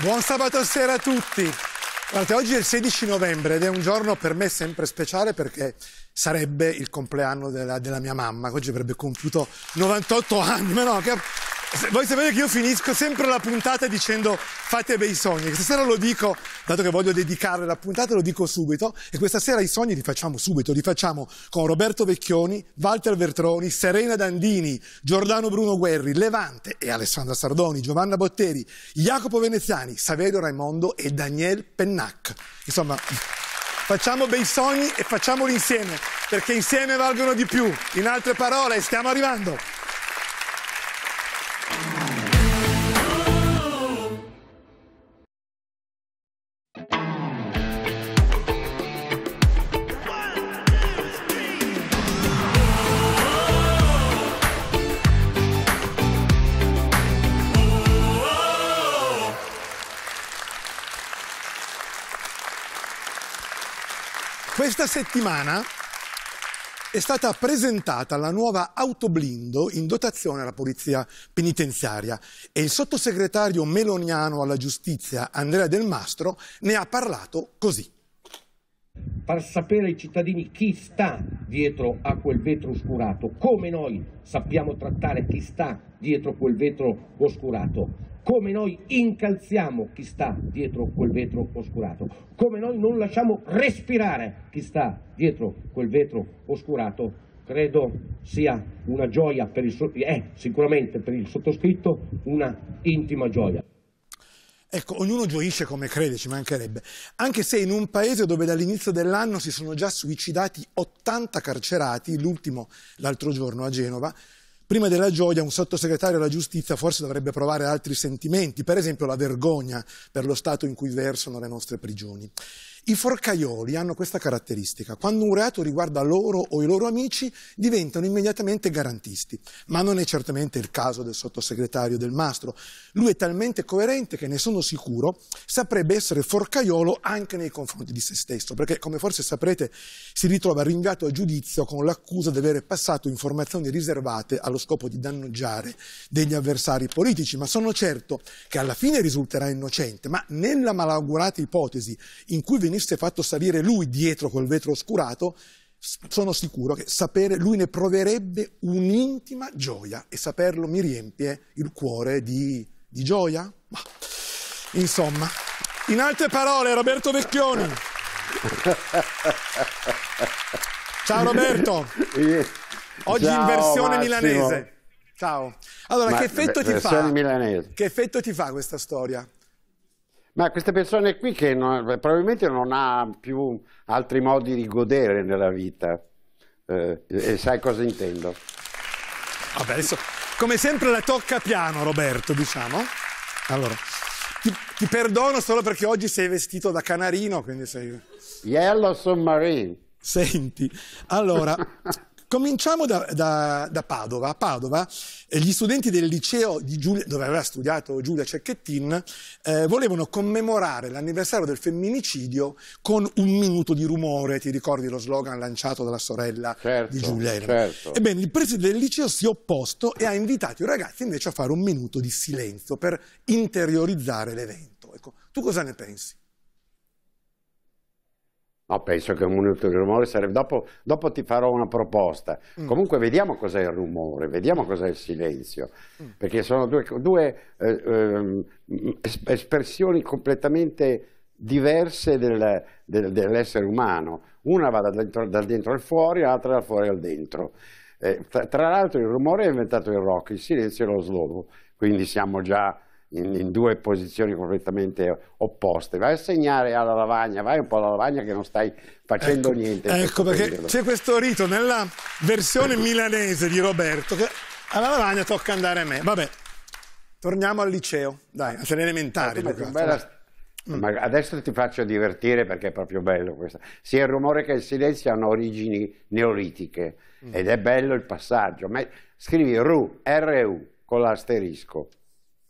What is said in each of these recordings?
Buon sabato sera a tutti. Guardate, oggi è il 16 novembre ed è un giorno per me sempre speciale perché sarebbe il compleanno della, della mia mamma, oggi avrebbe compiuto 98 anni, ma no, che... Voi sapete che io finisco sempre la puntata dicendo fate bei sogni. questa sera lo dico, dato che voglio dedicarle la puntata, lo dico subito. E questa sera i sogni li facciamo subito. Li facciamo con Roberto Vecchioni, Walter Vertroni, Serena Dandini, Giordano Bruno Guerri, Levante e Alessandra Sardoni, Giovanna Botteri, Jacopo Veneziani, Saverio Raimondo e Daniel Pennac. Insomma, facciamo bei sogni e facciamoli insieme, perché insieme valgono di più. In altre parole, stiamo arrivando. Questa settimana è stata presentata la nuova autoblindo in dotazione alla polizia penitenziaria e il sottosegretario meloniano alla giustizia Andrea Del Mastro ne ha parlato così far sapere ai cittadini chi sta dietro a quel vetro oscurato, come noi sappiamo trattare chi sta dietro quel vetro oscurato, come noi incalziamo chi sta dietro quel vetro oscurato, come noi non lasciamo respirare chi sta dietro quel vetro oscurato, credo sia una gioia, per il, è eh, sicuramente per il sottoscritto una intima gioia. Ecco, ognuno gioisce come crede, ci mancherebbe. Anche se in un paese dove dall'inizio dell'anno si sono già suicidati 80 carcerati, l'ultimo l'altro giorno a Genova, prima della gioia un sottosegretario alla giustizia forse dovrebbe provare altri sentimenti, per esempio la vergogna per lo stato in cui versano le nostre prigioni. I forcaioli hanno questa caratteristica, quando un reato riguarda loro o i loro amici diventano immediatamente garantisti, ma non è certamente il caso del sottosegretario del Mastro, lui è talmente coerente che ne sono sicuro saprebbe essere forcaiolo anche nei confronti di se stesso, perché come forse saprete si ritrova rinviato a giudizio con l'accusa di aver passato informazioni riservate allo scopo di danneggiare degli avversari politici, ma sono certo che alla fine risulterà innocente, ma nella malaugurata ipotesi in cui venisse protagonista e fatto salire lui dietro col vetro oscurato, sono sicuro che sapere, lui ne proverebbe un'intima gioia e saperlo mi riempie il cuore di, di gioia. Ma, insomma, in altre parole, Roberto Vecchioni. Ciao Roberto. Oggi Ciao, in versione Massimo. milanese. Ciao. Allora, Ma, che, effetto beh, che effetto ti fa questa storia? Ma queste persone qui che non, probabilmente non ha più altri modi di godere nella vita, eh, e sai cosa intendo. Vabbè, adesso, come sempre la tocca piano Roberto, diciamo. Allora, ti, ti perdono solo perché oggi sei vestito da canarino, quindi sei... Yellow Submarine. Senti, allora, Cominciamo da, da, da Padova. A Padova eh, gli studenti del liceo Giulia, dove aveva studiato Giulia Cecchettin eh, volevano commemorare l'anniversario del femminicidio con un minuto di rumore, ti ricordi lo slogan lanciato dalla sorella certo, di Giulia? Certo. Ebbene, il presidente del liceo si è opposto e ha invitato i ragazzi invece a fare un minuto di silenzio per interiorizzare l'evento. Ecco, tu cosa ne pensi? No, penso che un minuto di rumore sarebbe... Dopo, dopo ti farò una proposta. Mm. Comunque vediamo cos'è il rumore, vediamo cos'è il silenzio, mm. perché sono due, due eh, eh, espressioni completamente diverse del, del, dell'essere umano. Una va da dentro, dal dentro al fuori, l'altra dal fuori al dentro. Eh, tra, tra l'altro il rumore è inventato il rock, il silenzio è lo slobo, quindi siamo già in, in, due posizioni completamente opposte. Vai a segnare alla lavagna, vai un po' alla lavagna che non stai facendo ecco, niente. Ecco perché c'è questo rito nella versione milanese di Roberto che alla lavagna tocca andare a me. Vabbè, torniamo al liceo, dai, a scuola elementare. Bella... Mm. adesso ti faccio divertire perché è proprio bello questo. Sia il rumore che il silenzio hanno origini neolitiche mm. ed è bello il passaggio. Scrivi RU, RU con l'asterisco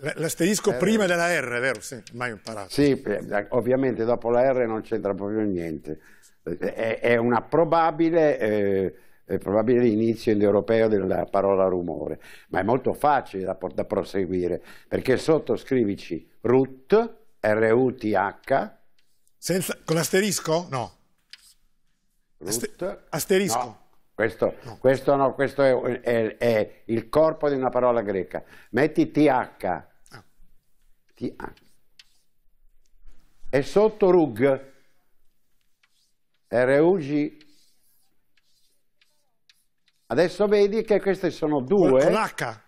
L'asterisco eh, prima eh. della R, vero? Sì, mai imparato. Sì, ovviamente dopo la R non c'entra proprio niente. È, una probabile, eh, è probabile inizio indoeuropeo della parola rumore, ma è molto facile da, da proseguire, perché sotto scrivici root, R-U-T-H. Senza, con l'asterisco? No. Root. asterisco. No. Questo, questo, no, questo è, è, è, il corpo di una parola greca. Metti TH TA. E sotto RUG, RUG, adesso vedi che queste sono due... Con H.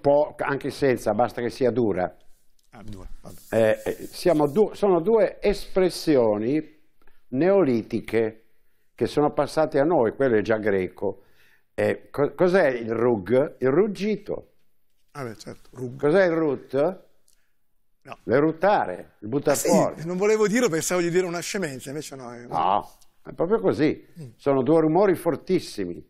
Può, anche senza, basta che sia dura. Ah, due, eh, eh du sono due espressioni neolitiche che sono passate a noi, quello è già greco. Eh, co cos'è il rug? Il ruggito Ah beh, certo. Cos'è il root? No. ruttare, il buttare eh sì, fuori. Non volevo dirlo, pensavo di dire una scemenza, invece no. È... Eh, no, è proprio così. Mm. Sono due rumori fortissimi.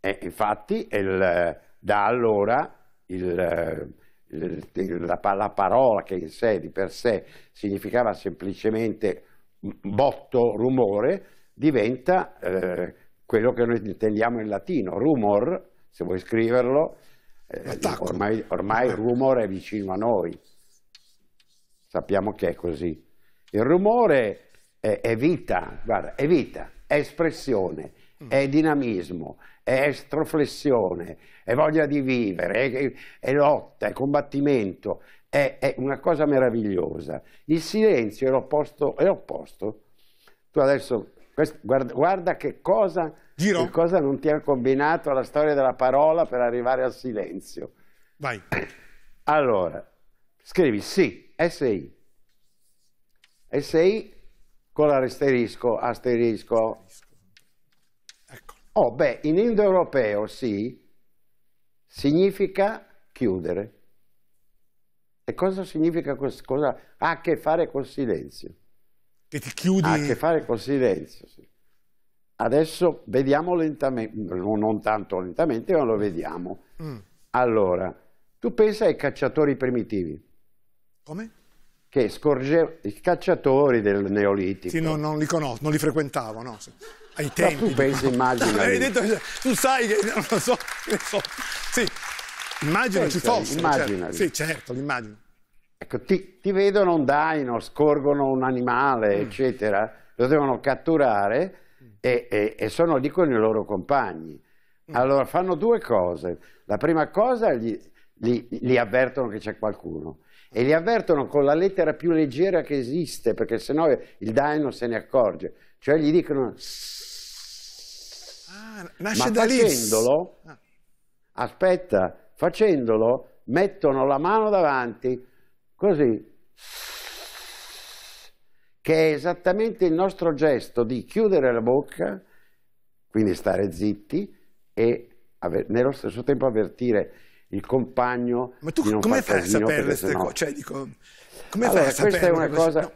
E infatti il, da allora il, il, la, la, parola che in sé di per sé significava semplicemente botto rumore diventa eh, quello che noi intendiamo in latino, rumor, se vuoi scriverlo, eh, L'attacco. Ormai, ormai il eh. rumore è vicino a noi, sappiamo che è così. Il rumore è, è vita, guarda, è vita, è espressione, mm. è dinamismo, è estroflessione, è voglia di vivere, è, è lotta, è combattimento, è, è, una cosa meravigliosa. Il silenzio è l'opposto, è l'opposto. Tu adesso questo, guarda, guarda che, cosa, che cosa, non ti ha combinato la storia della parola per arrivare al silenzio. Vai. Allora, scrivi sì, SI. SI con l'asterisco, asterisco. Ecco. Oh, beh, in indoeuropeo sì significa chiudere. E cosa significa? questo? ha a che fare col silenzio? Che ti chiudi... Ha a che fare col silenzio, sì. Adesso vediamo lentamente, non tanto lentamente, ma lo vediamo. Mm. Allora, tu pensa ai cacciatori primitivi. Come? Che scorgevano, i cacciatori del Neolitico. Sì, no, non li conosco, non li frequentavo, no. Ai tempi. Ma tu pensi, immagina. tu sai che, non lo so, ne so. Sì, immagina ci fossero. Cioè. Immagina. Certo. Sì, certo, l'immagino. Ecco, ti, ti vedono un daino, scorgono un animale, mm. eccetera, lo devono catturare e, e, e, sono lì con i loro compagni. Mm. Allora fanno due cose. La prima cosa, gli, li, li avvertono che c'è qualcuno e li avvertono con la lettera più leggera che esiste, perché sennò il daino se ne accorge. Cioè gli dicono... Ah, nasce da lì. Facendolo, ah. aspetta, facendolo, mettono la mano davanti, così, che è esattamente il nostro gesto di chiudere la bocca, quindi stare zitti e nello stesso tempo avvertire il compagno. Ma tu come fai a sapere queste no... cose? Cioè, dico, come allora, fai a sapere? Questa è una cosa, no.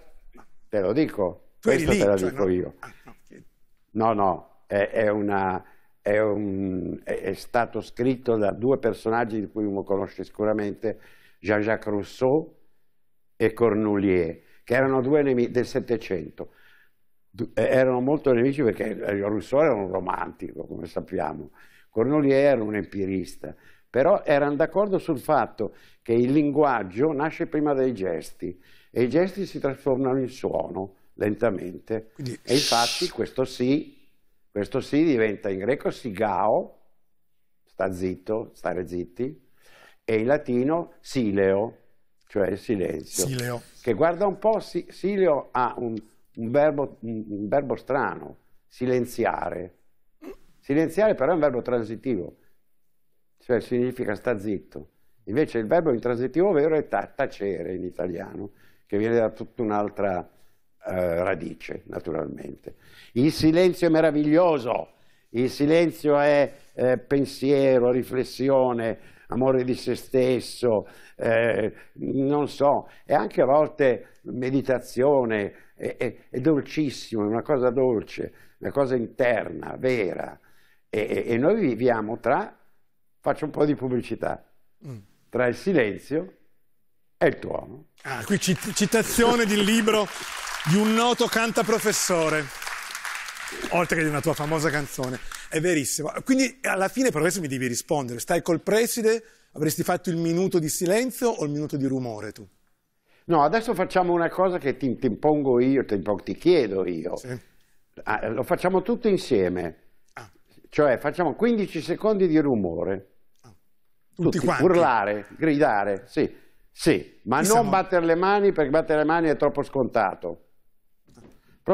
te lo dico, tu questa lì, te lo cioè, dico no. io. Ah, no, no, è, è una... È, un, è, stato scritto da due personaggi di cui uno conosce sicuramente, Jean-Jacques Rousseau e Cornulier, che erano due nemici del Settecento, eh, erano molto nemici perché Rousseau era un romantico, come sappiamo, Cornulier era un empirista, però erano d'accordo sul fatto che il linguaggio nasce prima dai gesti e i gesti si trasformano in suono lentamente Quindi... e infatti questo sì, questo sì diventa in greco sigao, sta zitto, stare zitti, e in latino sileo, cioè il silenzio. Sileo. Che guarda un po', si, Sileo ha un, un, verbo, un, verbo, strano, silenziare. Silenziare però è un verbo transitivo, cioè significa sta zitto. Invece il verbo intransitivo vero è tacere in italiano, che viene da tutta un'altra eh, radice, naturalmente. Il silenzio è meraviglioso, il silenzio è eh, pensiero, riflessione, amore di se stesso, eh, non so, e anche a volte meditazione, è, è, è dolcissimo, è una cosa dolce, una cosa interna, vera. E, e, noi viviamo tra, faccio un po' di pubblicità, mm. tra il silenzio e il tuono. Ah, qui citazione di un libro di un noto cantaprofessore oltre che di una tua famosa canzone. È verissimo. Quindi alla fine però adesso mi devi rispondere, stai col preside, avresti fatto il minuto di silenzio o il minuto di rumore tu? No, adesso facciamo una cosa che ti, ti impongo io, ti, ti chiedo io. Sì. Ah, lo facciamo tutto insieme. Ah. Cioè facciamo 15 secondi di rumore. Ah. Tutti, Tutti quanti? Urlare, gridare, sì. Sì, ma Chi non battere le mani perché battere le mani è troppo scontato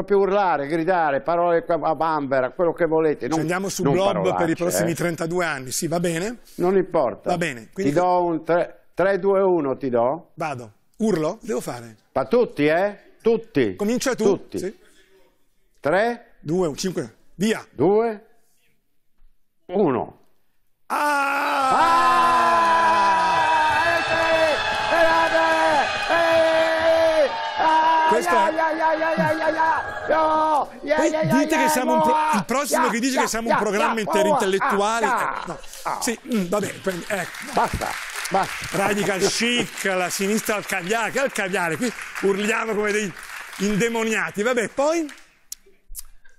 proprio urlare, gridare, parole a bambera, quello che volete. Non, andiamo su blog per i eh. prossimi eh. 32 anni, sì, va bene? Non importa. Va bene. Quindi... Ti do un 3-2-1, ti do? Vado. Urlo? Devo fare. Ma tutti, eh? Tutti. Comincia tu. Tutti. 3, 2, 5, via. 2, 1. Ah! dite che siamo un pro... il prossimo che dice che siamo un programma interintellettuale. Ah, eh, ah, no. Ah. Sì, mm, vabbè, ecco. Basta. Basta. Radical chic, la sinistra al caviale, che al caviale, qui urliamo come dei indemoniati. Vabbè, poi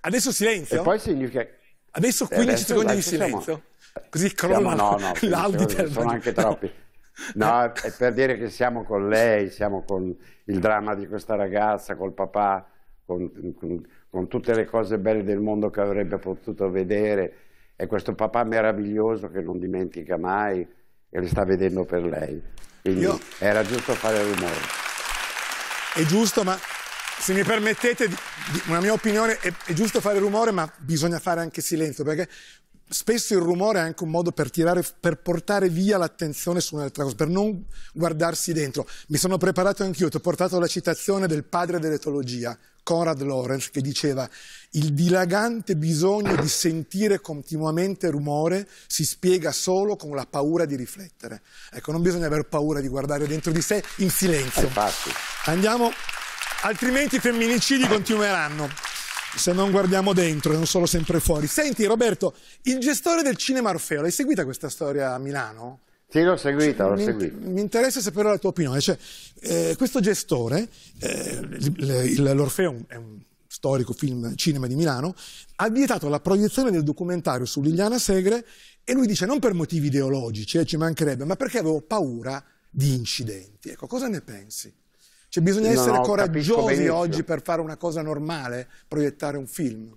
adesso silenzio. E poi significa Adesso 15 adesso secondi di silenzio. Così crolla no, no, l'auditor. Sono anche troppi. No, è per dire che siamo con lei, siamo con il dramma di questa ragazza, col papà, con, con con tutte le cose belle del mondo che avrebbe potuto vedere e questo papà meraviglioso che non dimentica mai e li sta vedendo per lei. Quindi Io... era giusto fare rumore. È giusto, ma se mi permettete, di, di, una mia opinione, è, è giusto fare rumore, ma bisogna fare anche silenzio, perché spesso il rumore è anche un modo per, tirare, per portare via l'attenzione su un'altra cosa, per non guardarsi dentro. Mi sono preparato anch'io, ti ho portato la citazione del padre dell'etologia, Conrad Lorenz che diceva il dilagante bisogno di sentire continuamente rumore si spiega solo con la paura di riflettere. Ecco, non bisogna avere paura di guardare dentro di sé in silenzio. Eh, infatti. Andiamo, altrimenti i femminicidi continueranno se non guardiamo dentro e non solo sempre fuori. Senti Roberto, il gestore del cinema Orfeo, l'hai seguita questa storia a Milano? Sì, l'ho seguita, cioè, l'ho seguita. Mi interessa sapere la tua opinione. Cioè, eh, questo gestore, eh, l'Orfeo è un storico film cinema di Milano, ha vietato la proiezione del documentario su Liliana Segre e lui dice non per motivi ideologici, eh, ci mancherebbe, ma perché avevo paura di incidenti. Ecco, cosa ne pensi? Cioè, bisogna essere no, no, coraggiosi oggi per fare una cosa normale, proiettare un film.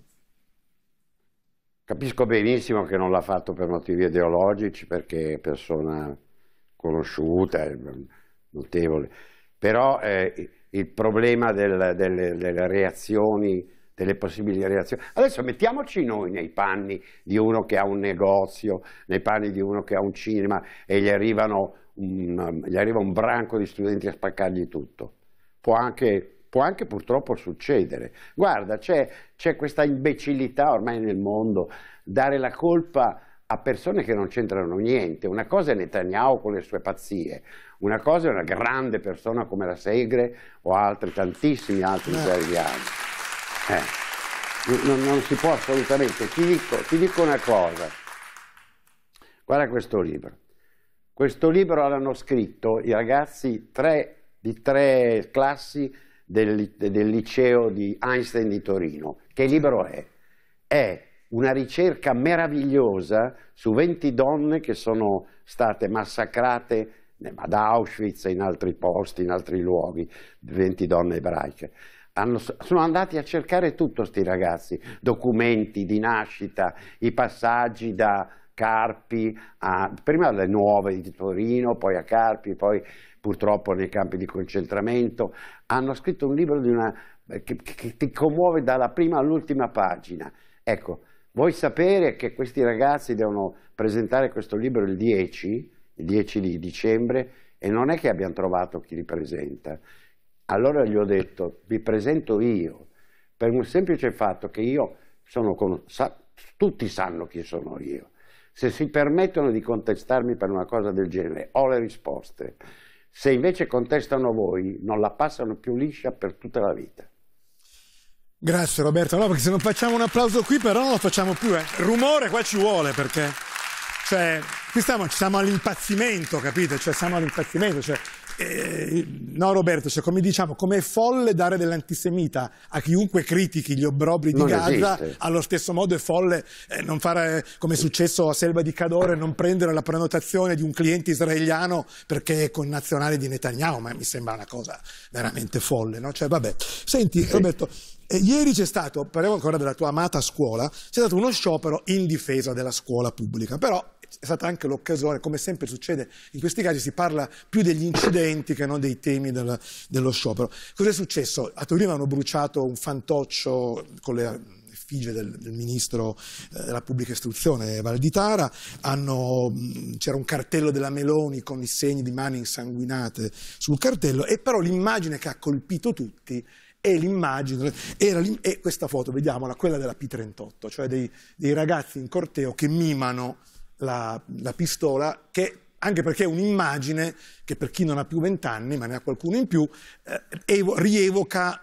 Capisco benissimo che non l'ha fatto per motivi ideologici, perché è persona conosciuta, notevole, però eh, il problema del, del, delle reazioni, delle possibili reazioni. Adesso mettiamoci noi nei panni di uno che ha un negozio, nei panni di uno che ha un cinema e gli, un, gli arriva un branco di studenti a spaccargli tutto. Può anche può anche purtroppo succedere. Guarda, c'è questa imbecillità ormai nel mondo, dare la colpa a persone che non c'entrano niente. Una cosa è Netanyahu con le sue pazzie, una cosa è una grande persona come la Segre o altri, tantissimi altri italiani. Eh. eh non, non, si può assolutamente. Ti dico, ti dico una cosa. Guarda questo libro. Questo libro l'hanno scritto i ragazzi tre, di tre classi del, del liceo di Einstein di Torino. Che libro è? È una ricerca meravigliosa su 20 donne che sono state massacrate eh, ad Auschwitz in altri posti, in altri luoghi, 20 donne ebraiche. Hanno, sono andati a cercare tutto questi ragazzi, documenti di nascita, i passaggi da Carpi, a, prima alle nuove di Torino, poi a Carpi, poi purtroppo nei campi di concentramento, hanno scritto un libro una, che, che ti commuove dalla prima all'ultima pagina. Ecco, vuoi sapere che questi ragazzi devono presentare questo libro il 10, il 10 di dicembre, e non è che abbiamo trovato chi li presenta. Allora gli ho detto, vi presento io, per un semplice fatto che io sono con... Sa, tutti sanno chi sono io. Se si permettono di contestarmi per una cosa del genere, ho le risposte. Se invece contestano voi, non la passano più liscia per tutta la vita. Grazie Roberto, no, perché se non facciamo un applauso qui però non lo facciamo più. Eh. Rumore qua ci vuole perché... Cioè, qui stiamo, siamo all'impazzimento, capite? Cioè, siamo all'impazzimento. Cioè, eh, no Roberto, cioè, come diciamo, come è folle dare dell'antisemita a chiunque critichi gli obbrobri non di Gaza, esiste. allo stesso modo è folle eh, non fare come è successo a Selva di Cadore, non prendere la prenotazione di un cliente israeliano perché è connazionale di Netanyahu, ma mi sembra una cosa veramente folle, no? Cioè, vabbè. Senti sì. Roberto, eh, ieri c'è stato, parliamo ancora della tua amata scuola, c'è stato uno sciopero in difesa della scuola pubblica, però è stata anche l'occasione, come sempre succede in questi casi, si parla più degli incidenti che non dei temi del, dello sciopero. Cos'è successo? A Torino hanno bruciato un fantoccio con le effigie del, del, ministro eh, della pubblica istruzione Valditara, c'era un cartello della Meloni con i segni di mani insanguinate sul cartello e però l'immagine che ha colpito tutti e l'immagine, e questa foto, vediamola, quella della P38, cioè dei, dei ragazzi in corteo che mimano la, la pistola, che, anche perché è un'immagine che per chi non ha più vent'anni, ma ne ha qualcuno in più, eh, evo, rievoca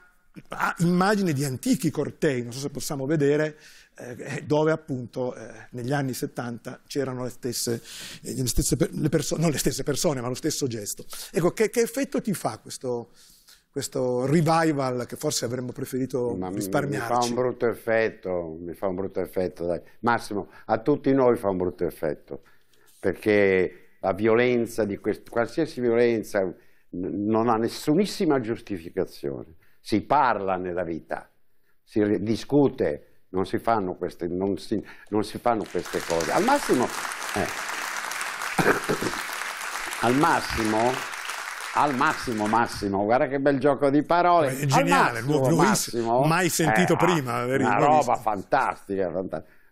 immagini di antichi cortei, non so se possiamo vedere, eh, eh dove appunto eh, negli anni 70 c'erano le stesse, eh, le stesse, le perso- non le stesse persone, ma lo stesso gesto. Ecco, che, che effetto ti fa questo, questo revival che forse avremmo preferito Ma risparmiarci. Mi fa un brutto effetto, mi fa un brutto effetto, dai. Massimo, a tutti noi fa un brutto effetto, perché la violenza di questo, qualsiasi violenza non ha nessunissima giustificazione. Si parla nella vita, si discute, non si fanno queste, non si, non si fanno queste cose. Al massimo... Eh, al massimo al massimo Massimo, guarda che bel gioco di parole. È geniale, massimo, massimo, mai sentito eh, ah, prima. Una roba fantastica,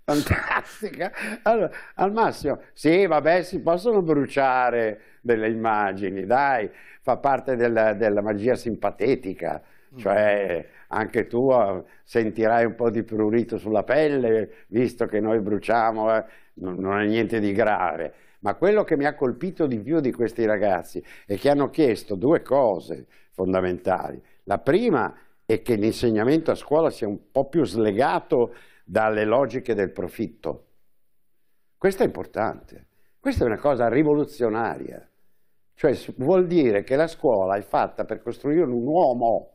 fantastica. Allora, al massimo, sì, vabbè, si possono bruciare delle immagini, dai, fa parte della, della magia simpatetica, mm. cioè anche tu eh, sentirai un po' di prurito sulla pelle, visto che noi bruciamo, eh, non è niente di grave ma quello che mi ha colpito di più di questi ragazzi è che hanno chiesto due cose fondamentali. La prima è che l'insegnamento a scuola sia un po' più slegato dalle logiche del profitto. Questo è importante, questa è una cosa rivoluzionaria. Cioè vuol dire che la scuola è fatta per costruire un uomo,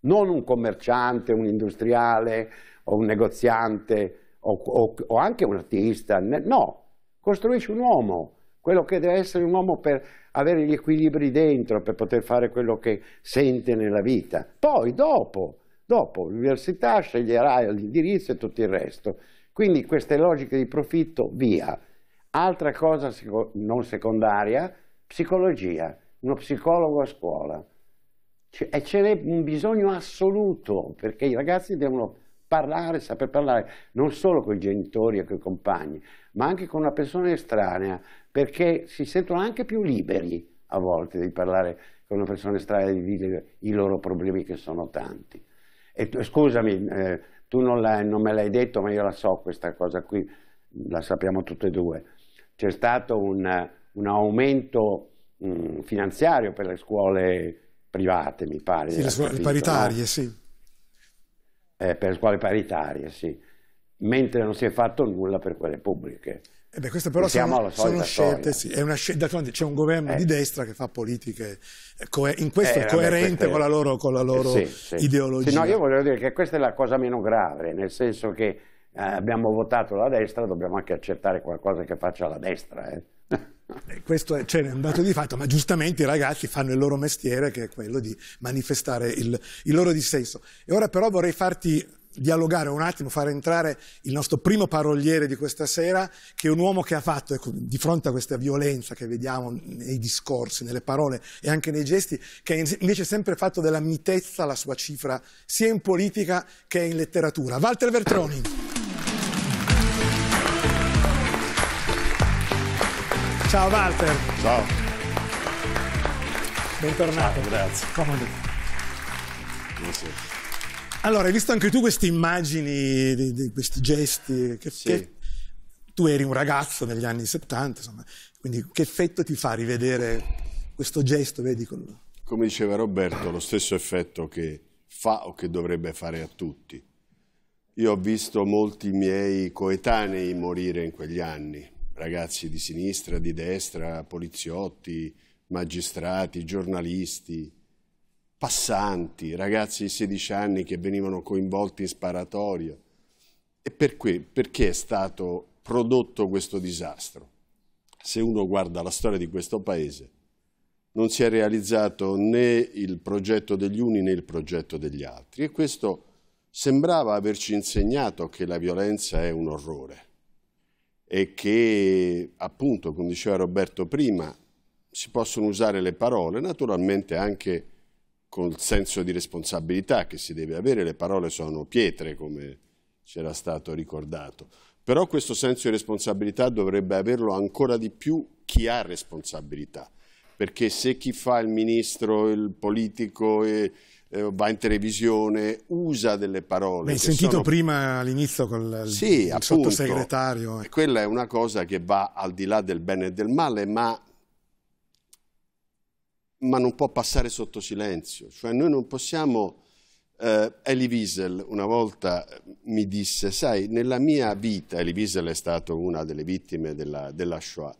non un commerciante, un industriale o un negoziante o, o, o anche un artista, no, costruisci un uomo, quello che deve essere un uomo per avere gli equilibri dentro, per poter fare quello che sente nella vita. Poi, dopo, dopo l'università sceglierai l'indirizzo e tutto il resto. Quindi queste logiche di profitto, via. Altra cosa non secondaria, psicologia, uno psicologo a scuola. E ce n'è un bisogno assoluto, perché i ragazzi devono parlare, saper parlare non solo con i genitori e con i compagni, ma anche con una persona estranea, perché si sentono anche più liberi a volte di parlare con una persona estranea e di dire i loro problemi che sono tanti. E tu, scusami, eh, tu non, non me l'hai detto, ma io la so questa cosa qui, la sappiamo tutte e due. C'è stato un, un aumento mh, mm, finanziario per le scuole private, mi pare. Sì, le scuole paritarie, sì eh, per scuole paritarie, sì, mentre non si è fatto nulla per quelle pubbliche. Eh beh, queste però sono, sono scelte, sì, è una scelta, c'è un governo eh. di destra che fa politiche, eh, in questo eh, è coerente queste... con la loro, con la eh, loro sì, sì. ideologia. Sì, no, io voglio dire che questa è la cosa meno grave, nel senso che abbiamo votato la destra, dobbiamo anche accettare qualcosa che faccia la destra. Eh. questo è, cioè, è, un dato di fatto, ma giustamente i ragazzi fanno il loro mestiere che è quello di manifestare il, il loro dissenso. E ora però vorrei farti dialogare un attimo, far entrare il nostro primo paroliere di questa sera, che è un uomo che ha fatto, ecco, di fronte a questa violenza che vediamo nei discorsi, nelle parole e anche nei gesti, che ha invece sempre fatto della mitezza la sua cifra, sia in politica che in letteratura. Walter Vertroni. Ciao Walter. Ciao. Bentornato. Ciao, ah, grazie. Comodo. Allora, hai visto anche tu queste immagini, di, di questi gesti? Che, sì. che, tu eri un ragazzo negli anni 70, insomma, quindi che effetto ti fa rivedere questo gesto? Vedi, con... Come diceva Roberto, lo stesso effetto che fa o che dovrebbe fare a tutti. Io ho visto molti miei coetanei morire in quegli anni, ragazzi di sinistra, di destra, poliziotti, magistrati, giornalisti, passanti, ragazzi di 16 anni che venivano coinvolti in sparatoria. E per que, perché è stato prodotto questo disastro? Se uno guarda la storia di questo paese, non si è realizzato né il progetto degli uni né il progetto degli altri. E questo sembrava averci insegnato che la violenza è un orrore e che appunto, come diceva Roberto prima, si possono usare le parole, naturalmente anche col senso di responsabilità che si deve avere, le parole sono pietre come c'era stato ricordato, però questo senso di responsabilità dovrebbe averlo ancora di più chi ha responsabilità, perché se chi fa il ministro, il politico, eh, va in televisione, usa delle parole. L'hai sentito sono... prima all'inizio con sì, il sottosegretario. Eh. E Quella è una cosa che va al di là del bene e del male, ma, ma non può passare sotto silenzio. Cioè noi non possiamo... Eh, Elie Wiesel una volta eh, mi disse, sai, nella mia vita, Elie Wiesel è stato una delle vittime della, della Shoah,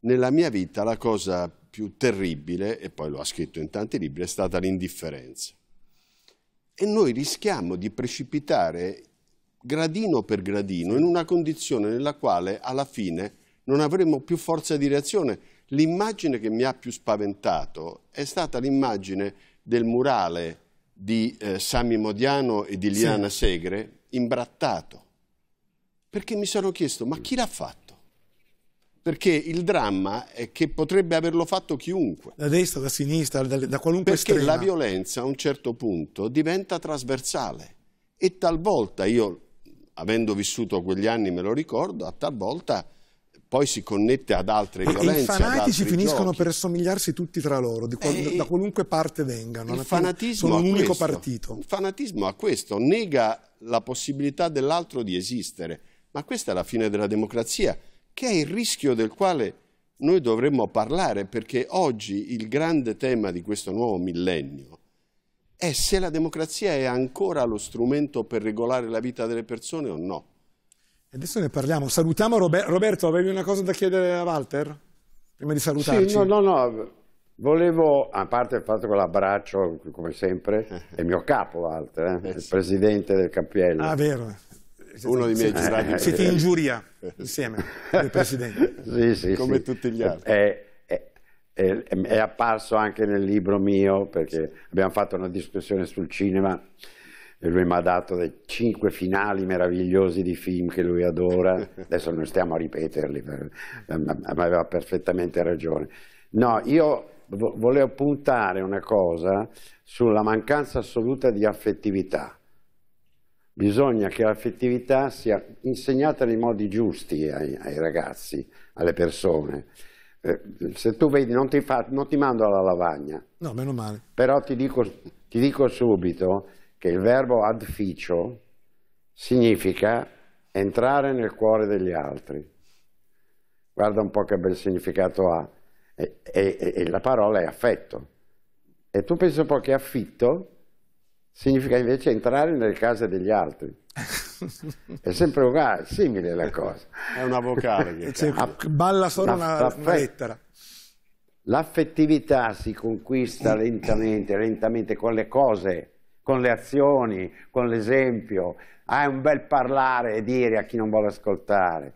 nella mia vita la cosa più terribile, e poi lo ha scritto in tanti libri, è stata l'indifferenza e noi rischiamo di precipitare gradino per gradino in una condizione nella quale alla fine non avremo più forza di reazione. L'immagine che mi ha più spaventato è stata l'immagine del murale di eh, Sami Modiano e di Liana sì. Segre imbrattato. Perché mi sono chiesto, ma chi l'ha fatto? perché il dramma è che potrebbe averlo fatto chiunque. Da destra, da sinistra, da, da qualunque perché Perché la violenza a un certo punto diventa trasversale e talvolta, io avendo vissuto quegli anni me lo ricordo, a talvolta poi si connette ad altre e violenze. I fanatici finiscono giochi. per assomigliarsi tutti tra loro, qual eh, da qualunque parte vengano. Il fanatismo sono un unico partito. Il fanatismo a questo nega la possibilità dell'altro di esistere. Ma questa è la fine della democrazia che è il rischio del quale noi dovremmo parlare, perché oggi il grande tema di questo nuovo millennio è se la democrazia è ancora lo strumento per regolare la vita delle persone o no. Adesso ne parliamo. Salutiamo Roberto. Roberto avevi una cosa da chiedere a Walter? Prima di salutarci. Sì, no, no, no. Volevo, a parte il fatto che l'abbraccio, come sempre, è il mio capo Walter, eh, eh, il sì. presidente del Campiello. Ah, vero uno dei miei giurati. Siete in giuria insieme, il Presidente. sì, sì, Come sì. tutti gli altri. È, è, è, è, apparso anche nel libro mio, perché abbiamo fatto una discussione sul cinema e lui mi ha dato dei cinque finali meravigliosi di film che lui adora. Adesso non stiamo a ripeterli, ma aveva perfettamente ragione. No, io volevo puntare una cosa sulla mancanza assoluta di affettività Bisogna che l'affettività sia insegnata nei modi giusti ai, ai ragazzi, alle persone. Eh, se tu vedi, non ti, fa, non ti, mando alla lavagna. No, meno male. Però ti dico, ti dico subito che il verbo adficio significa entrare nel cuore degli altri. Guarda un po' che bel significato ha. E, e, e la parola è affetto. E tu pensi un po' che affitto significa invece entrare nelle case degli altri. È sempre uguale, simile la cosa. È una vocale. Che cioè, balla solo una, una lettera. L'affettività si conquista lentamente, lentamente con le cose, con le azioni, con l'esempio. Hai un bel parlare e dire a chi non vuole ascoltare,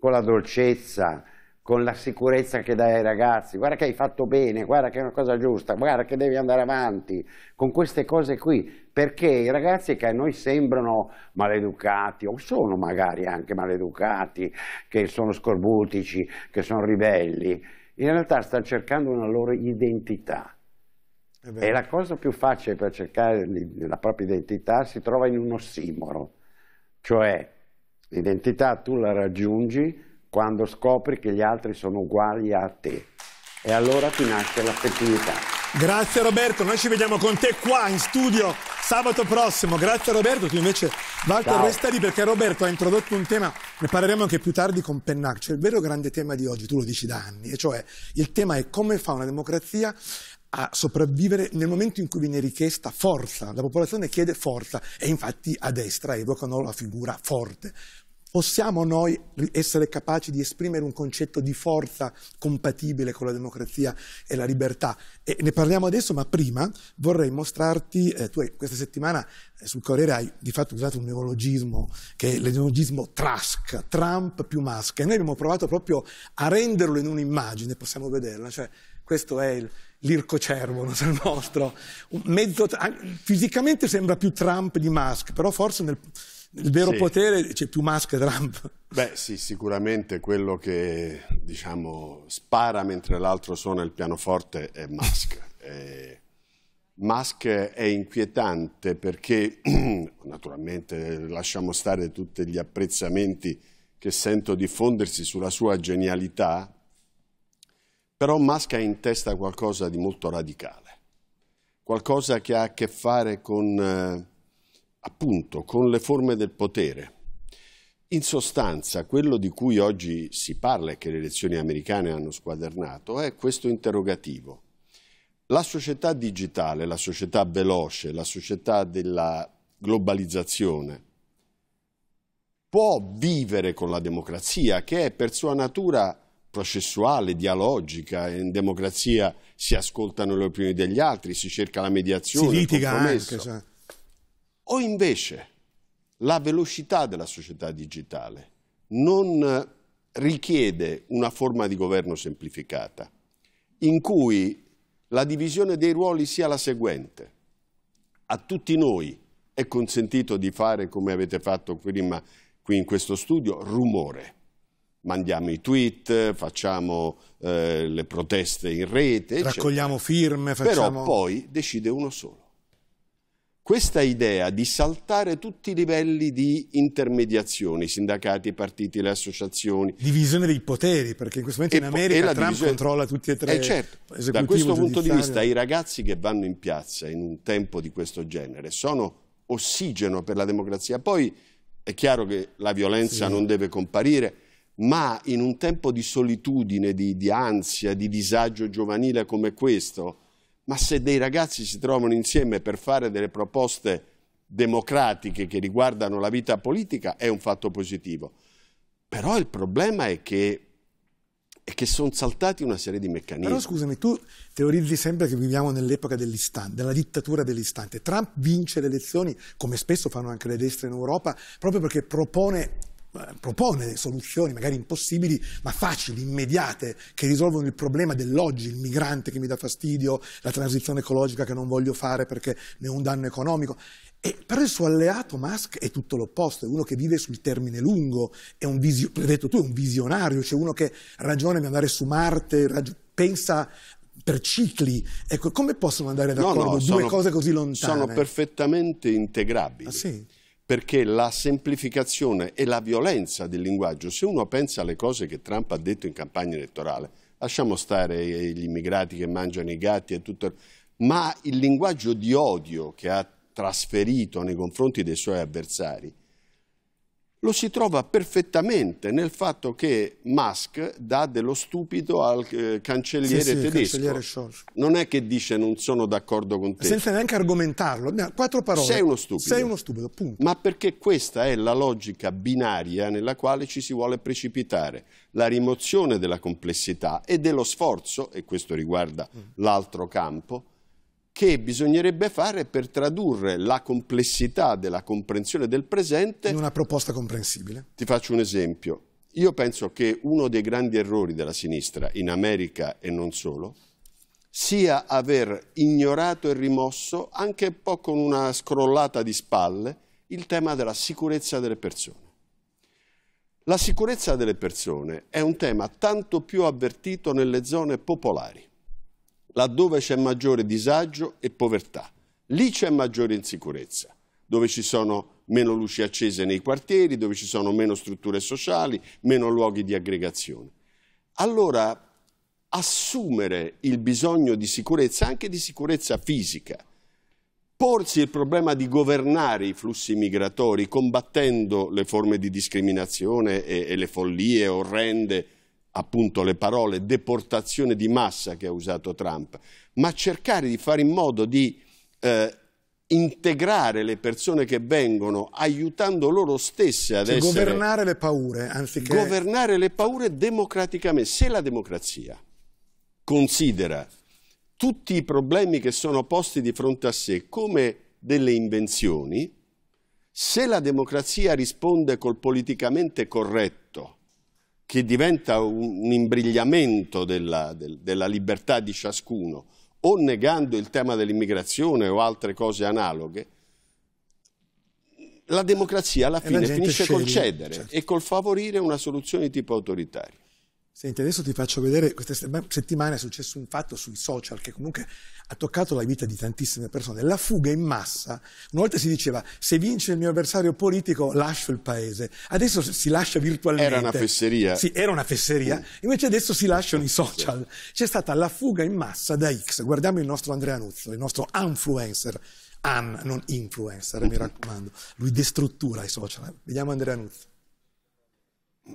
con la dolcezza, con la sicurezza che dai ai ragazzi, guarda che hai fatto bene, guarda che è una cosa giusta, guarda che devi andare avanti, con queste cose qui perché i ragazzi che a noi sembrano maleducati o sono magari anche maleducati, che sono scorbutici, che sono ribelli, in realtà stanno cercando una loro identità. E la cosa più facile per cercare la propria identità si trova in un ossimoro, cioè l'identità tu la raggiungi quando scopri che gli altri sono uguali a te e allora ti nasce l'affettività. Grazie Roberto, noi ci vediamo con te qua in studio sabato prossimo. Grazie Roberto, tu invece Walter Ciao. resta lì perché Roberto ha introdotto un tema, ne parleremo anche più tardi con Pennac, cioè il vero grande tema di oggi, tu lo dici da anni, e cioè il tema è come fa una democrazia a sopravvivere nel momento in cui viene richiesta forza, la popolazione chiede forza e infatti a destra evocano la figura forte possiamo noi essere capaci di esprimere un concetto di forza compatibile con la democrazia e la libertà. E ne parliamo adesso, ma prima vorrei mostrarti, eh, tu hai, questa settimana eh, sul Corriere hai di fatto usato un neologismo, che è il Trask, Trump più Musk, e noi abbiamo provato proprio a renderlo in un'immagine, possiamo vederla, cioè questo è il l'ircocervo, non so il nostro, mezzo, fisicamente sembra più Trump di Musk, però forse nel il vero sì. potere c'è più Musk e Trump. Beh sì, sicuramente quello che diciamo, spara mentre l'altro suona il pianoforte è Musk. E Musk è inquietante perché naturalmente lasciamo stare tutti gli apprezzamenti che sento diffondersi sulla sua genialità, però Musk ha in testa qualcosa di molto radicale, qualcosa che ha a che fare con eh, appunto con le forme del potere. In sostanza, quello di cui oggi si parla e che le elezioni americane hanno squadernato è questo interrogativo. La società digitale, la società veloce, la società della globalizzazione può vivere con la democrazia che è per sua natura processuale, dialogica, in democrazia si ascoltano le opinioni degli altri, si cerca la mediazione, si litiga il compromesso. Anche, o invece la velocità della società digitale non richiede una forma di governo semplificata, in cui la divisione dei ruoli sia la seguente. A tutti noi è consentito di fare, come avete fatto prima qui in questo studio, rumore. Mandiamo i tweet, facciamo eh, le proteste in rete. Raccogliamo eccetera. firme. Facciamo... Però poi decide uno solo questa idea di saltare tutti i livelli di intermediazione, i sindacati, i partiti, le associazioni. Divisione dei poteri, perché in questo momento e in America la Trump divisione... controlla tutti e tre. E eh, certo, da questo punto di vista i ragazzi che vanno in piazza in un tempo di questo genere sono ossigeno per la democrazia. Poi è chiaro che la violenza sì. non deve comparire, ma in un tempo di solitudine, di, di ansia, di disagio giovanile come questo ma se dei ragazzi si trovano insieme per fare delle proposte democratiche che riguardano la vita politica è un fatto positivo. Però il problema è che, è che sono saltati una serie di meccanismi. Però scusami, tu teorizzi sempre che viviamo nell'epoca dell'istante, della dittatura dell'istante. Trump vince le elezioni, come spesso fanno anche le destre in Europa, proprio perché propone eh, propone soluzioni magari impossibili ma facili, immediate, che risolvono il problema dell'oggi, il migrante che mi dà fastidio, la transizione ecologica che non voglio fare perché ne ho un danno economico. E però il suo alleato Musk è tutto l'opposto, è uno che vive sul termine lungo, è un, visio, detto tu, è un visionario, c'è cioè uno che ragiona di andare su Marte, pensa per cicli. Ecco, come possono andare d'accordo no, no, due sono, cose così lontane? Sono perfettamente integrabili. Ah, sì? perché la semplificazione e la violenza del linguaggio, se uno pensa alle cose che Trump ha detto in campagna elettorale, lasciamo stare gli immigrati che mangiano i gatti e tutto, ma il linguaggio di odio che ha trasferito nei confronti dei suoi avversari lo si trova perfettamente nel fatto che Musk dà dello stupido al eh, cancelliere sì, sì, tedesco. Cancelliere non è che dice non sono d'accordo con te. Senza neanche argomentarlo. Quattro parole. Sei uno stupido. Sei uno stupido, punto. Ma perché questa è la logica binaria nella quale ci si vuole precipitare. La rimozione della complessità e dello sforzo, e questo riguarda mm. l'altro campo, che bisognerebbe fare per tradurre la complessità della comprensione del presente in una proposta comprensibile. Ti faccio un esempio. Io penso che uno dei grandi errori della sinistra in America e non solo sia aver ignorato e rimosso, anche un po' con una scrollata di spalle, il tema della sicurezza delle persone. La sicurezza delle persone è un tema tanto più avvertito nelle zone popolari laddove c'è maggiore disagio e povertà. Lì c'è maggiore insicurezza, dove ci sono meno luci accese nei quartieri, dove ci sono meno strutture sociali, meno luoghi di aggregazione. Allora, assumere il bisogno di sicurezza, anche di sicurezza fisica, porsi il problema di governare i flussi migratori combattendo le forme di discriminazione e, e le follie orrende appunto le parole deportazione di massa che ha usato Trump, ma cercare di fare in modo di eh, integrare le persone che vengono, aiutando loro stesse ad cioè, essere... Governare le paure, anziché... Governare le paure democraticamente. Se la democrazia considera tutti i problemi che sono posti di fronte a sé come delle invenzioni, se la democrazia risponde col politicamente corretto, che diventa un, imbrigliamento della, del, della libertà di ciascuno, o negando il tema dell'immigrazione o altre cose analoghe, la democrazia alla fine finisce sceglie, col cedere certo. e col favorire una soluzione di tipo autoritario. Senti, adesso ti faccio vedere, questa settimana è successo un fatto sui social che comunque ha toccato la vita di tantissime persone. La fuga in massa, una volta si diceva se vince il mio avversario politico lascio il paese, adesso si lascia virtualmente. Era una fesseria. Sì, era una fesseria, invece adesso si lasciano i social. C'è stata la fuga in massa da X, guardiamo il nostro Andrea Nuzzo, il nostro influencer, an, non influencer, mi raccomando, lui destruttura i social. Vediamo Andrea Nuzzo.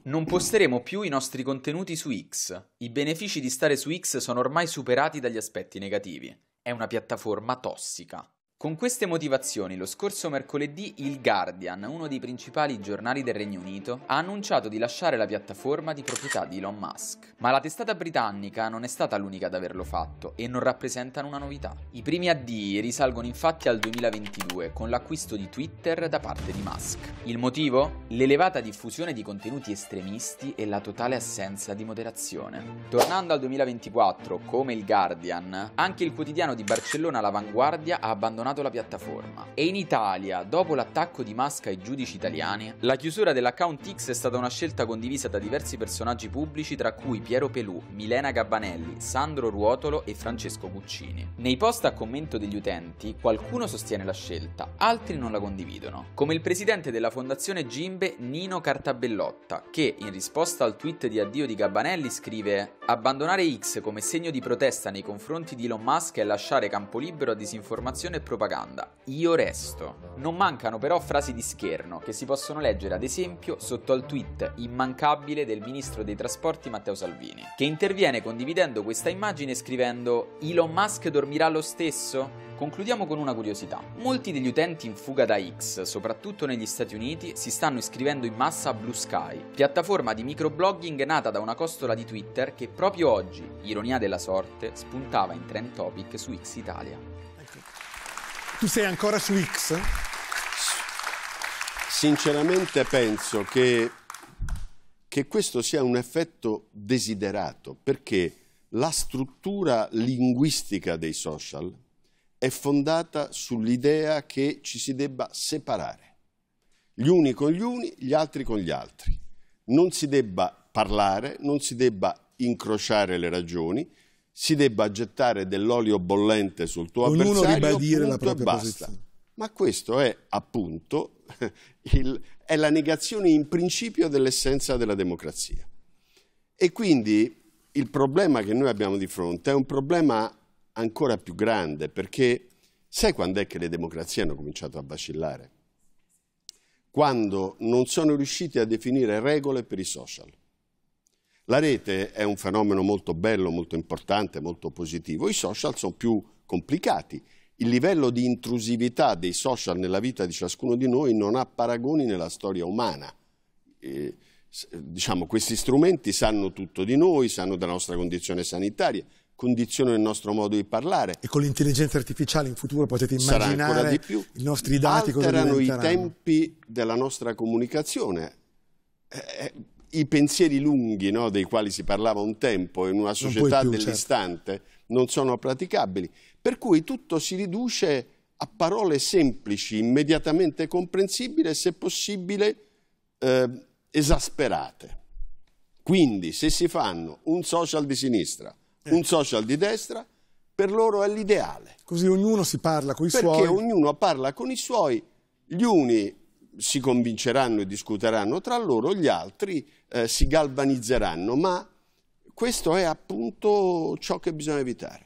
Non posteremo più i nostri contenuti su X. I benefici di stare su X sono ormai superati dagli aspetti negativi. È una piattaforma tossica. Con queste motivazioni, lo scorso mercoledì il Guardian, uno dei principali giornali del Regno Unito, ha annunciato di lasciare la piattaforma di proprietà di Elon Musk. Ma la testata britannica non è stata l'unica ad averlo fatto e non rappresentano una novità. I primi addii risalgono infatti al 2022 con l'acquisto di Twitter da parte di Musk. Il motivo? L'elevata diffusione di contenuti estremisti e la totale assenza di moderazione. Tornando al 2024, come il Guardian, anche il quotidiano di Barcellona L'Avanguardia ha abbandonato abbandonato la piattaforma. E in Italia, dopo l'attacco di Masca ai giudici italiani, la chiusura dell'account X è stata una scelta condivisa da diversi personaggi pubblici tra cui Piero Pelù, Milena Gabbanelli, Sandro Ruotolo e Francesco Guccini. Nei post a commento degli utenti qualcuno sostiene la scelta, altri non la condividono, come il presidente della fondazione Gimbe Nino Cartabellotta, che in risposta al tweet di addio di Gabbanelli scrive Abbandonare X come segno di protesta nei confronti di Elon Musk è lasciare campo libero a disinformazione e propaganda propaganda. Io resto. Non mancano però frasi di scherno che si possono leggere ad esempio sotto al tweet immancabile del ministro dei trasporti Matteo Salvini, che interviene condividendo questa immagine scrivendo Elon Musk dormirà lo stesso? Concludiamo con una curiosità. Molti degli utenti in fuga da X, soprattutto negli Stati Uniti, si stanno iscrivendo in massa a Blue Sky, piattaforma di microblogging nata da una costola di Twitter che proprio oggi, ironia della sorte, spuntava in trend topic su X Italia. Tu sei ancora su X? Sinceramente penso che, che questo sia un effetto desiderato, perché la struttura linguistica dei social è fondata sull'idea che ci si debba separare, gli uni con gli uni, gli altri con gli altri. Non si debba parlare, non si debba incrociare le ragioni, si debba gettare dell'olio bollente sul tuo Ognuno avversario. Ognuno ribadire la propria posizione. Ma questo è appunto il, è la negazione in principio dell'essenza della democrazia. E quindi il problema che noi abbiamo di fronte è un problema ancora più grande perché sai quando è che le democrazie hanno cominciato a vacillare? Quando non sono riusciti a definire regole per i social. La rete è un fenomeno molto bello, molto importante, molto positivo. I social sono più complicati. Il livello di intrusività dei social nella vita di ciascuno di noi non ha paragoni nella storia umana. E, diciamo, questi strumenti sanno tutto di noi, sanno della nostra condizione sanitaria, condizionano il nostro modo di parlare. E con l'intelligenza artificiale in futuro potete immaginare di più. i nostri dati. Alterano i tempi della nostra comunicazione. Eh, eh i pensieri lunghi no, dei quali si parlava un tempo in una società più, certo. dell'istante certo. non sono praticabili, per cui tutto si riduce a parole semplici, immediatamente comprensibili e se possibile eh, esasperate. Quindi se si fanno un social di sinistra, eh. un social di destra, per loro è l'ideale. Così ognuno si parla con i Perché suoi. Perché ognuno parla con i suoi, gli uni si convinceranno e discuteranno tra loro, gli altri eh, si galvanizzeranno, ma questo è appunto ciò che bisogna evitare.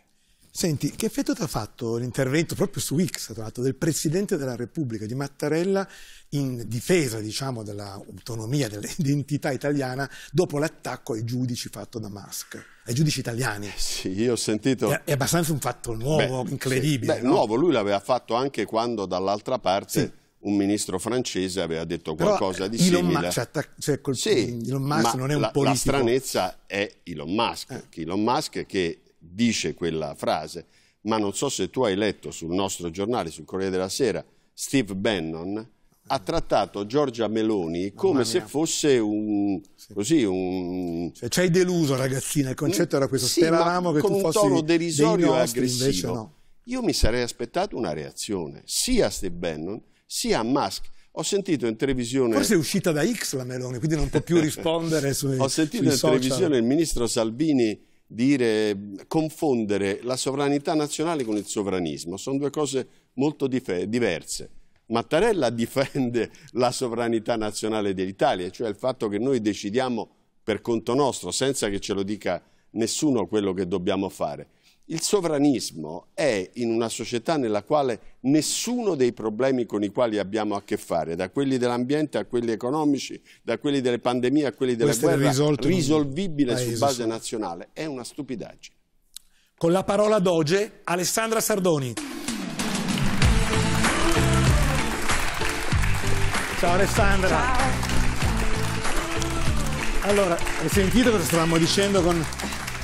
Senti, che effetto ti ha fatto l'intervento proprio su X, tra l'altro, del Presidente della Repubblica di Mattarella in difesa, diciamo, dell'autonomia, dell'identità italiana dopo l'attacco ai giudici fatto da Musk, ai giudici italiani? Eh sì, io ho sentito... È, abbastanza un fatto nuovo, beh, incredibile. Sì. Beh, no? nuovo, lui l'aveva fatto anche quando dall'altra parte... Sì un ministro francese aveva detto qualcosa Però di Elon simile. Musk, cioè, cioè, col, sì, Elon Musk non è un la, politico. La stranezza è Elon Musk, eh. Elon Musk che dice quella frase, ma non so se tu hai letto sul nostro giornale, sul Corriere della Sera, Steve Bannon ha trattato Giorgia Meloni come se fosse un... Sì. così un... Cioè, ci hai deluso ragazzina, il concetto era questo, sì, speravamo che tu fossi un tono derisorio e aggressivo. No. Io mi sarei aspettato una reazione, sia a Steve Bannon sia Musk. Ho sentito in televisione... Forse è uscita da X la Meloni, quindi non può più rispondere sui Ho sentito sui in social. televisione il ministro Salvini dire, confondere la sovranità nazionale con il sovranismo. Sono due cose molto diverse. Mattarella difende la sovranità nazionale dell'Italia, cioè il fatto che noi decidiamo per conto nostro, senza che ce lo dica nessuno quello che dobbiamo fare. Il sovranismo è in una società nella quale nessuno dei problemi con i quali abbiamo a che fare, da quelli dell'ambiente a quelli economici, da quelli delle pandemie a quelli della Questo guerra, risolvibile su base nazionale, è una stupidaggine. Con la parola doge, Alessandra Sardoni. Ciao Alessandra. Ciao. Allora, hai sentito cosa stavamo dicendo con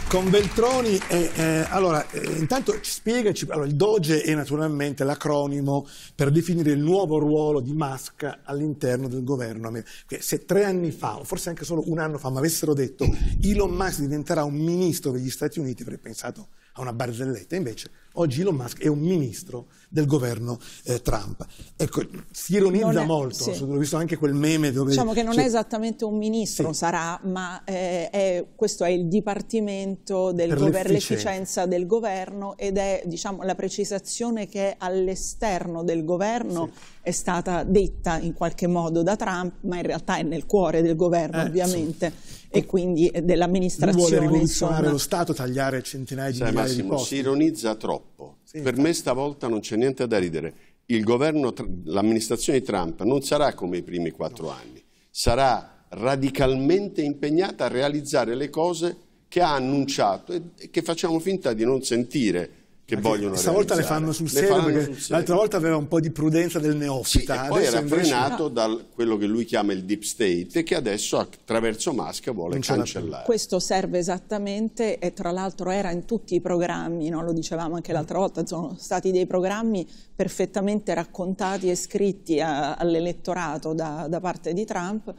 con Veltroni. Eh, eh, allora, eh, intanto spiegaci, allora, il Doge è naturalmente l'acronimo per definire il nuovo ruolo di Musk all'interno del governo. Se tre anni fa, o forse anche solo un anno fa, mi avessero detto Elon Musk diventerà un ministro degli Stati Uniti, avrei pensato a una barzelletta, invece Oggi Elon Musk è un ministro del governo eh, Trump. Ecco, si ironizza è, molto, sì. ho visto anche quel meme dove... Diciamo che non cioè, è esattamente un ministro, sì. sarà, ma eh, è, questo è il Dipartimento dell'Efficienza del Governo ed è diciamo, la precisazione che all'esterno del governo sì. è stata detta in qualche modo da Trump, ma in realtà è nel cuore del governo eh, ovviamente e quindi dell'amministrazione. Lui vuole rivoluzionare insomma. lo Stato, tagliare centinaia di cioè, migliaia Massimo, di posti. Si ironizza troppo troppo. Sì, per me stavolta non c'è niente da ridere. l'amministrazione Trump non sarà come i primi quattro no. anni, sarà radicalmente impegnata a realizzare le cose che ha annunciato e che facciamo finta di non sentire che Anche vogliono stavolta realizzare. le fanno sul serio fanno perché sul serio. l'altra volta aveva un po' di prudenza del neofita sì, poi era invece... frenato da quello che lui chiama il deep state che adesso attraverso Musk vuole cancellare questo serve esattamente e tra l'altro era in tutti i programmi no? lo dicevamo anche l'altra volta sono stati dei programmi perfettamente raccontati e scritti all'elettorato da, da parte di Trump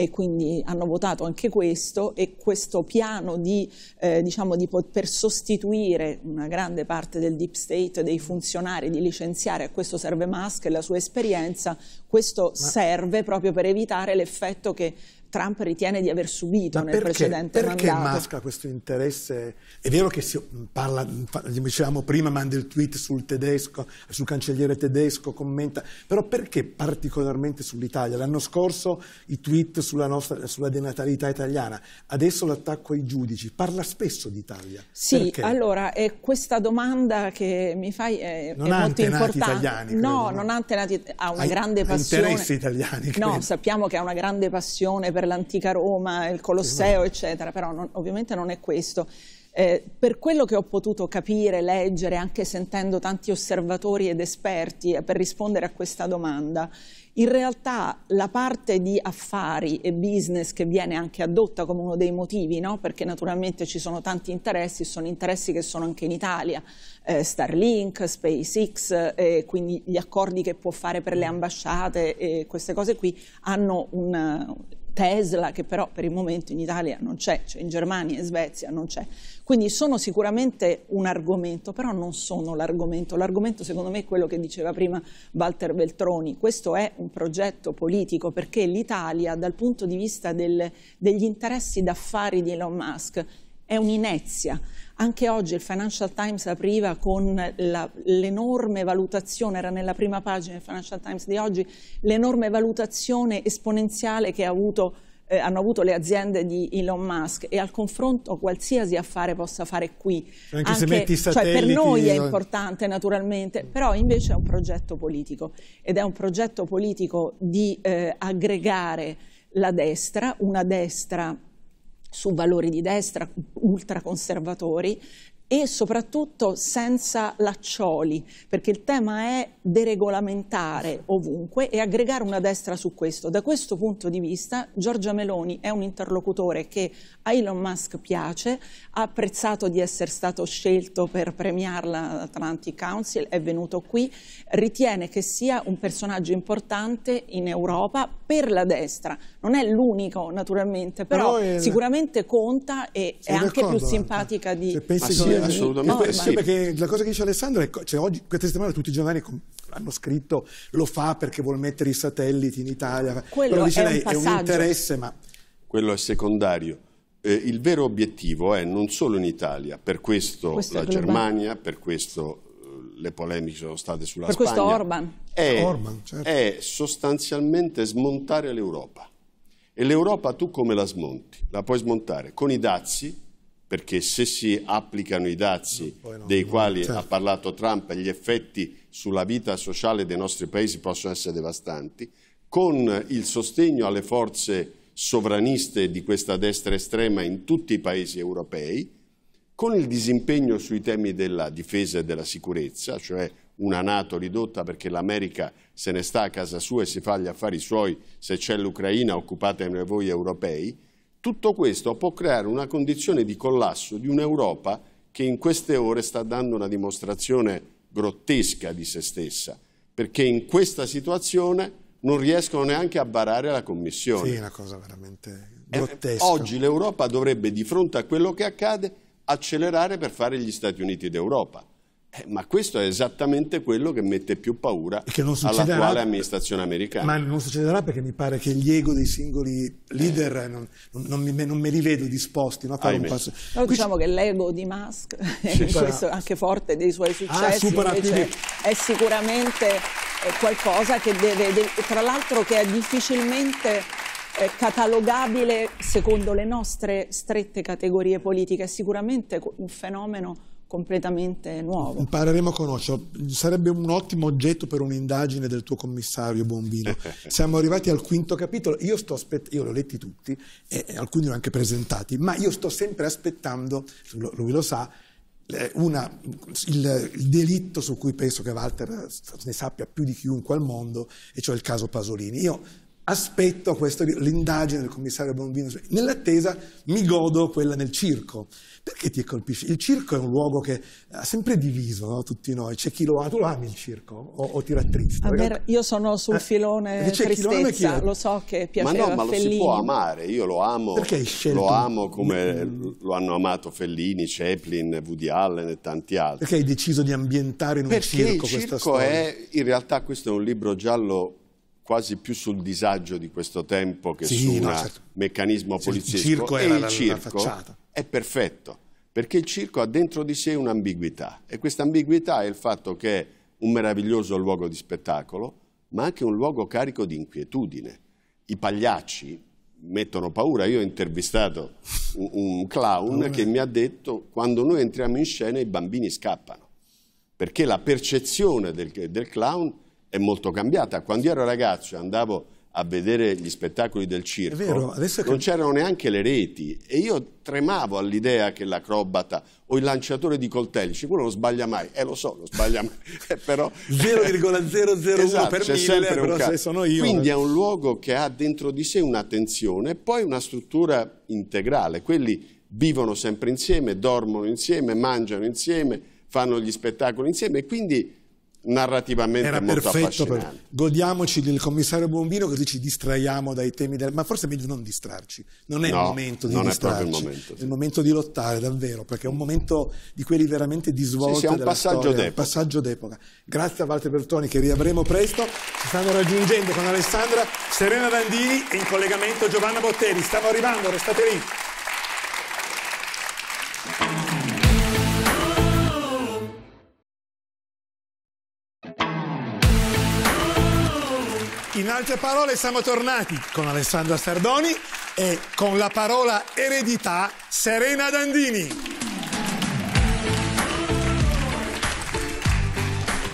e quindi hanno votato anche questo e questo piano di, eh, diciamo di per sostituire una grande parte del deep state dei funzionari di licenziare a questo serve Musk e la sua esperienza, questo Ma... serve proprio per evitare l'effetto che Trump ritiene di aver subito Ma nel perché, precedente perché mandato. Perché Musk questo interesse? È vero che si parla, dicevamo prima, manda il tweet sul tedesco, sul cancelliere tedesco, commenta, però perché particolarmente sull'Italia? L'anno scorso i tweet sulla, nostra, sulla denatalità italiana, adesso l'attacco ai giudici, parla spesso d'Italia. Sì, perché? allora, questa domanda che mi fai è, non è molto importante. Italiani, credo, no, no, non ha antenati, ha una ha, grande passione. interessi italiani. Credo. No, sappiamo che ha una grande passione per per l'antica Roma, il Colosseo, eccetera, però non, ovviamente non è questo. Eh, per quello che ho potuto capire, leggere, anche sentendo tanti osservatori ed esperti eh, per rispondere a questa domanda, in realtà la parte di affari e business che viene anche adotta come uno dei motivi, no? perché naturalmente ci sono tanti interessi, sono interessi che sono anche in Italia, eh, Starlink, SpaceX, eh, quindi gli accordi che può fare per le ambasciate, eh, queste cose qui hanno un, Tesla, che però per il momento in Italia non c'è, cioè in Germania e Svezia non c'è. Quindi sono sicuramente un argomento, però non sono l'argomento. L'argomento secondo me è quello che diceva prima Walter Veltroni. Questo è un progetto politico perché l'Italia dal punto di vista del, degli interessi d'affari di Elon Musk è un'inezia. Anche oggi il Financial Times apriva con l'enorme valutazione, era nella prima pagina del Financial Times di oggi, l'enorme valutazione esponenziale che ha avuto eh, hanno avuto le aziende di Elon Musk e al confronto qualsiasi affare possa fare qui. anche, cioè, anche se metti satelliti, cioè per noi è eh. importante naturalmente, però invece è un progetto politico ed è un progetto politico di eh, aggregare la destra, una destra su valori di destra ultraconservatori e soprattutto senza laccioli, perché il tema è deregolamentare ovunque e aggregare una destra su questo. Da questo punto di vista Giorgia Meloni è un interlocutore che a Elon Musk piace, ha apprezzato di essere stato scelto per premiarla all'Atlantic Council, è venuto qui, ritiene che sia un personaggio importante in Europa per la destra, non è l'unico, naturalmente, però, però è... sicuramente conta e Sei è anche più eh. simpatica di... Se pensi ah, sì, che... assolutamente no, sì. Perché la cosa che dice Alessandro è cioè, oggi, questa settimana tutti i giornali hanno scritto lo fa perché vuole mettere i satelliti in Italia. Quello però dice è lei, un è un interesse, ma... Quello è secondario. Eh, il vero obiettivo è non solo in Italia, per questo, questo la Germania, per questo eh, le polemiche sono state sulla per Spagna. Per questo Orban. È, Orban certo. è sostanzialmente smontare l'Europa. E l'Europa tu come la smonti? La puoi smontare con i dazi, perché se si applicano i dazi no, dei no, quali certo. ha parlato Trump, gli effetti sulla vita sociale dei nostri paesi possono essere devastanti, con il sostegno alle forze sovraniste di questa destra estrema in tutti i paesi europei, con il disimpegno sui temi della difesa e della sicurezza, cioè una Nato ridotta perché l'America se ne sta a casa sua e si fa gli affari suoi, se c'è l'Ucraina occupatene voi europei, tutto questo può creare una condizione di collasso di un'Europa che in queste ore sta dando una dimostrazione grottesca di se stessa, perché in questa situazione non riescono neanche a barare la Commissione. Sì, è una cosa veramente eh, grottesca. Eh, oggi l'Europa dovrebbe, di fronte a quello che accade, accelerare per fare gli Stati Uniti d'Europa eh, ma questo è esattamente quello che mette più paura all'attuale amministrazione americana. Ma non succederà perché mi pare che gli ego dei singoli leader eh. non, non, mi, non, me li vedo disposti no, a fare Ahimè. un passo. Però Qui diciamo che l'ego di Musk, questo anche forte dei suoi ah, successi, ah, è sicuramente eh, qualcosa che deve, deve tra l'altro che è difficilmente eh, catalogabile secondo le nostre strette categorie politiche, è sicuramente un fenomeno completamente nuovo. Impareremo a conoscerlo. Sarebbe un ottimo oggetto per un'indagine del tuo commissario Bombino. Siamo arrivati al quinto capitolo. Io, io li letti tutti e alcuni li ho anche presentati, ma io sto sempre aspettando, lui lo sa, una, il, il, delitto su cui penso che Walter ne sappia più di chiunque al mondo, e cioè il caso Pasolini. Io aspetto l'indagine del commissario Bombino, nell'attesa mi godo quella nel circo, perché ti colpisce? Il circo è un luogo che ha sempre diviso no? tutti noi. C'è chi lo ama, tu lo ami il circo o, o ti rattrista? io sono sul eh, filone eh, tristezza, lo so che piaceva Ma no, ma lo Fellini. si può amare, io lo amo. Perché hai scelto? Lo amo come mm. lo hanno amato Fellini, Chaplin, Woody Allen e tanti altri. Perché hai deciso di ambientare in un Perché circo, circo questa storia? Perché in realtà questo è un libro giallo quasi più sul disagio di questo tempo che sì, su no, un certo. meccanismo poliziesco. Il circo era la, circo, la facciata è perfetto, perché il circo ha dentro di sé un'ambiguità e questa ambiguità è il fatto che è un meraviglioso luogo di spettacolo, ma anche un luogo carico di inquietudine. I pagliacci mettono paura. Io ho intervistato un, un clown che mi ha detto quando noi entriamo in scena i bambini scappano, perché la percezione del, del clown è molto cambiata. Quando io ero ragazzo e andavo a vedere gli spettacoli del circo, vero, che... non c'erano neanche le reti e io tremavo all'idea che l'acrobata o il lanciatore di coltelli, quello non sbaglia mai, eh lo so, lo sbaglia mai, eh, però... 0,001 esatto, per mille, però se sono io... Quindi è un luogo che ha dentro di sé un'attenzione e poi una struttura integrale, quelli vivono sempre insieme, dormono insieme, mangiano insieme, fanno gli spettacoli insieme e quindi narrativamente Era molto perfetto per... Godiamoci del commissario Bombino così ci distraiamo dai temi del... ma forse è meglio non distrarci. Non è no, il momento di non distrarci. È, il momento, sì. è il momento di lottare davvero, perché è un momento di quelli veramente di svolta sì, sì, è un passaggio d'epoca. passaggio d'epoca. Grazie a Walter Bertoni che riavremo presto. Ci stanno raggiungendo con Alessandra Serena Dandini e in collegamento Giovanna Botteri. Stanno arrivando, restate lì. In altre parole siamo tornati con Alessandra Sardoni e con la parola eredità Serena Dandini.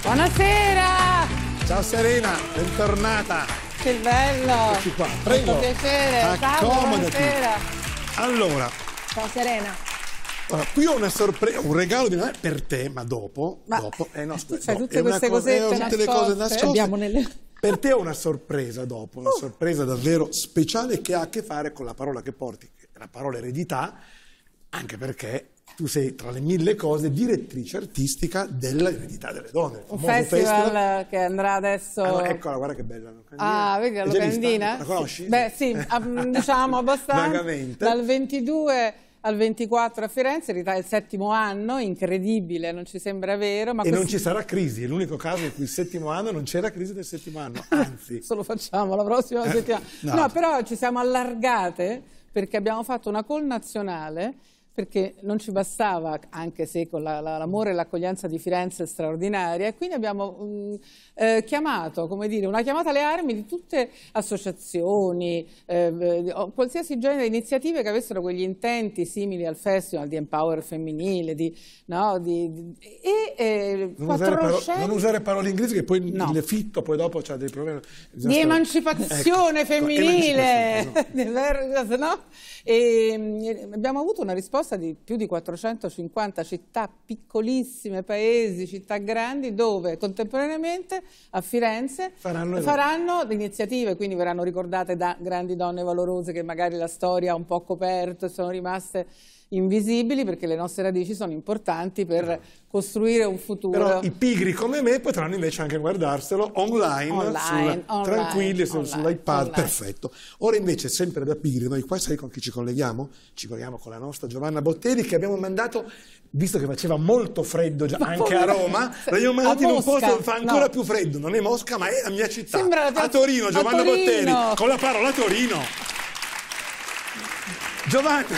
Buonasera! Ciao Serena, bentornata. Che bello! Eccoci qua, prego. Un piacere. Accomodati. Ciao, buonasera. Allora. Ciao Serena. Allora, qui ho una sorpresa, un regalo di Natale per te, ma dopo. Ma dopo eh, no, scusa, no, tutte queste co- eh, tutte le cose nascoste. Nelle... Per te ho una sorpresa dopo, una oh. sorpresa davvero speciale che ha a che fare con la parola che porti, la parola eredità, anche perché tu sei tra le mille cose direttrice artistica dell'eredità delle donne. Un festival, festival, che andrà adesso. Allora, ah, eccola, guarda che bella locandina. Ah, vedi la locandina? La conosci? Beh, sì, diciamo abbastanza. Vagamente. Dal 22 al 24 a Firenze, l'Italia è il settimo anno, incredibile, non ci sembra vero. e non ci sarà crisi, è l'unico caso in cui il settimo anno non c'è la crisi del settimo anno, ah, anzi. Solo facciamo la prossima eh, settimana. no. no, però ci siamo allargate perché abbiamo fatto una call nazionale perché non ci bastava, anche se con l'amore la, e l'accoglienza di Firenze straordinaria, e quindi abbiamo mh, mm, eh, chiamato, come dire, una chiamata alle armi di tutte associazioni, ehm, eh, qualsiasi genere di iniziative che avessero quegli intenti simili al festival di empower femminile, di, no, di, di e eh, non, usare parole, non, usare parole inglesi che poi no. il fitto poi dopo c'ha dei problemi. Di emancipazione ecco, ecco femminile, emancipazione, esatto. no. E mm, abbiamo avuto una risposta di più di 450 città piccolissime, paesi, città grandi, dove contemporaneamente a Firenze faranno, faranno iniziative, quindi verranno ricordate da grandi donne valorose che magari la storia ha un po' coperto e sono rimaste invisibili perché le nostre radici sono importanti per esatto. costruire un futuro. Però i pigri come me potranno invece anche guardarselo online, online, sulla, online tranquilli online, sull'iPad, perfetto. Ora invece sempre da pigri, noi qua sai con chi ci colleghiamo? Ci colleghiamo con la nostra Giovanna Botteri che abbiamo mandato visto che faceva molto freddo già, anche a Roma, l'abbiamo mandato in un posto che fa ancora no. più freddo, non è Mosca ma è la mia città, la tua... a Torino, Giovanna a Torino. Botteri, con la parola Torino. Giovanna,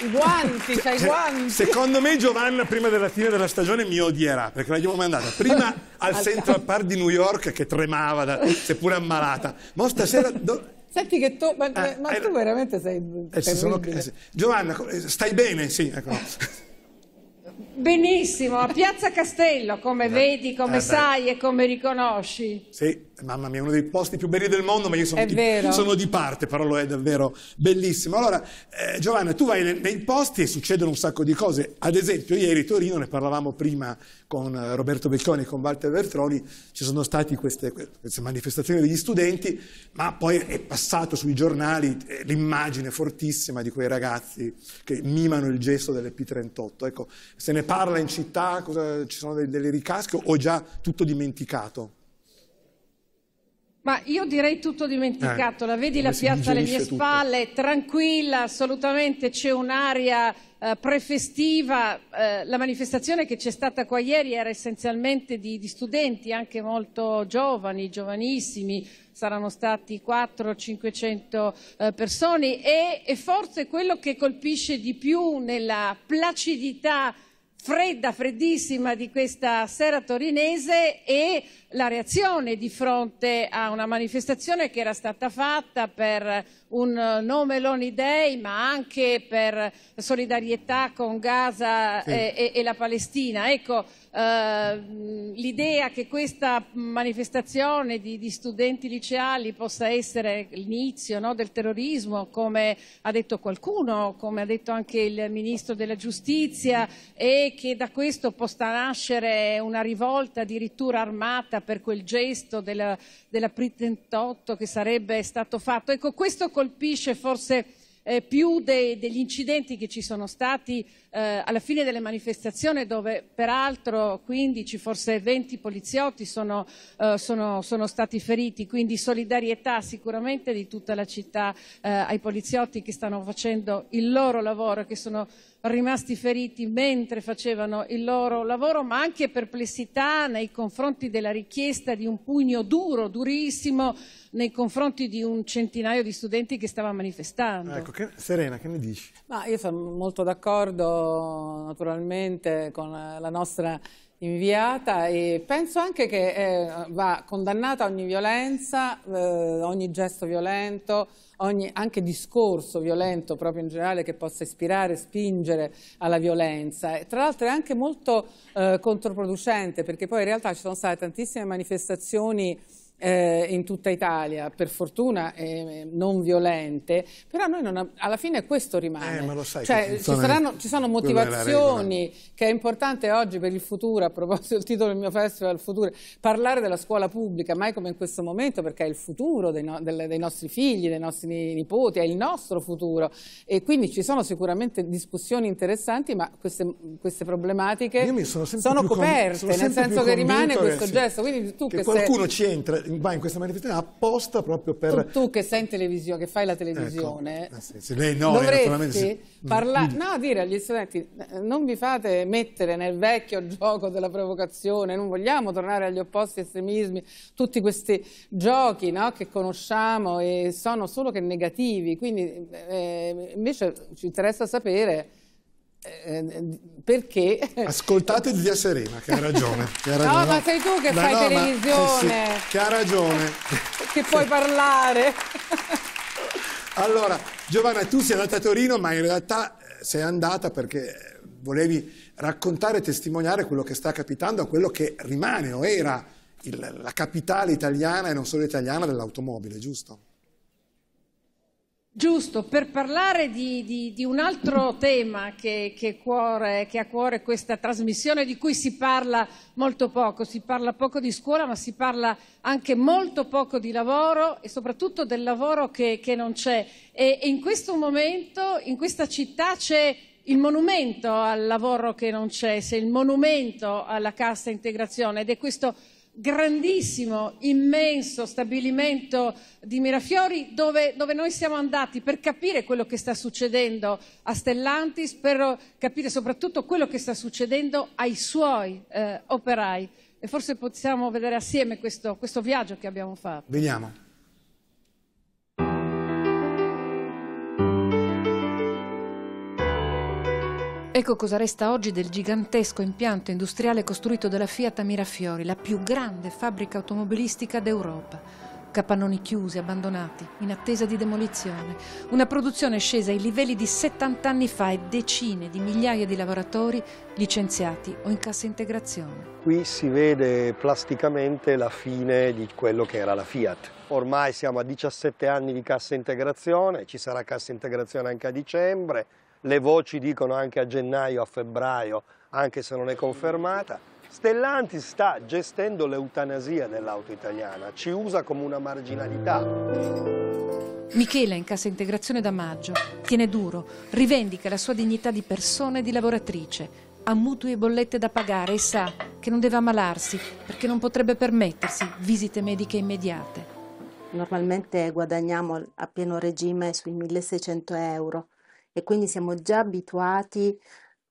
i guanti, c'hai i guanti. Secondo me Giovanna prima della fine della stagione mi odierà perché l'abbiamo mandata prima al Central Park di New York che tremava, da, seppur ammalata, ma stasera... Do... Senti che tu, ma, ah, ma tu veramente sei eh, sono, eh, Giovanna, eh, stai bene? Sì, ecco. Benissimo, a Piazza Castello, come vedi, come eh sai e come riconosci. Sì, mamma mia, uno dei posti più belli del mondo, ma io sono, di, sono di, parte, però lo è davvero bellissimo. Allora, eh, Giovanna, tu vai nei, nei, posti e succedono un sacco di cose. Ad esempio, ieri a Torino, ne parlavamo prima con eh, Roberto Becchioni e con Walter Bertroni, ci sono state queste, queste manifestazioni degli studenti, ma poi è passato sui giornali eh, l'immagine fortissima di quei ragazzi che mimano il gesto delle P38. Ecco, se ne parla in città? Cosa, ci sono dei, delle ricasche o già tutto dimenticato? Ma io direi tutto dimenticato, eh, la vedi la piazza alle mie tutto. spalle, tranquilla, assolutamente c'è un'aria eh, prefestiva, eh, la manifestazione che c'è stata qua ieri era essenzialmente di, di studenti, anche molto giovani, giovanissimi, saranno stati 400-500 eh, persone e, e forse quello che colpisce di più nella placidità fredda, freddissima di questa sera torinese e la reazione di fronte a una manifestazione che era stata fatta per un eh, No Meloni Day, ma anche per solidarietà con Gaza sì. Eh, e, e, la Palestina. Ecco, eh, l'idea che questa manifestazione di, di, studenti liceali possa essere l'inizio no, del terrorismo, come ha detto qualcuno, come ha detto anche il Ministro della Giustizia, e che da questo possa nascere una rivolta addirittura armata per quel gesto della, della Pritentotto che sarebbe stato fatto. Ecco, questo colpisce forse eh, più de, degli incidenti che ci sono stati eh, alla fine delle manifestazioni dove peraltro 15, forse 20 poliziotti sono, eh, sono, sono stati feriti, quindi solidarietà sicuramente di tutta la città eh, ai poliziotti che stanno facendo il loro lavoro, e che sono rimasti feriti mentre facevano il loro lavoro, ma anche perplessità nei confronti della richiesta di un pugno duro, durissimo, nei confronti di un centinaio di studenti che stava manifestando. Ecco, che, Serena, che ne dici? Ma io sono molto d'accordo naturalmente con la nostra inviata e penso anche che eh, va condannata ogni violenza, eh, ogni gesto violento, ogni anche discorso violento proprio in generale che possa ispirare, spingere alla violenza. E tra l'altro è anche molto eh, controproducente perché poi in realtà ci sono state tantissime manifestazioni eh, in tutta Italia, per fortuna eh, non violente, però noi non, alla fine questo rimane. Eh, ma lo sai cioè, ci, saranno, ci, sono motivazioni che è importante oggi per il futuro, a proposito del titolo del mio festival, il futuro, parlare della scuola pubblica, mai come in questo momento, perché è il futuro dei, no, del, dei nostri figli, dei nostri nipoti, è il nostro futuro e quindi ci sono sicuramente discussioni interessanti, ma queste, queste problematiche sono, sono coperte, sono nel senso che rimane questo che, gesto. Quindi tu che, che qualcuno sei... ci entra va in questa manifestazione apposta proprio per... Tu, tu che sei in televisione, che fai la televisione, ecco. Ah, se lei no, dovresti parlare... No, dire agli studenti, non vi fate mettere nel vecchio gioco della provocazione, non vogliamo tornare agli opposti estremismi, tutti questi giochi no, che conosciamo e sono solo che negativi, quindi eh, invece ci interessa sapere eh, eh, perché... Ascoltate Zia Serena, che ha ragione. Che ha ragione. No, ma sei tu che ma fai no, televisione. Sì, sì, che ha ragione. Che puoi parlare. Allora, Giovanna, tu sei andata a Torino, ma in realtà eh, sei andata perché volevi raccontare e testimoniare quello che sta capitando a quello che rimane o era il, la capitale italiana e non solo italiana dell'automobile, giusto? Giusto, per parlare di, di, di un altro tema che, che, cuore, che, ha a cuore questa trasmissione di cui si parla molto poco, si parla poco di scuola ma si parla anche molto poco di lavoro e soprattutto del lavoro che, che non c'è e, e in questo momento in questa città c'è il monumento al lavoro che non c'è, c'è il monumento alla cassa integrazione ed è questo grandissimo, immenso stabilimento di Mirafiori dove, dove, noi siamo andati per capire quello che sta succedendo a Stellantis, per capire soprattutto quello che sta succedendo ai suoi eh, operai. E forse possiamo vedere assieme questo, questo viaggio che abbiamo fatto. Veniamo. Ecco cosa resta oggi del gigantesco impianto industriale costruito dalla Fiat a Mirafiori, la più grande fabbrica automobilistica d'Europa. Capannoni chiusi, abbandonati, in attesa di demolizione. Una produzione scesa ai livelli di 70 anni fa e decine di migliaia di lavoratori licenziati o in cassa integrazione. Qui si vede plasticamente la fine di quello che era la Fiat. Ormai siamo a 17 anni di cassa integrazione, ci sarà cassa integrazione anche a dicembre, le voci dicono anche a gennaio, a febbraio, anche se non è confermata. Stellantis sta gestendo l'eutanasia dell'auto italiana, ci usa come una marginalità. Michela, in cassa integrazione da maggio, tiene duro, rivendica la sua dignità di persona e di lavoratrice, ha mutui e bollette da pagare e sa che non deve ammalarsi perché non potrebbe permettersi visite mediche immediate. Normalmente guadagniamo a pieno regime sui 1600 euro, e quindi siamo già abituati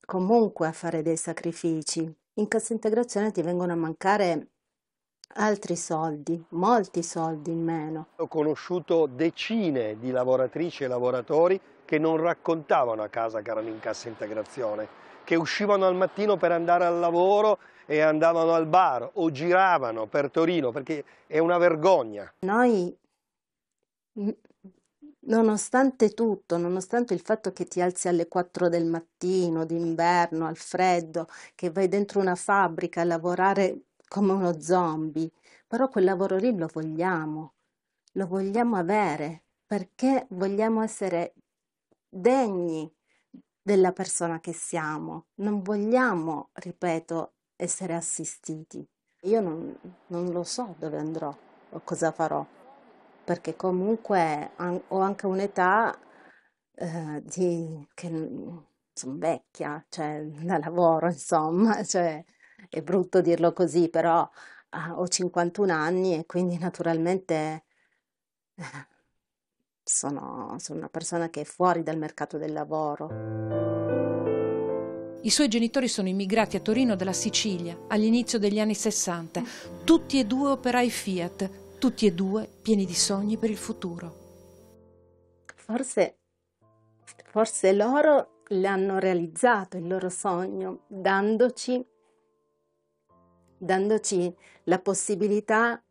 comunque a fare dei sacrifici. In cassa integrazione ti vengono a mancare altri soldi, molti soldi in meno. Ho conosciuto decine di lavoratrici e lavoratori che non raccontavano a casa che erano in cassa integrazione, che uscivano al mattino per andare al lavoro e andavano al bar o giravano per Torino perché è una vergogna. Noi nonostante tutto, nonostante il fatto che ti alzi alle 4 del mattino, d'inverno, al freddo, che vai dentro una fabbrica a lavorare come uno zombie, però quel lavoro lì lo vogliamo, lo vogliamo avere perché vogliamo essere degni della persona che siamo, non vogliamo, ripeto, essere assistiti. Io non, non lo so dove andrò o cosa farò perché comunque an- ho anche un'età eh, di, che sono vecchia, cioè da lavoro, insomma, cioè, è brutto dirlo così, però eh, ho 51 anni e quindi naturalmente eh, sono, sono una persona che è fuori dal mercato del lavoro. I suoi genitori sono immigrati a Torino dalla Sicilia all'inizio degli anni 60, tutti e due operai Fiat, tutti e due pieni di sogni per il futuro. Forse, forse loro l'hanno realizzato il loro sogno, dandoci, dandoci la possibilità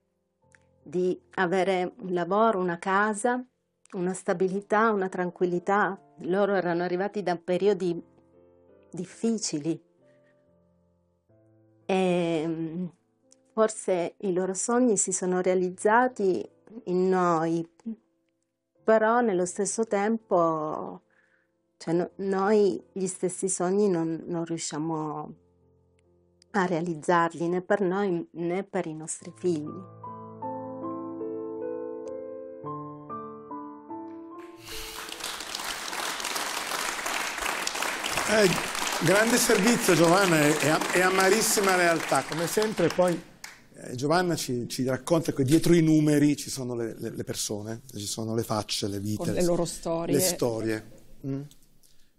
di avere un lavoro, una casa, una stabilità, una tranquillità. Loro erano arrivati da periodi difficili. E, Forse i loro sogni si sono realizzati in noi, però nello stesso tempo cioè, no, noi gli stessi sogni non, non riusciamo a realizzarli né per noi né per i nostri figli. Eh, grande servizio Giovanna e amarissima realtà, come sempre poi eh, Giovanna ci, ci, racconta che dietro i numeri ci sono le, le, le persone, ci sono le facce, le vite, le, le, loro storie. storie. Mm?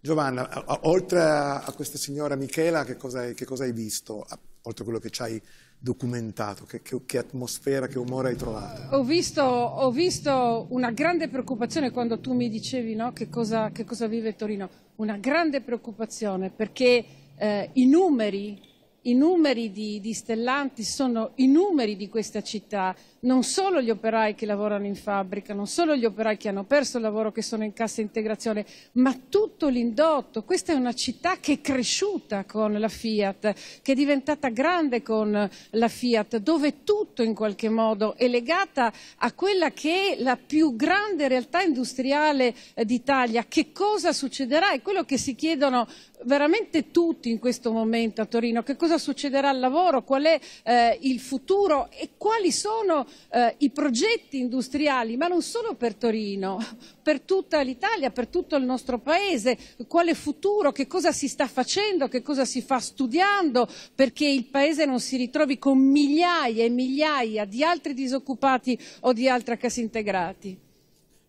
Giovanna, oltre a, a, questa signora Michela, che cosa hai, che cosa hai visto? oltre a quello che ci hai documentato, che, che, che, atmosfera, che umore hai trovato? Ho visto, ho visto, una grande preoccupazione quando tu mi dicevi no, che, cosa, che, cosa, vive Torino, una grande preoccupazione perché eh, i numeri i numeri di, di Stellantis sono i numeri di questa città, non solo gli operai che lavorano in fabbrica, non solo gli operai che hanno perso il lavoro, che sono in cassa integrazione, ma tutto l'indotto. Questa è una città che è cresciuta con la Fiat, che è diventata grande con la Fiat, dove tutto in qualche modo è legata a quella che è la più grande realtà industriale eh, d'Italia. Che cosa succederà? È quello che si chiedono veramente tutti in questo momento a Torino. Che cosa succederà al lavoro? Qual è eh, il futuro e quali sono eh, i progetti industriali, ma non solo per Torino, per tutta l'Italia, per tutto il nostro paese, quale futuro, che cosa si sta facendo, che cosa si fa studiando, perché il paese non si ritrovi con migliaia e migliaia di altri disoccupati o di altra casa integrati.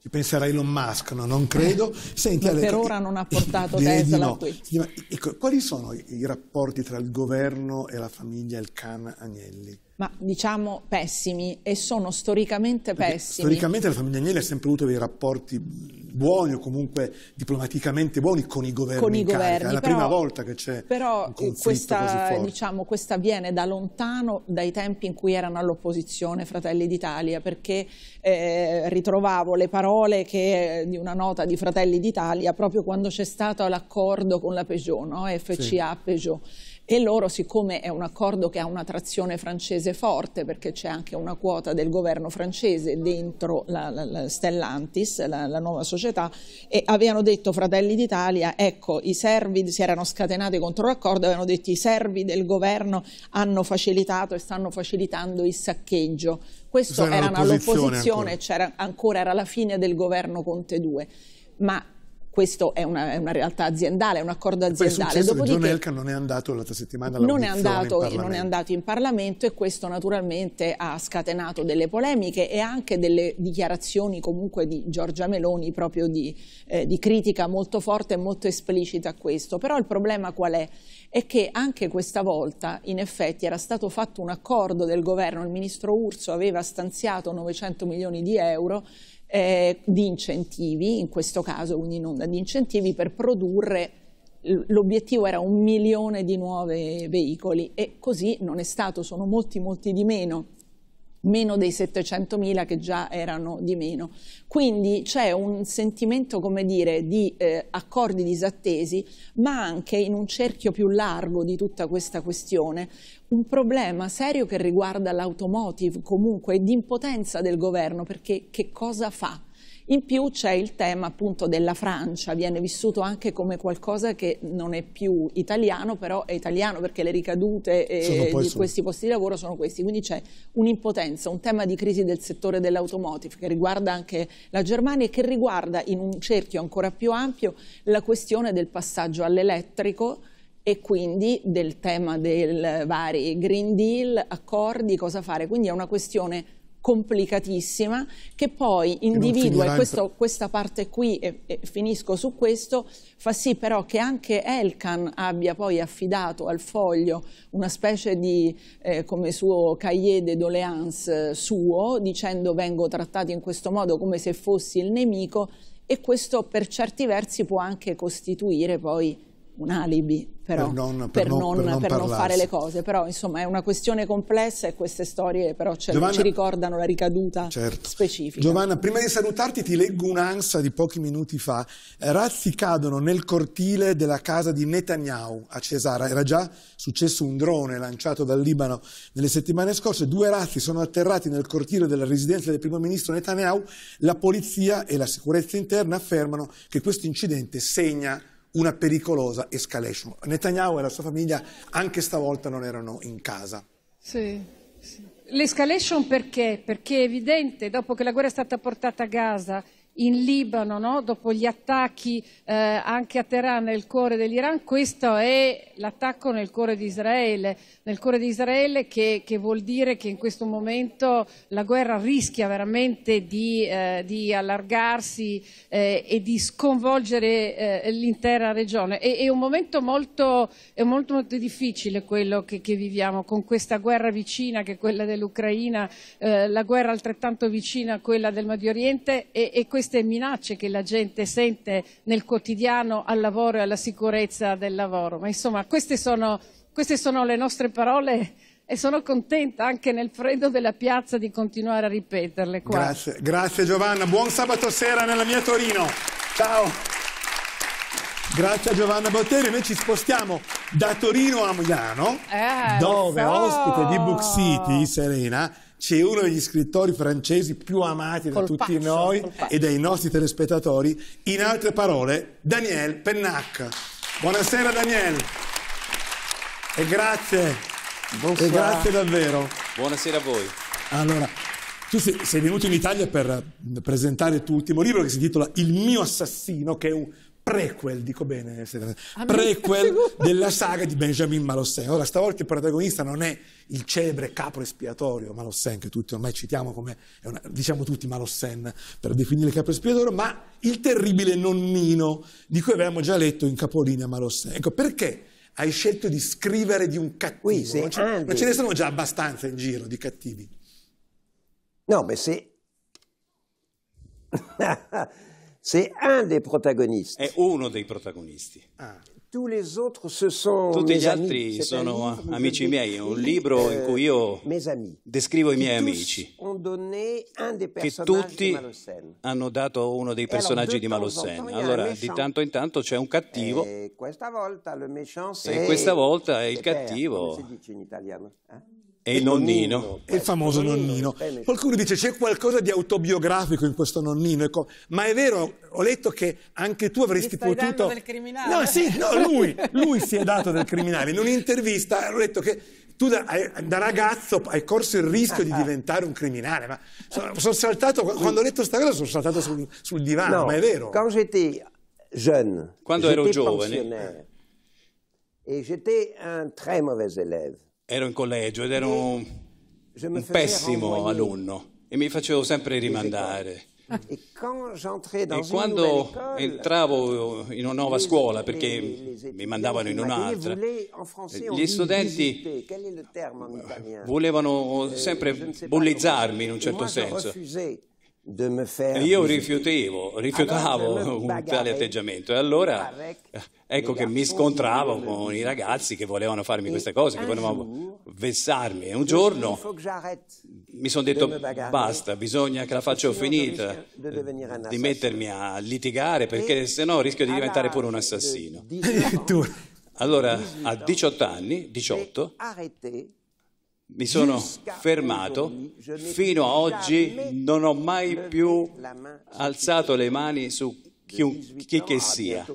Ci penserà Elon Musk, no? non credo. Senti, Ale, per ora non ha portato Tesla no. qui. Ecco, quali sono i rapporti tra il governo e la famiglia El can Agnelli? ma diciamo pessimi e sono storicamente Perché pessimi. storicamente la famiglia Agnelli ha sempre avuto dei rapporti buoni o comunque diplomaticamente buoni con i governi con i governi, carica. È la però, prima volta che c'è però eh, questa, diciamo, questa viene da lontano dai tempi in cui erano all'opposizione Fratelli d'Italia perché eh, ritrovavo le parole che, eh, di una nota di Fratelli d'Italia proprio quando c'è stato l'accordo con la Peugeot, no? FCA sì. Peugeot e loro siccome è un accordo che ha una trazione francese forte perché c'è anche una quota del governo francese dentro la, la, la Stellantis, la, la, nuova società e avevano detto Fratelli d'Italia ecco i servi si erano scatenati contro l'accordo avevano detto i servi del governo hanno facilitato e stanno facilitando il saccheggio questo era, era all'opposizione ancora. ancora era la fine del governo Conte 2 ma questo è una, è una realtà aziendale, è un accordo aziendale. Poi è John Elkan non è andato l'altra settimana alla non è, andato, non è andato in Parlamento e questo naturalmente ha scatenato delle polemiche e anche delle dichiarazioni comunque di Giorgia Meloni proprio di, eh, di critica molto forte e molto esplicita a questo. Però il problema qual è? È che anche questa volta in effetti era stato fatto un accordo del governo, il ministro Urso aveva stanziato 900 milioni di euro eh, di incentivi, in questo caso un'inonda di incentivi per produrre l'obiettivo era un milione di nuovi veicoli e così non è stato, sono molti molti di meno meno dei 700.000 che già erano di meno. Quindi c'è un sentimento, come dire, di eh, accordi disattesi, ma anche in un cerchio più largo di tutta questa questione, un problema serio che riguarda l'automotive comunque e di impotenza del governo, perché che cosa fa? In più c'è il tema appunto della Francia, viene vissuto anche come qualcosa che non è più italiano, però è italiano perché le ricadute eh, di sono. questi posti di lavoro sono questi. Quindi c'è un'impotenza, un tema di crisi del settore dell'automotive che riguarda anche la Germania e che riguarda in un cerchio ancora più ampio la questione del passaggio all'elettrico e quindi del tema dei vari Green Deal, accordi, cosa fare. Quindi è una questione complicatissima che poi individua, e questo, questa parte qui, e, e, finisco su questo, fa sì però che anche Elkan abbia poi affidato al foglio una specie di, eh, come suo cahier de doléance eh, suo, dicendo vengo trattato in questo modo come se fossi il nemico e questo per certi versi può anche costituire poi un alibi però, per, non, per, per, non, non, per non, fare le cose. Però insomma è una questione complessa e queste storie però cioè, Giovanna, ci ricordano la ricaduta certo. specifica. Giovanna, prima di salutarti ti leggo un'ansa di pochi minuti fa. Razzi cadono nel cortile della casa di Netanyahu a Cesara. Era già successo un drone lanciato dal Libano nelle settimane scorse. Due razzi sono atterrati nel cortile della residenza del primo ministro Netanyahu. La polizia e la sicurezza interna affermano che questo incidente segna una pericolosa escalation. Netanyahu e la sua famiglia anche stavolta non erano in casa. Sì, sì. L'escalation perché? Perché è evidente, dopo che la guerra è stata portata a Gaza, in Libano, no? dopo gli attacchi eh, anche a Teheran nel cuore dell'Iran, questo è l'attacco nel cuore di Israele, nel cuore di Israele che, che, vuol dire che in questo momento la guerra rischia veramente di, eh, di allargarsi eh, e di sconvolgere eh, l'intera regione. E, è un momento molto, molto, molto difficile quello che, che, viviamo con questa guerra vicina che è quella dell'Ucraina, eh, la guerra altrettanto vicina a quella del Medio Oriente e, e queste minacce che la gente sente nel quotidiano al lavoro e alla sicurezza del lavoro. Ma insomma, queste sono, queste sono le nostre parole e sono contenta anche nel freddo della piazza di continuare a ripeterle. Qua. Grazie, grazie Giovanna, buon sabato sera nella mia Torino. Ciao. Grazie a Giovanna Botteri, noi ci spostiamo da Torino a Milano, eh, dove so. ospite di Book City, Serena, c'è uno degli scrittori francesi più amati da tutti noi e dai nostri telespettatori, in altre parole, Daniel Pennac. Buonasera Daniel e grazie, Buonasera. e grazie davvero. Buonasera a voi. Allora, tu sei, sei, venuto in Italia per presentare il tuo ultimo libro che si intitola Il mio assassino, che è un, prequel, dico bene, prequel della saga di Benjamin Malossin. Ora, stavolta il protagonista non è il celebre capo espiatorio Malossin, che tutti ormai citiamo come, una, diciamo tutti Malossin per definire il capo espiatorio, ma il terribile nonnino di cui avevamo già letto in capolinea Malossin. Ecco, perché hai scelto di scrivere di un cattivo? Sì, sì. Non, ce, non ce ne sono già abbastanza in giro di cattivi. No, beh sì. C'est un dei protagonisti. È uno dei protagonisti. Ah. Tutti gli altri sono amici miei, è un libro in euh, cui io descrivo i miei amici, che tutti hanno dato uno dei personaggi di Malocène. Allora, di tanto in tanto c'è un cattivo, e questa volta il cattivo... Come si dice in italiano? E il nonnino. nonnino. E il famoso nonnino. nonnino. Qualcuno dice c'è qualcosa di autobiografico in questo nonnino. Ma è vero, ho letto che anche tu avresti potuto... del criminale. No, sì, no, lui, lui si è dato del criminale. In un'intervista ho letto che tu da, da, ragazzo hai corso il rischio di ah, ah. diventare un criminale, ma sono, sono saltato, quando ho letto questa cosa sono saltato sul, sul divano, no, ma è vero. Quand j'étais jeune, quando ero giovane, E j'étais un très mauvais élève ero in collegio ed ero un, un pessimo alunno e mi facevo sempre rimandare. E quando entravo in una nuova scuola, perché mi mandavano in un'altra, gli studenti volevano euh, sempre bullizzarmi in un certo senso io rifiutevo, rifiutavo un tale atteggiamento e allora ecco che mi scontravo con i ragazzi che volevano farmi queste cose, che volevano vessarmi e un giorno mi sono detto basta, bisogna che la faccio finita di mettermi a litigare perché sennò rischio di diventare pure un assassino. Allora a 18 anni, 18, mi sono fermato, fino a oggi non ho mai più alzato le mani su chi, chi che ah, sia,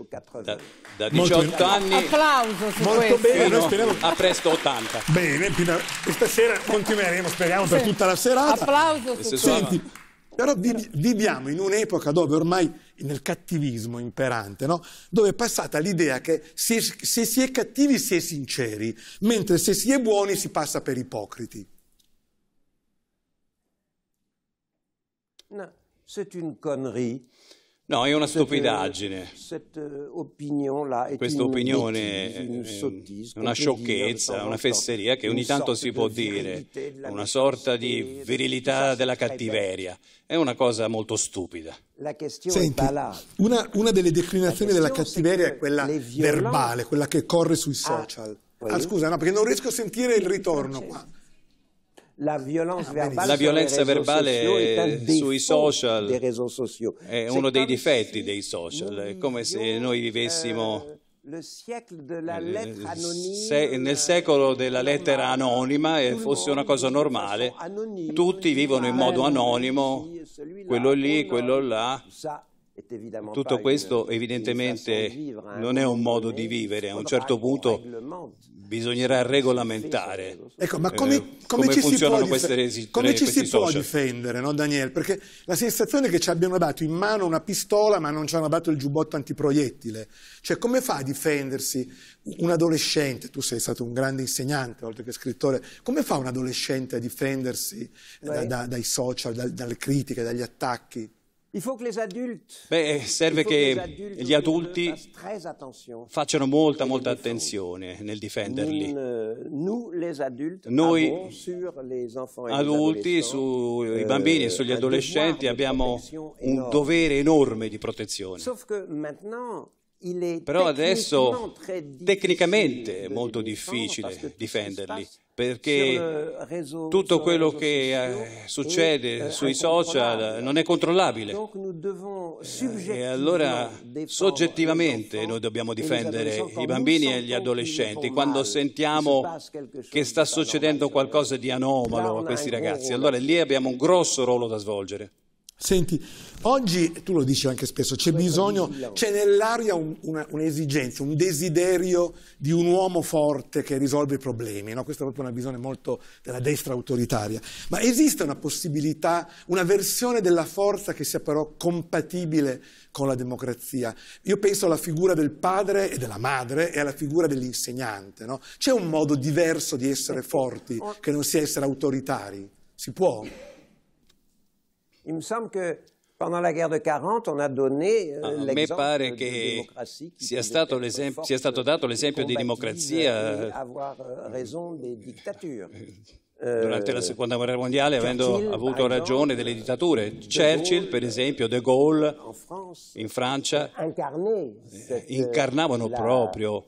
da, da 18 anni applauso molto bene, speriamo... a presto 80. Bene, questa sera continueremo, speriamo, per tutta la serata. Applauso su Senti, però viviamo in un'epoca dove ormai, nel cattivismo imperante, no? dove è passata l'idea che se, se si è cattivi si è sinceri, mentre se si è buoni si passa per ipocriti. No, c'est une connerie. No, è una stupidaggine. Questa opinione è una sciocchezza, una fesseria che ogni tanto si può dire, una sorta di virilità della cattiveria. È una cosa molto stupida. Senti, una, una delle declinazioni della cattiveria è quella verbale, quella che corre sui ah, social. Ah, scusa, no, perché non riesco a sentire il ritorno qua la violence ah, verbale, la violenza verbale sui social è uno dei difetti dei social, è come se noi euh, vivessimo... Eh, nel secolo della lettera anonima eh, e fosse una cosa normale, tutti vivono in modo anonimo, quello lì, quello là. Tutto questo evidentemente non è un modo di vivere, a un certo punto bisognerà regolamentare. Ecco, ma come, eh, come, come ci funzionano eh, si può queste Come ci si può difendere, no, Daniel? Perché la sensazione è che ci abbiano dato in mano una pistola ma non ci hanno dato il giubbotto antiproiettile. Cioè, come fa a difendersi un adolescente? Tu sei stato un grande insegnante, oltre che scrittore. Come fa un adolescente a difendersi da, eh, da, dai social, da, dalle critiche, dagli attacchi? Beh, eh, serve che gli adulti facciano molta, molta attenzione nel difenderli. Noi adulti sui eh, euh, bambini e sugli adolescenti abbiamo un dovere enorme di protezione. Però adesso tecnicamente è molto difficile difenderli perché eh, tutto quello che eh, eh, succede sui social non è controllabile. E allora soggettivamente noi dobbiamo difendere i bambini e gli adolescenti quando sentiamo che sta succedendo qualcosa di anomalo a questi ragazzi. Allora lì abbiamo un grosso ruolo da svolgere. Senti, oggi, tu lo dici anche spesso, c'è bisogno, oh. c'è nell'aria un'esigenza, un, un, desiderio di un uomo forte che risolve i problemi, no? questa è proprio una visione molto della destra autoritaria, ma esiste una possibilità, una versione della forza che sia però compatibile con la democrazia? Io penso alla figura del padre e della madre e alla figura dell'insegnante, no? c'è un modo diverso di essere forti che non sia essere autoritari, si può? Il me semble que pendant la guerre de 40 on a donné euh, ah, A me pare che sia stato, sia stato, dato l'esempio di democrazia. Eh. Avoir euh, raison des dictatures. Durante la euh, seconda guerra mondiale, avendo avuto ragione delle dittature, Churchill, per esempio, De Gaulle in Francia eh, incarnavano proprio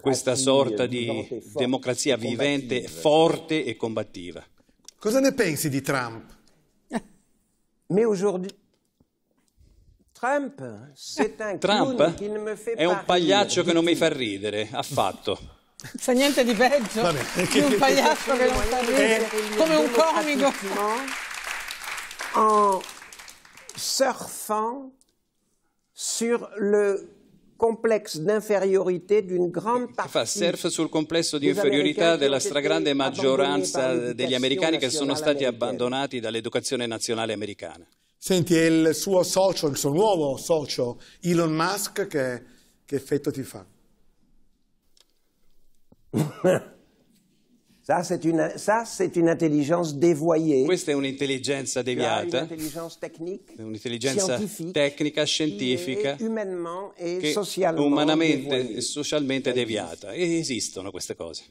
questa sorta di democrazia vivente, forte e combattiva. Cosa ne pensi di Trump? Mais aujourd'hui, Trump, c'est un Trump hein? è un pagliaccio che non mi fa ridere affatto. C'è niente di peggio di un pagliaccio che non fa ridere, eh. come un comico. En surfant sur le complex di una grande partie. Fa surf sul complesso di inferiorità della stragrande maggioranza degli americani che sono stati abbandonati dall'educazione nazionale americana. Senti, è il suo socio, il suo nuovo socio, Elon Musk, che, che effetto ti fa? Ça, c'est une, une, intelligence dévoyée. Questa è un'intelligenza deviata, un'intelligenza tecnica, scientifica, che è umanamente e socialmente deviata. E esistono queste cose.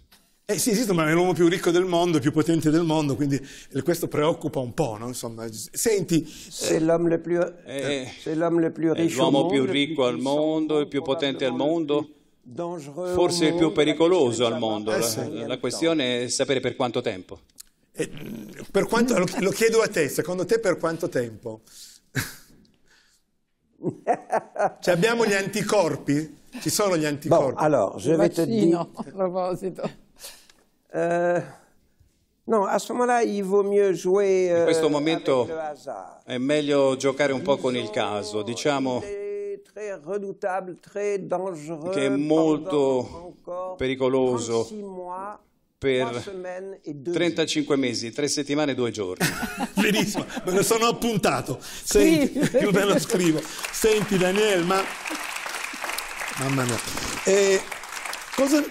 Eh sì, esistono, ma è l'uomo più ricco del mondo, più potente del mondo, quindi eh, questo preoccupa un po', no? Insomma, eh, senti... Eh, eh l'uomo le più, ricco più ricco al mondo, il più potente al mondo forse il più pericoloso al mondo. La, la questione è sapere per quanto tempo. Eh, per quanto, lo, lo, chiedo a te, secondo te per quanto tempo? cioè abbiamo gli anticorpi? Ci sono gli boh, anticorpi? Bon, allora, je vais te dire... a proposito. Uh... No, a ce moment-là, il vaut mieux jouer. In questo eh, momento è meglio giocare un po' con il caso. Diciamo très che è molto pericoloso per 35 mesi, 3 settimane e 2 giorni. Benissimo, me lo sono appuntato. Senti, io me lo scrivo. Senti Daniel, ma... Mamma mia. Eh, cosa,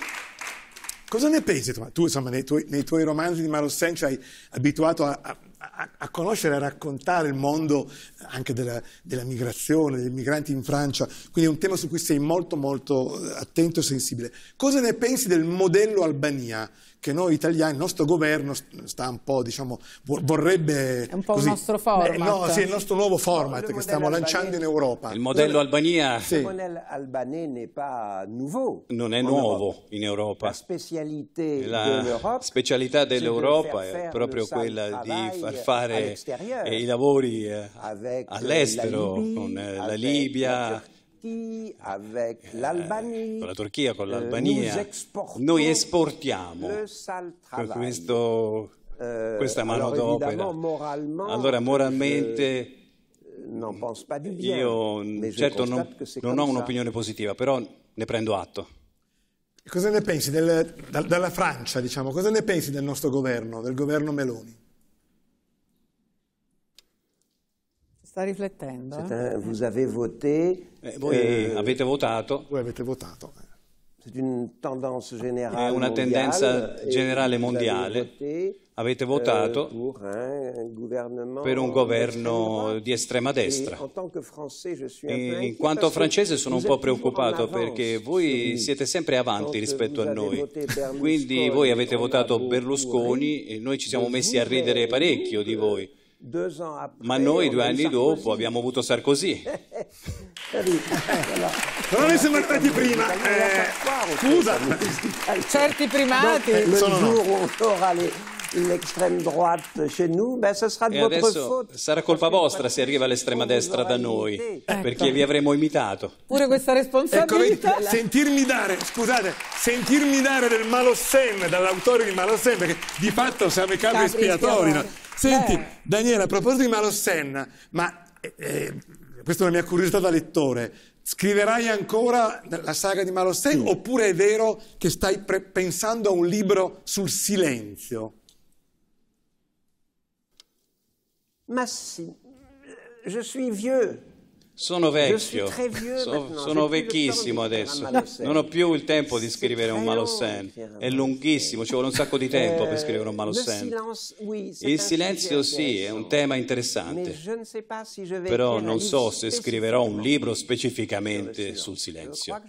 cosa ne pensi? Tu, insomma, nei tuoi, nei tuoi romanzi di Maro Senci hai abituato a, a, a, a conoscere e a raccontare il mondo eh, anche della, della, migrazione, dei migranti in Francia, quindi è un tema su cui sei molto molto eh, attento e sensibile. Cosa ne pensi del modello Albania? che noi italiani, il nostro governo sta un po', diciamo, vorrebbe... È un po' così. il nostro format. Beh, no, sì, il nostro nuovo format che stiamo lanciando in Europa. Il modello non, Albania... Sì. Il modello albanese n'est pas nouveau. Non è nuovo in Europa. La, La specialità dell'Europa è proprio quella di far fare i lavori eh, euh, all'estero, con eh, la Libia, eh, con la Turchia, con eh, l'Albania, noi esportiamo questo, euh, questa manodopera. Allora, moralmente, euh, non io certo non, non ho un'opinione positiva, però ne prendo atto. Cosa ne pensi del, da, dalla Francia, diciamo, cosa ne pensi del nostro governo, del governo Meloni? Sta riflettendo. Eh? Vous avez voté. Eh, voi eh, avete votato. Voi avete votato. Eh. C'est une tendance générale. È una tendenza generale mondiale. avete votato euh, per un governo di estrema destra. E in quanto francese sono un po' preoccupato perché voi siete sempre avanti rispetto a noi. Quindi voi avete votato Berlusconi e noi ci siamo messi a ridere parecchio di voi. Ma noi due anni dopo abbiamo avuto Sarkozy. Non noi siamo prima. Eh, scusa. Certi primati. Sono no L'extrema droite chez nous, beh, ce sarà di e faute. Sarà colpa vostra se arriva l'estrema destra da noi, ecco. perché vi avremo imitato. Pure questa ecco, responsabilità. Ecco, sentirmi dare, scusate, sentirmi dare del Malosem, dall'autore di Malosem, perché di fatto siamo i capi espiatori. No? Senti, eh. Daniela, a proposito di Malos ma eh, eh, questa è una mia curiosità da lettore, scriverai ancora la saga di Malos sì. oppure è vero che stai pensando a un libro sul silenzio? Ma sì, eh, je suis vieux. Sono vecchio, sono, sono vecchissimo adesso, non ho più il tempo di scrivere un Malocène, è lunghissimo, ci vuole un sacco di tempo per eh, scrivere un Malocène. Il silenzio sì, è un tema interessante, però non so se scriverò un libro specificamente sul silenzio.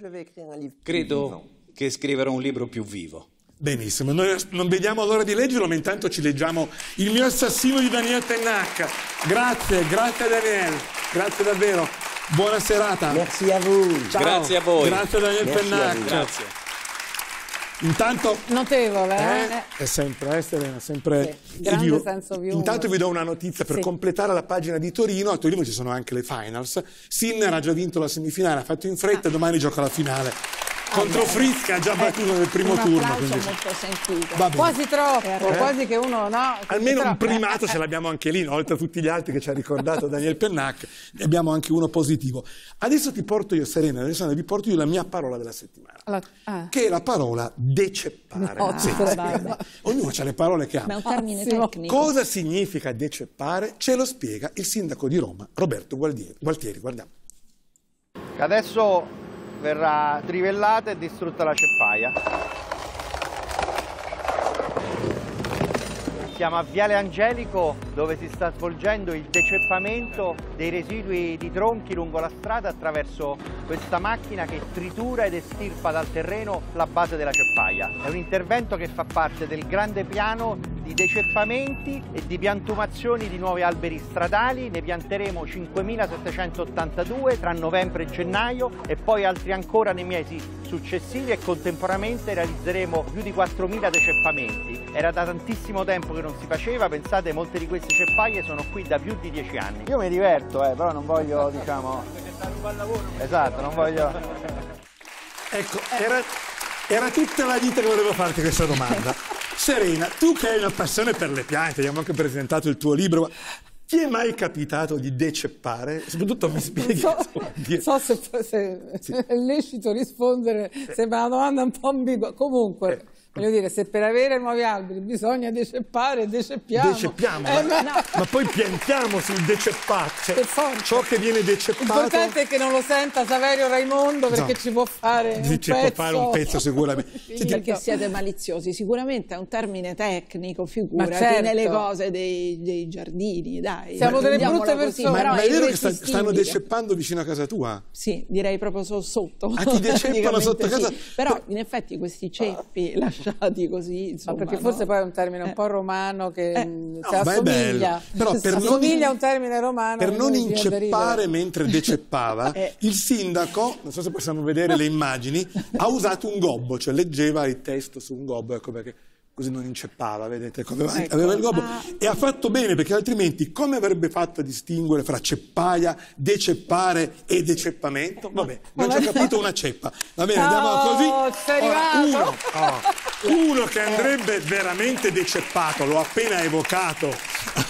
Credo che scriverò un libro più vivo. Benissimo, noi non vediamo l'ora di leggerlo, ma intanto ci leggiamo Il mio assassino di Daniel Tennacca. Grazie, grazie Daniel. Grazie davvero. Buona serata. Grazie a voi. Ciao. Grazie a voi. Grazie a Daniel Pennacchio. Grazie. Intanto notevole, eh? eh? È sempre, eh, Serena, sempre sì, io, senso di Intanto vi do una notizia per sì. completare la pagina di Torino, a Torino ci sono anche le finals. Sinner ha già vinto la semifinale, ha fatto in fretta, ah. domani gioca la finale contro Frisca ha già eh, battuto nel primo turno. Quindi. molto sentito. Quasi troppo, eh? quasi che uno no. Almeno troppo. un primato ce l'abbiamo anche lì, oltre a tutti gli altri che ci ha ricordato Daniel Pennac, ne abbiamo anche uno positivo. Adesso ti porto io, Serena, Alessandra, vi porto io la mia parola della settimana, la... ah. che è la parola deceppare. Oh, ah, sì, Ognuno ha le parole che ha. Ma è un termine oh, tecnico. Cosa significa deceppare? Ce lo spiega il sindaco di Roma, Roberto Gualtieri. Gualtieri guardiamo. Adesso verrà trivellata e distrutta la ceppaia. Siamo a Viale Angelico dove si sta svolgendo il deceppamento dei residui di tronchi lungo la strada attraverso questa macchina che tritura ed estirpa dal terreno la base della ceppaia. È un intervento che fa parte del grande piano di deceppamenti e di piantumazioni di nuovi alberi stradali, ne pianteremo 5.782 tra novembre e gennaio e poi altri ancora nei mesi successivi e contemporaneamente realizzeremo più di 4.000 deceppamenti. Era da tantissimo tempo che non si faceva, pensate molte di queste ceppaie sono qui da più di 10 anni. Io mi diverto, eh, però non voglio diciamo... Esatto, non voglio... Ecco, era, era tutta la vita che volevo farti questa domanda. Serena, tu che hai una passione per le piante, abbiamo anche presentato il tuo libro, ti è mai capitato di deceppare? Soprattutto mi spieghi. So, so se, se sì. è lecito rispondere, sembra una domanda un po' ambigua. Comunque, eh. Voglio ecco. dire, se per avere nuovi alberi bisogna deceppare, deceppiamo. Deceppiamo, eh, ma, no. ma, poi piantiamo sul decepparci. Ciò che viene deceppato. L'importante è che non lo senta Saverio Raimondo perché no. ci può fare ci un ci pezzo. può fare un pezzo sicuramente. sì, perché siete maliziosi. Sicuramente è un termine tecnico, figura, certo. nelle cose dei, dei giardini, dai. Siamo ma, delle brutte persone. Ma, ma è, vero che stanno deceppando vicino a casa tua? Sì, direi proprio sotto. Ah, ti deceppano sotto sì. casa? Però in effetti questi ceppi ah. lasciati lasciati così. Insomma, no, perché forse no? poi è un termine un eh. po' romano che eh, cioè, no, assomiglia, Però per assomiglia a un termine romano. Per non inceppare mentre deceppava, eh. il sindaco, non so se possiamo vedere le immagini, ha usato un gobbo, cioè leggeva il testo su un gobbo, ecco perché così non inceppava, vedete, aveva, ecco, aveva il globo. Ah. E ha fatto bene perché altrimenti come avrebbe fatto a distinguere fra ceppaia, deceppare e deceppamento? Vabbè, non ci ha capito una ceppa. Va bene, oh, andiamo così. Ora, uno, oh, uno che andrebbe veramente deceppato, l'ho appena evocato,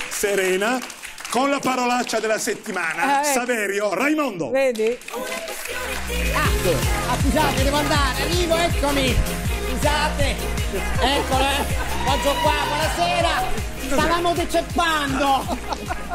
Serena, con la parolaccia della settimana, ah, ecco. Saverio Raimondo. Vedi? Ah, scusate, devo andare, arrivo, eccomi. Organizzate! Eccola! Oggi qua, buonasera! Stavamo deceppando!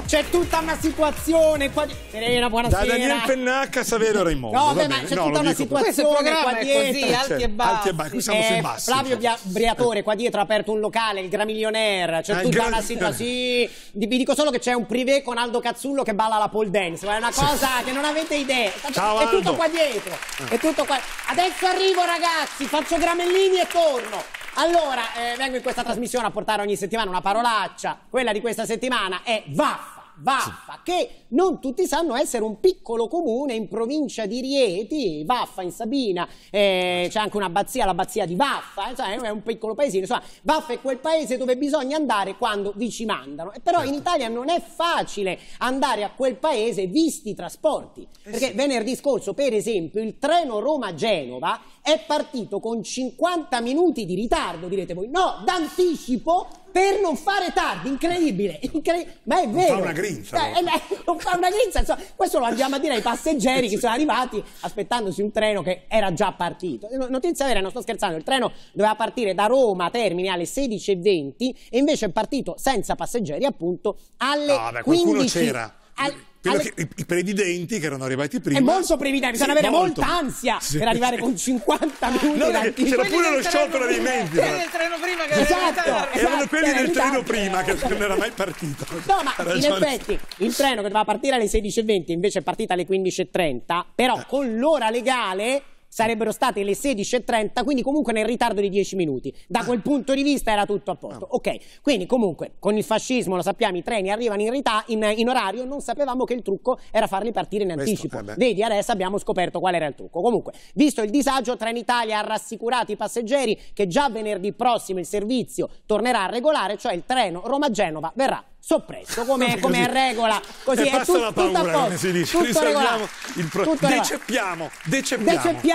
C'è tutta una situazione qua di... Serena, buonasera. Da Daniel Pennacca a Saverio Raimondo. No, beh, ma c'è no, tutta una situazione qua dietro. Così, certo, alti, e bassi. alti e bassi. siamo eh, sui bassi. Flavio certo. Bia- Briatore qua dietro ha aperto un locale, il Gramillionaire. C'è ah, tutta gran... una situazione... vi dico solo che c'è un privé con Aldo Cazzullo che balla la pole dance. Ma è una cosa sì. che non avete idea. Ciao, è Aldo. tutto qua dietro. È ah. tutto qua... Adesso arrivo ragazzi, faccio gramellini e torno. Allora, eh, vengo in questa trasmissione a portare ogni settimana una parolaccia. Quella di questa settimana è vaffa. Vaffa, sì. che non tutti sanno essere un piccolo comune in provincia di Rieti, Vaffa in Sabina, eh, ah, c'è anche un'abbazia, l'abbazia di Vaffa, eh, insomma, è un piccolo paesino, insomma, Vaffa è quel paese dove bisogna andare quando vi ci mandano. E però in certo. Italia non è facile andare a quel paese visti i trasporti, eh perché venerdì scorso, per esempio, il treno Roma-Genova è partito con 50 minuti di ritardo, direte voi. No, d'anticipo per non fare tardi, incredibile, incredibile. ma è vero. Non fa una grinza. Eh, eh, non fa una grinza, insomma, questo lo andiamo a dire ai passeggeri che sono arrivati aspettandosi un treno che era già partito. Notizia vera, non sto scherzando, il treno doveva partire da Roma a Termini alle 16.20 e invece è partito senza passeggeri appunto alle no, vabbè, 15. Qualcuno c'era. Al... Alle... Che, I previdenti che erano arrivati prima. E molto previdenti, bisogna sì, avere molto. molta ansia sì. per arrivare con 50 ah, minuti. No, c'era pure lo sciopero dei mezzi. Quelli del treno prima che esatto, erano esatto, quelli del esatto. treno prima che non era mai partito. No, ma in effetti il treno che doveva partire alle 16.20 invece è partito alle 15.30, però eh. con l'ora legale sarebbero state le 16.30, quindi comunque nel ritardo di 10 minuti. Da quel punto di vista era tutto a posto. Ok, quindi comunque con il fascismo, lo sappiamo, i treni arrivano in, rità, in, in orario, non sapevamo che il trucco era farli partire in anticipo. Questo, eh Vedi, adesso abbiamo scoperto qual era il trucco. Comunque, visto il disagio, Trenitalia ha rassicurato i passeggeri che già venerdì prossimo il servizio tornerà a regolare, cioè il treno Roma-Genova verrà soppresso come, come regola così e è tut, la paura, tutto a posto si dice. tutto regolato pro... tutto deceppiamo, deceppiamo, deceppiamo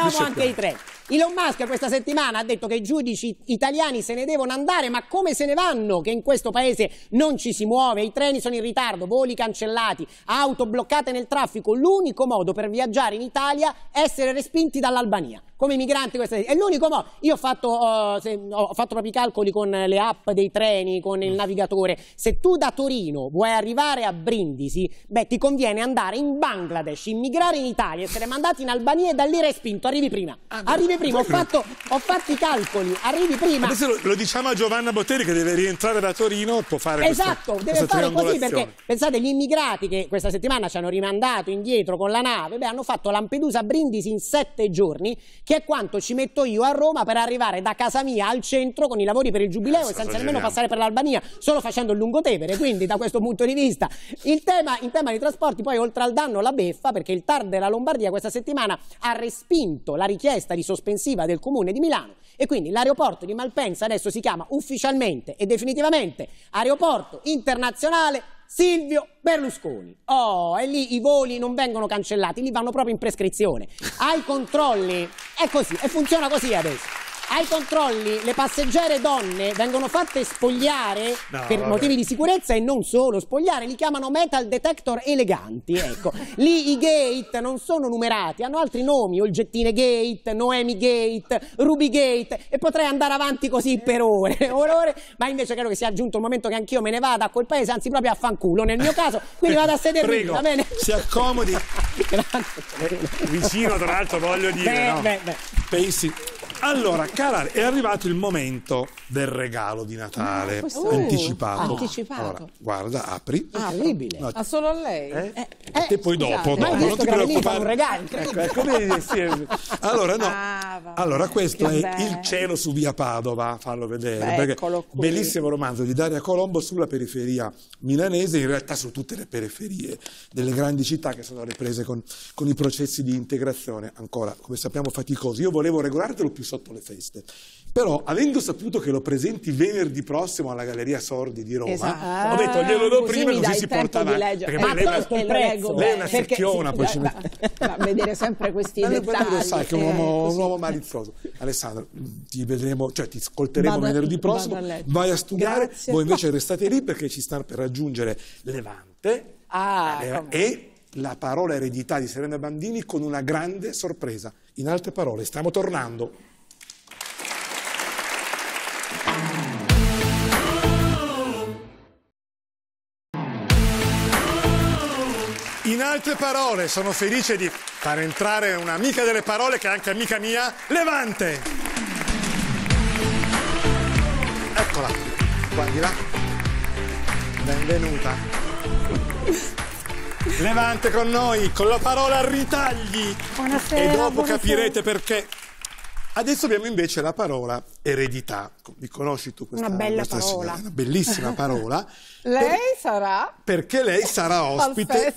deceppiamo anche i tre Elon Musk questa settimana ha detto che i giudici italiani se ne devono andare, ma come se ne vanno? Che in questo paese non ci si muove, i treni sono in ritardo, voli cancellati, auto bloccate nel traffico. L'unico modo per viaggiare in Italia è essere respinti dall'Albania come migrante questa è l'unico modo. Io ho fatto, uh, se, ho fatto proprio i calcoli con le app dei treni, con il mm. navigatore. Se tu da Torino vuoi arrivare a Brindisi, beh, ti conviene andare in Bangladesh, immigrare in Italia, essere mandati in Albania e da lì respinto. Arrivi prima. Ah, arrivi prima, ho fatto, ho fatto i calcoli, arrivi prima. Adesso lo, lo, diciamo a Giovanna Botteri che deve rientrare da Torino può fare Esatto, questa, deve questa fare così perché pensate gli immigrati che questa settimana ci hanno rimandato indietro con la nave, beh, hanno fatto Lampedusa Brindisi in sette giorni, che che è quanto ci metto io a Roma per arrivare da casa mia al centro con i lavori per il giubileo eh, e senza nemmeno passare per l'Albania, solo facendo il lungotevere. Quindi, da questo punto di vista, il tema, in tema di trasporti, poi oltre al danno, la beffa, perché il TAR della Lombardia questa settimana ha respinto la richiesta di sospensiva del comune di Milano e quindi l'aeroporto di Malpensa adesso si chiama ufficialmente e definitivamente aeroporto internazionale Silvio Berlusconi. Oh, e lì i voli non vengono cancellati, lì vanno proprio in prescrizione. Ai controlli, è così, e funziona così adesso ai controlli le passeggere donne vengono fatte spogliare no, per vabbè. motivi di sicurezza e non solo spogliare, li chiamano metal detector eleganti, ecco. Lì i gate non sono numerati, hanno altri nomi, Olgettine Gate, Noemi Gate, Ruby Gate e potrei andare avanti così per ore, ore ma invece credo che sia giunto il momento che anch'io me ne vada a quel paese, anzi proprio a fanculo nel mio caso, quindi vado a sedermi, Prego, va bene? Si accomodi. Grazie. Eh, vicino tra l'altro voglio dire, beh, no? beh, beh. Pensi allora, cara, è arrivato il momento del regalo di Natale no, ah, anticipato. anticipato. Allora, guarda, apri. Ah, terribile. No, ah, solo a lei? Eh? Eh, eh, e poi scusate. dopo, dopo, non ti preoccupare. Un regalo. Ecco, ecco, vedi, sì. Allora, no. allora, questo che è bello. Il cielo su via Padova, fallo vedere, bellissimo romanzo di Daria Colombo sulla periferia milanese, in realtà su tutte le periferie delle grandi città che sono riprese con, con i processi di integrazione ancora, come sappiamo, faticosi. Io volevo regolartelo più sotto sotto le feste. Però, avendo saputo che lo presenti venerdì prossimo alla Galleria Sordi di Roma, esatto. ho detto ah, glielo do prima così, così si porta avanti. Perché poi lei, una, prego, lei è una secchiona. Sì, poi ci mette. Ma vedere sempre questi ma dettagli. Lo sai che è un eh, uomo, un uomo malizioso. Alessandro, ti vedremo, cioè ti ascolteremo vado, venerdì prossimo, a vai a studiare, Grazie. voi invece restate lì perché ci sta per raggiungere Levante ah, Alea, eh, ecco. e la parola eredità di Serena Bandini con una grande sorpresa. In altre parole, stiamo tornando. In altre parole, sono felice di far entrare un'amica delle parole che è anche amica mia, Levante. Eccola, qua di là. Benvenuta. Levante con noi, con la parola ritagli. Buonasera. E dopo buonasera. capirete perché Adesso abbiamo invece la parola eredità. Mi conosci tu questa una bella parola. Signora, una bellissima parola. lei per, sarà? Perché lei sarà ospite al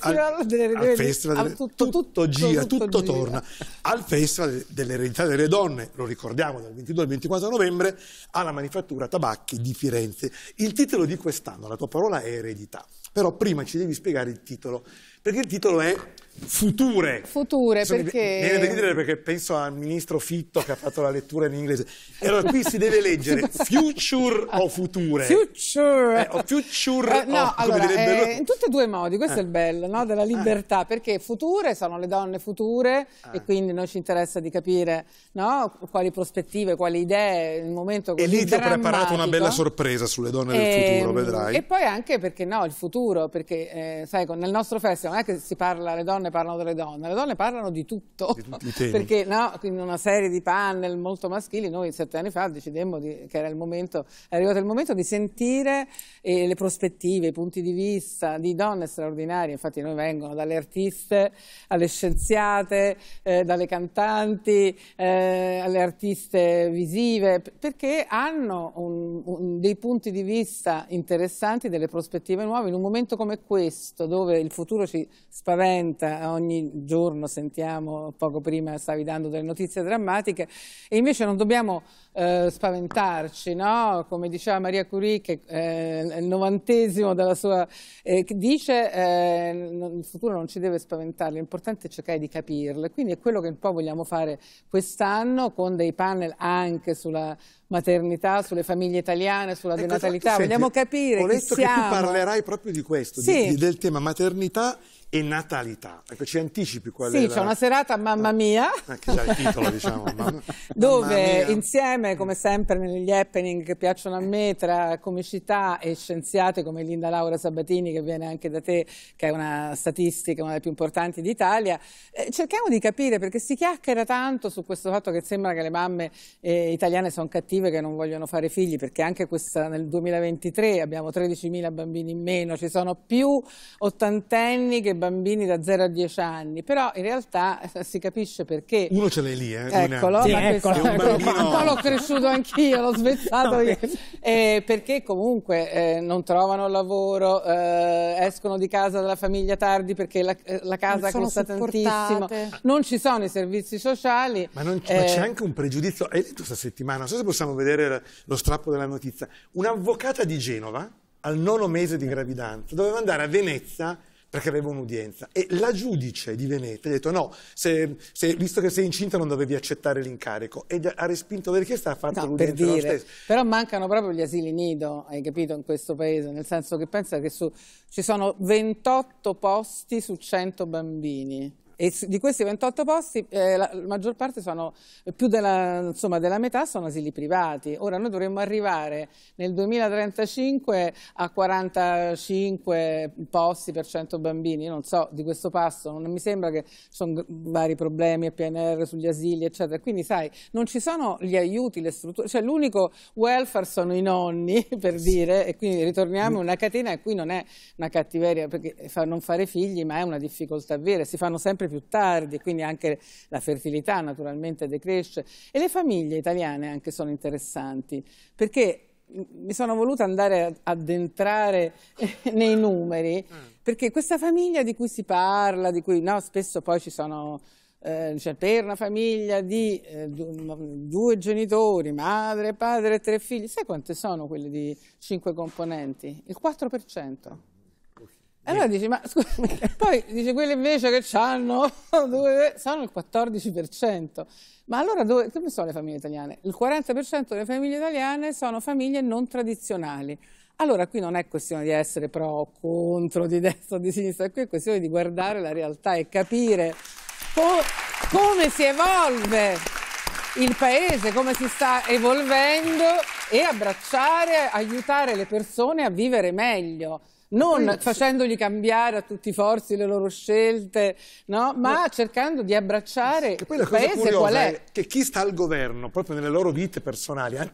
Festival, al, delle, al tutto, gira, tutto, torna. Al Festival dell'eredità delle donne, lo ricordiamo, dal 22 al 24 novembre, alla Manifattura Tabacchi di Firenze. Il titolo di quest'anno, la tua parola è eredità. Però prima ci devi spiegare il titolo, perché il titolo è future. Future, Sono perché... Mi viene da ridere perché penso al ministro Fitto che ha fatto la lettura in inglese. E allora qui si deve leggere future o future. Future. Eh, o future. Uh, no, o, allora, direbbe... eh, in tutti e due i modi, questo eh. è il eh. bello, no? Della eh. libertà, perché future sono le donne future e quindi noi ci interessa di capire, no? Quali prospettive, quali idee, il momento così E lì ti ho preparato una bella sorpresa sulle donne del ehm, futuro, vedrai. E poi anche, perché no, il futuro, perché, sai, nel nostro festival non è che si parla le donne donne parlano delle donne, le donne parlano di tutto, di perché no, in una serie di panel molto maschili noi sette anni fa decidemmo di, che era il momento, è arrivato il momento di sentire eh, le prospettive, i punti di vista di donne straordinarie, infatti noi vengono dalle artiste alle scienziate, eh, dalle cantanti eh, alle artiste visive, perché hanno un, un, dei punti di vista interessanti, delle prospettive nuove in un momento come questo dove il futuro ci spaventa eh, ogni giorno sentiamo, poco prima stavi dando delle notizie drammatiche, e invece non dobbiamo eh, spaventarci, no? come diceva Maria Curie, che eh, il novantesimo della sua... Eh, dice eh, il futuro non ci deve spaventare, l'importante è cercare di capirle, quindi è quello che un po' vogliamo fare quest'anno con dei panel anche sulla maternità, sulle famiglie italiane, sulla ecco, denatalità, esatto, vogliamo capire chi siamo. Ho letto che tu parlerai proprio di questo, sì. di, di, del tema maternità e natalità. Ecco, ci anticipi qual sì, è Sì, la... c'è una serata a Mamma Mia. Anche eh, già il titolo, diciamo. Mamma... Dove mamma insieme, come sempre negli happening che piacciono a me, tra comicità e scienziate come Linda Laura Sabatini, che viene anche da te, che è una statistica, una delle più importanti d'Italia, eh, cerchiamo di capire, perché si chiacchiera tanto su questo fatto che sembra che le mamme eh, italiane sono cattive, che non vogliono fare figli, perché anche questa, nel 2023 abbiamo 13.000 bambini in meno, ci sono più ottantenni che bambini da 0 a 10 anni, però in realtà eh, si capisce perché... Uno ce l'hai lì, eh? Eccolo, sì, ma eccolo. Questo, ecco. bambino... l'ho cresciuto anch'io, l'ho svezzato no, io. Eh, perché comunque eh, non trovano lavoro, eh, escono di casa dalla famiglia tardi perché la, eh, la casa costa tantissimo, non ci sono i servizi sociali. Ma, non, ma c'è eh, anche un pregiudizio, hai letto questa settimana, non so se possiamo vedere lo strappo della notizia, un'avvocata di Genova al nono mese di gravidanza doveva andare a Venezia perché aveva un'udienza e la giudice di Venezia ha detto no, se, se, visto che sei incinta non dovevi accettare l'incarico e ha respinto la richiesta, e ha fatto no, l'udienza per dire. Però mancano proprio gli asili nido, hai capito, in questo paese, nel senso che pensa che su, ci sono 28 posti su 100 bambini. E di questi 28 posti, eh, la, maggior parte sono, più della, insomma, della, metà sono asili privati. Ora noi dovremmo arrivare nel 2035 a 45 posti per 100 bambini. Non so di questo passo, non mi sembra che ci sono vari problemi a PNR sugli asili, eccetera. Quindi, sai, non ci sono gli aiuti, le strutture. Cioè, l'unico welfare sono i nonni, per dire, e quindi ritorniamo in mm. una catena e qui non è una cattiveria perché fa non fare figli, ma è una difficoltà vera. Si fanno sempre sempre più tardi, quindi anche la fertilità naturalmente decresce. E le famiglie italiane anche sono interessanti, perché mi sono voluta andare ad entrare nei numeri, mm. perché questa famiglia di cui si parla, di cui no, spesso poi ci sono... cioè per una famiglia di eh, due genitori, madre, padre e tre figli, sai quante sono quelle di cinque componenti? Il 4%. Allora dici, ma scusami, poi dice quelli invece che hanno sono il 14%. Ma allora dove, come sono le famiglie italiane? Il 40% delle famiglie italiane sono famiglie non tradizionali. Allora qui non è questione di essere pro o contro, di destra o di sinistra, qui è questione di guardare la realtà e capire co come si evolve il paese, come si sta evolvendo e abbracciare, aiutare le persone a vivere meglio non facendogli cambiare a tutti i forzi le loro scelte, no? ma, ma cercando di abbracciare che poi la il cosa paese qual è? è. Che chi sta al governo, proprio nelle loro vite personali, eh,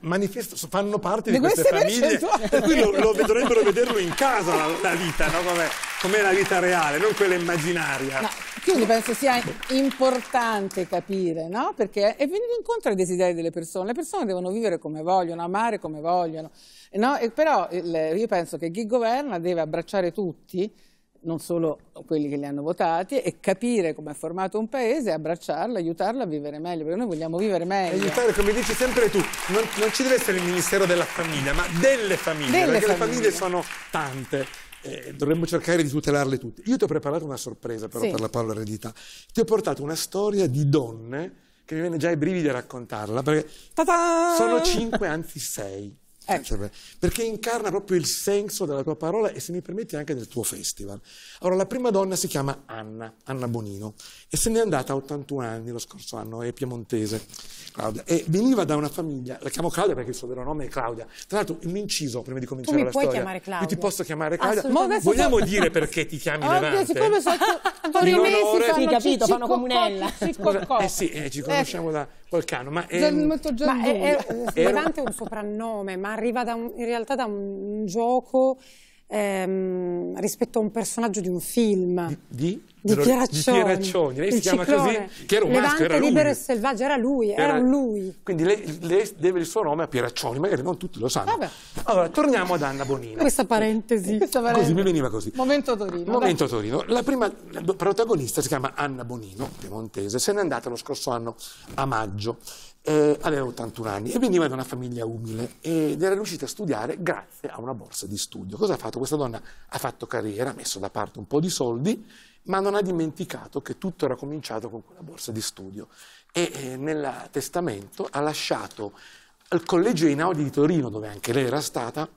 fanno parte di, di queste, queste famiglie, per cui lo, lo, dovrebbero vederlo in casa la, la vita, no? come, come la vita reale, non quella immaginaria. No. Quindi penso sia importante capire, no? Perché è venire incontro ai desideri delle persone. Le persone devono vivere come vogliono, amare come vogliono. No? E però il, io penso che chi governa deve abbracciare tutti, non solo quelli che li hanno votati, e capire come è formato un paese, abbracciarlo, aiutarlo a vivere meglio, perché noi vogliamo vivere meglio. Aiutare, come dici sempre tu, non, non ci deve essere il Ministero della Famiglia, ma delle famiglie, delle perché famiglie. le famiglie sono tante eh, dovremmo cercare di tutelarle tutte. Io ti ho preparato una sorpresa però sì. per la parola eredità. Ti ho portato una storia di donne che mi viene già i brividi a raccontarla perché sono cinque, anzi sei. Ecco. Perché incarna proprio il senso della tua parola e se mi permetti anche del tuo festival. Allora, la prima donna si chiama Anna, Anna Bonino, e se n'è andata a 81 anni lo scorso anno, è piemontese, Claudia, e veniva da una famiglia, la chiamo Claudia perché il suo vero nome è Claudia. Tra l'altro, un inciso prima di cominciare tu la storia. Tu mi puoi chiamare Claudia. Io ti posso chiamare Claudia. Vogliamo so... dire perché ti chiami Claudia? Levante? Siccome sono un po' rimesi, sì, capito, fanno comunella. Scusa, eh sì, eh, ci eh. conosciamo eh. da Volcano, ma è, molto ma è, è, è un soprannome, ma arriva un, in realtà da un gioco ehm, rispetto a un personaggio di un film. Di? di? Di Pieraccioni. Di Pieraccioni. Lei il si chiama così? Che era un Levante maschio, era libero e selvaggio, era lui, era, era lui. Quindi lei, lei, deve il suo nome a Pieraccioni, magari non tutti lo sanno. Vabbè. Allora, torniamo ad Anna Bonina. Questa parentesi. Questa parentesi. Così, mi veniva così. Momento Torino. Momento vabbè. Torino. La prima protagonista si chiama Anna Bonino, piemontese, se n'è andata lo scorso anno a maggio eh, aveva 81 anni e veniva da una famiglia umile ed era riuscita a studiare grazie a una borsa di studio. Cosa ha fatto? Questa donna ha fatto carriera, ha messo da parte un po' di soldi, ma non ha dimenticato che tutto era cominciato con quella borsa di studio e eh, nel testamento ha lasciato al collegio Einaudi di Torino, dove anche lei era stata,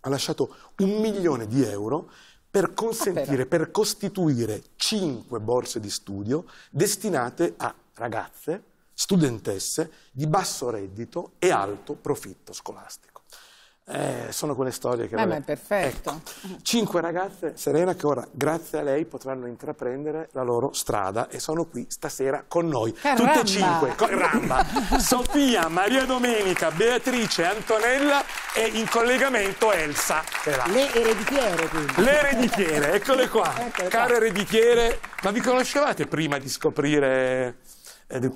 ha lasciato un milione di euro per consentire, per costituire cinque borse di studio destinate a ragazze studentesse di basso reddito e alto profitto scolastico. Eh, sono quelle storie che... Eh vabbè, ma è perfetto. Ecco. Cinque ragazze, Serena, che ora grazie a lei potranno intraprendere la loro strada e sono qui stasera con noi. Caramba. Tutte cinque, Caramba. Sofia, Maria Domenica, Beatrice, Antonella e in collegamento Elsa. Le ereditiere quindi. Le ereditiere, eccole qua. Eccole Care ereditiere, ma vi conoscevate prima di scoprire... Eh,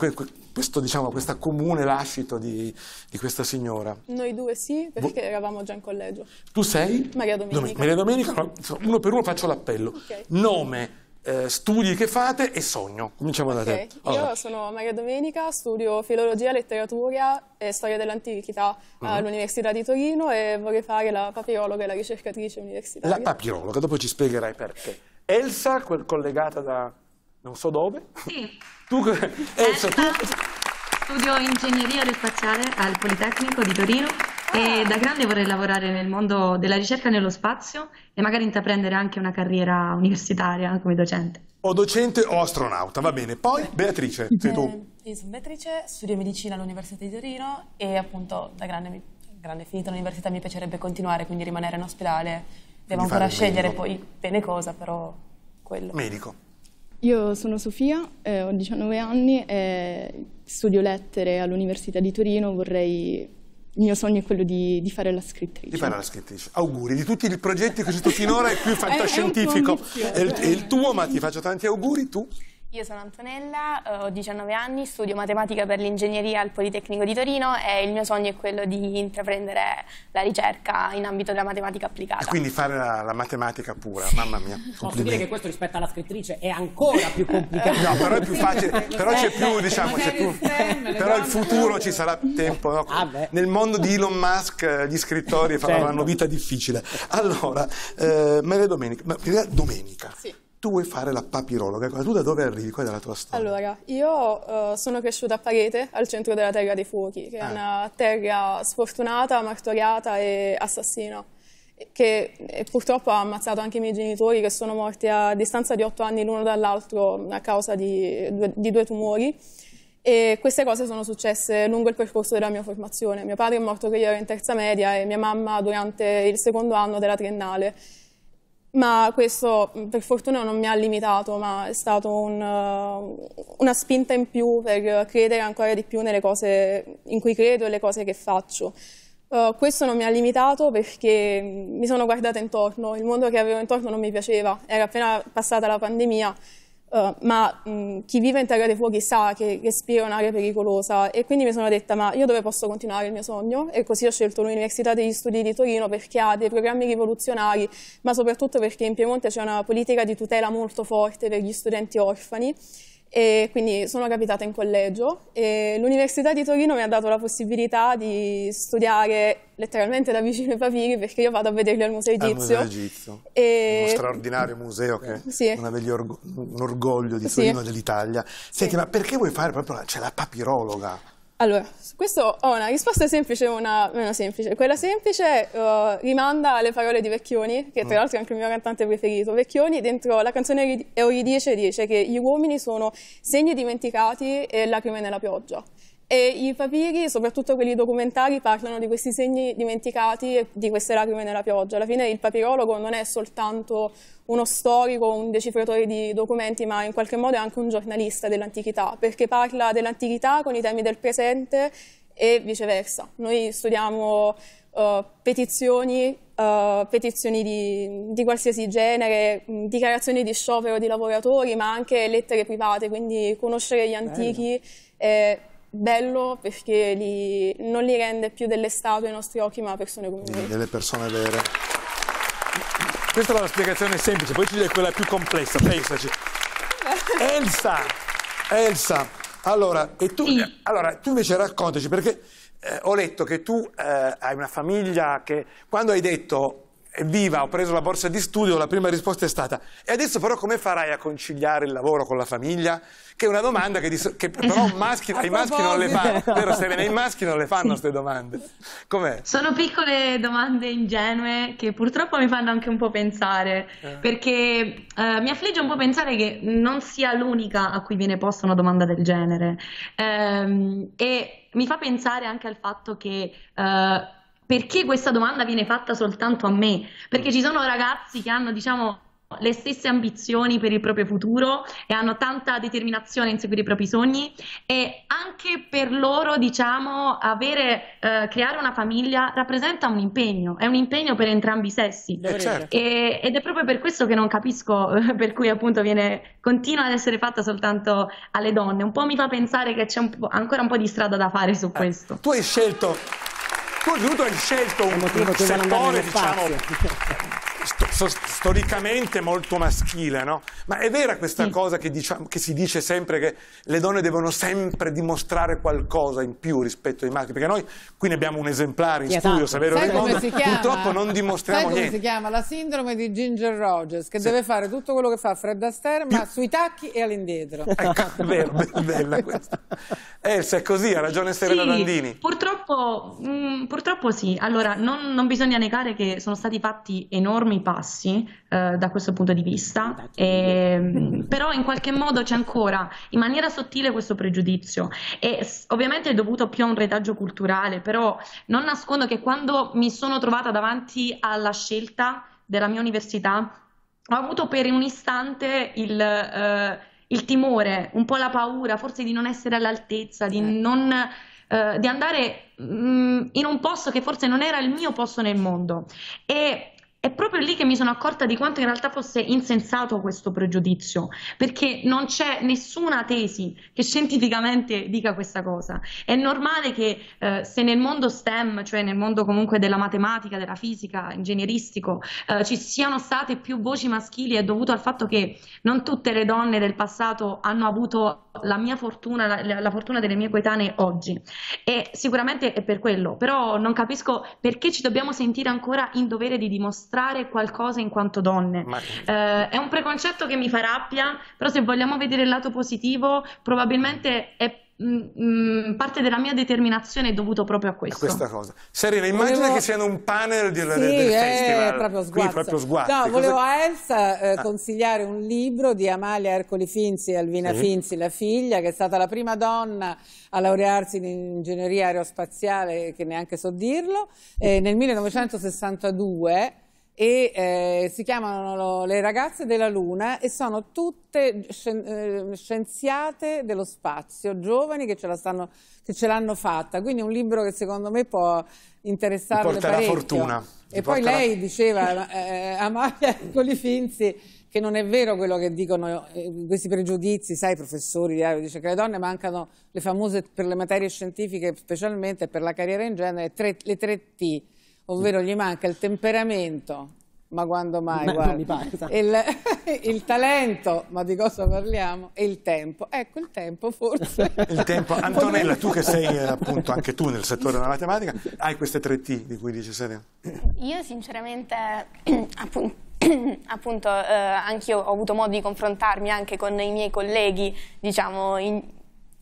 questo, diciamo, questa comune lascito di, di, questa signora. Noi due sì, perché Vo eravamo già in collegio. Tu sei? Maria Domenica. Maria Domenica, uno per uno faccio l'appello. Okay. Nome, eh, studi che fate e sogno. Cominciamo okay. da te. Allora. Io sono Maria Domenica, studio filologia, letteratura e storia dell'antichità uh all'Università di Torino e vorrei fare la papirologa e la ricercatrice universitaria. La papirologa, dopo ci spiegherai perché. Elsa, quel collegata da non so dove. Sì. Tu, Elsa, eh, tu... Studio ingegneria del facciale al Politecnico di Torino e ah. da grande vorrei lavorare nel mondo della ricerca nello spazio e magari intraprendere anche una carriera universitaria come docente. O docente o astronauta, va bene. Poi Beatrice, sei tu. Eh, io sono Beatrice, studio medicina all'Università di Torino e appunto da grande, grande finita l'università mi piacerebbe continuare, quindi rimanere in ospedale. Devo ancora scegliere medico. poi bene cosa, però quello. Medico. Io sono Sofia, eh, ho 19 anni e studio lettere all'Università di Torino, vorrei il mio sogno è quello di, di, fare la scrittrice. Di fare la scrittrice. Auguri di tutti i progetti che ho fatto finora, è più fantascientifico. È, è, è, il tuo, ma ti faccio tanti auguri. Tu? Io sono Antonella, eh, ho 19 anni, studio matematica per l'ingegneria al Politecnico di Torino e il mio sogno è quello di intraprendere la ricerca in ambito della matematica applicata. E quindi fare la, la matematica pura, sì. mamma mia. Posso dire che questo rispetto alla scrittrice è ancora più complicato. no, però è più facile, però c'è più, diciamo, c'è più... Però il futuro ci sarà tempo, no? Ah, Nel mondo di Elon Musk eh, gli scrittori faranno certo. vita difficile. Allora, eh, Maria Domenica, Maria domenica. Sì tu vuoi fare la papirologa, ecco, tu da dove arrivi? Qual è la tua storia? Allora, io uh, sono cresciuta a Parete, al centro della Terra dei Fuochi, che ah. è una terra sfortunata, martoriata e assassina, che eh, purtroppo ha ammazzato anche i miei genitori, che sono morti a distanza di otto anni l'uno dall'altro a causa di due, di due tumori. E queste cose sono successe lungo il percorso della mia formazione. Mio padre è morto che io ero in terza media e mia mamma durante il secondo anno della triennale ma questo mm, per fortuna non mi ha limitato, ma è stato un, eh, una spinta in più per credere ancora di più nelle cose in cui credo e le cose che faccio. Uh, questo non mi ha limitato perché mm, mi sono guardata intorno, il mondo che avevo intorno non mi piaceva, era appena passata la pandemia eh, ma mh, mm, chi vive in Terra dei Fuochi sa che respira un'area pericolosa e quindi mi sono detta ma io dove posso continuare il mio sogno? E così ho scelto l'Università degli Studi di Torino perché ha dei programmi rivoluzionari ma soprattutto perché in Piemonte c'è una politica di tutela molto forte per gli studenti orfani e quindi sono capitata in collegio e l'Università di Torino mi ha dato la possibilità di studiare letteralmente da vicino i papiri perché io vado a vederli al Museo Egizio. Al Museo Egizio, e... uno straordinario museo che sì. è org un orgoglio di Torino sì. e dell'Italia. Senti, sì. ma perché vuoi fare proprio, c'è cioè, la papirologa? Allora, su questo ho una risposta semplice e una meno semplice. Quella semplice uh, rimanda alle parole di Vecchioni, che tra mm. l'altro è anche il mio cantante preferito. Vecchioni, dentro la canzone Euridice, dice che gli uomini sono segni dimenticati e lacrime nella pioggia. E i papiri, soprattutto quelli documentari, parlano di questi segni dimenticati e di queste lacrime nella pioggia. Alla fine il papirologo non è soltanto uno storico, un decifratore di documenti, ma in qualche modo è anche un giornalista dell'antichità, perché parla dell'antichità con i temi del presente e viceversa. Noi studiamo uh, petizioni, uh, petizioni di, di, qualsiasi genere, dichiarazioni di sciopero di lavoratori, ma anche lettere private, quindi conoscere gli antichi Bello. è bello perché li, non li rende più delle statue ai nostri occhi, ma persone come noi. Delle persone vere. Questa è una spiegazione semplice, poi ci dai quella più complessa, pensaci. Elsa, Elsa, allora, e tu, sì. allora, tu invece raccontaci, perché eh, ho letto che tu eh, hai una famiglia che, quando hai detto viva, ho preso la borsa di studio, la prima risposta è stata e adesso però come farai a conciliare il lavoro con la famiglia? Che è una domanda che, che però maschi, ai maschi non le fanno, vero Serena, i maschi non le fanno queste domande. Com'è? Sono piccole domande ingenue che purtroppo mi fanno anche un po' pensare, eh. perché eh, mi affligge un po' pensare che non sia l'unica a cui viene posta una domanda del genere. Ehm, e mi fa pensare anche al fatto che... Eh, perché questa domanda viene fatta soltanto a me? Perché ci sono ragazzi che hanno, diciamo, le stesse ambizioni per il proprio futuro e hanno tanta determinazione a inseguire i propri sogni e anche per loro diciamo avere eh, creare una famiglia rappresenta un impegno è un impegno per entrambi i sessi eh, certo. e, ed è proprio per questo che non capisco eh, per cui appunto viene continua ad essere fatta soltanto alle donne un po' mi fa pensare che c'è ancora un po' di strada da fare su eh, questo tu hai scelto tu addirittura hai scelto un, un settore diciamo sto, storicamente molto maschile, no? Ma è vera questa mm. cosa che, diciamo, che, si dice sempre che le donne devono sempre dimostrare qualcosa in più rispetto ai maschi? Perché noi qui ne abbiamo un esemplare in yeah, studio, Saverio esatto. Raimondo, purtroppo non dimostriamo niente. si chiama? La sindrome di Ginger Rogers, che sì. deve fare tutto quello che fa Fred Astaire, ma sui tacchi e all'indietro. Ecco, è vero, bella questa. Eh, è così, ha ragione Serena sì, Dandini. Purtroppo, mh, mm, purtroppo sì. Allora, non, non bisogna negare che sono stati fatti enormi i passi eh, da questo punto di vista, e, ehm, però in qualche modo c'è ancora in maniera sottile questo pregiudizio e ovviamente è dovuto più a un retaggio culturale, però non nascondo che quando mi sono trovata davanti alla scelta della mia università ho avuto per un istante il... Eh, il timore, un po' la paura, forse di non essere all'altezza, di, certo. non, eh, di andare mh, mm, in un posto che forse non era il mio posto nel mondo. E è proprio lì che mi sono accorta di quanto in realtà fosse insensato questo pregiudizio, perché non c'è nessuna tesi che scientificamente dica questa cosa. È normale che eh, se nel mondo STEM, cioè nel mondo comunque della matematica, della fisica, ingegneristico, eh, ci siano state più voci maschili è dovuto al fatto che non tutte le donne del passato hanno avuto la mia fortuna, la, la, fortuna delle mie coetanee oggi e sicuramente è per quello, però non capisco perché ci dobbiamo sentire ancora in dovere di dimostrare qualcosa in quanto donne. Ma... Eh, è un preconcetto che mi fa rabbia, però se vogliamo vedere il lato positivo probabilmente è Mm, mm, parte della mia determinazione è dovuta proprio a questo. A questa cosa. Serena, immagina volevo... che siano un panel di, sì, del, del festival. Proprio Qui proprio sguazzo. No, volevo cosa... a Elsa eh, ah. consigliare un libro di Amalia Ercoli Finzi e Alvina sì. Finzi, la figlia, che è stata la prima donna a laurearsi in ingegneria aerospaziale, che neanche so dirlo, eh, nel 1962 e eh, si chiamano Le ragazze della Luna e sono tutte eh, scienziate dello spazio, giovani che ce l'hanno fatta. Quindi un libro che secondo me può interessare porta parecchio. Porta la fortuna. E poi lei diceva, eh, eh Amalia Colifinzi, ecco, che non è vero quello che dicono eh, questi pregiudizi, sai, i professori, eh, dice che le donne mancano le famose per le materie scientifiche specialmente per la carriera in genere, tre, le tre T ovvero gli manca il temperamento, ma quando mai, ma il, il, talento, ma di cosa parliamo? E il tempo, ecco il tempo forse. Il tempo. Antonella, tu che sei appunto anche tu nel settore della matematica, hai queste tre T di cui dice Serena? Io sinceramente, appunto, appunto eh, anch'io ho avuto modo di confrontarmi anche con i miei colleghi, diciamo, in,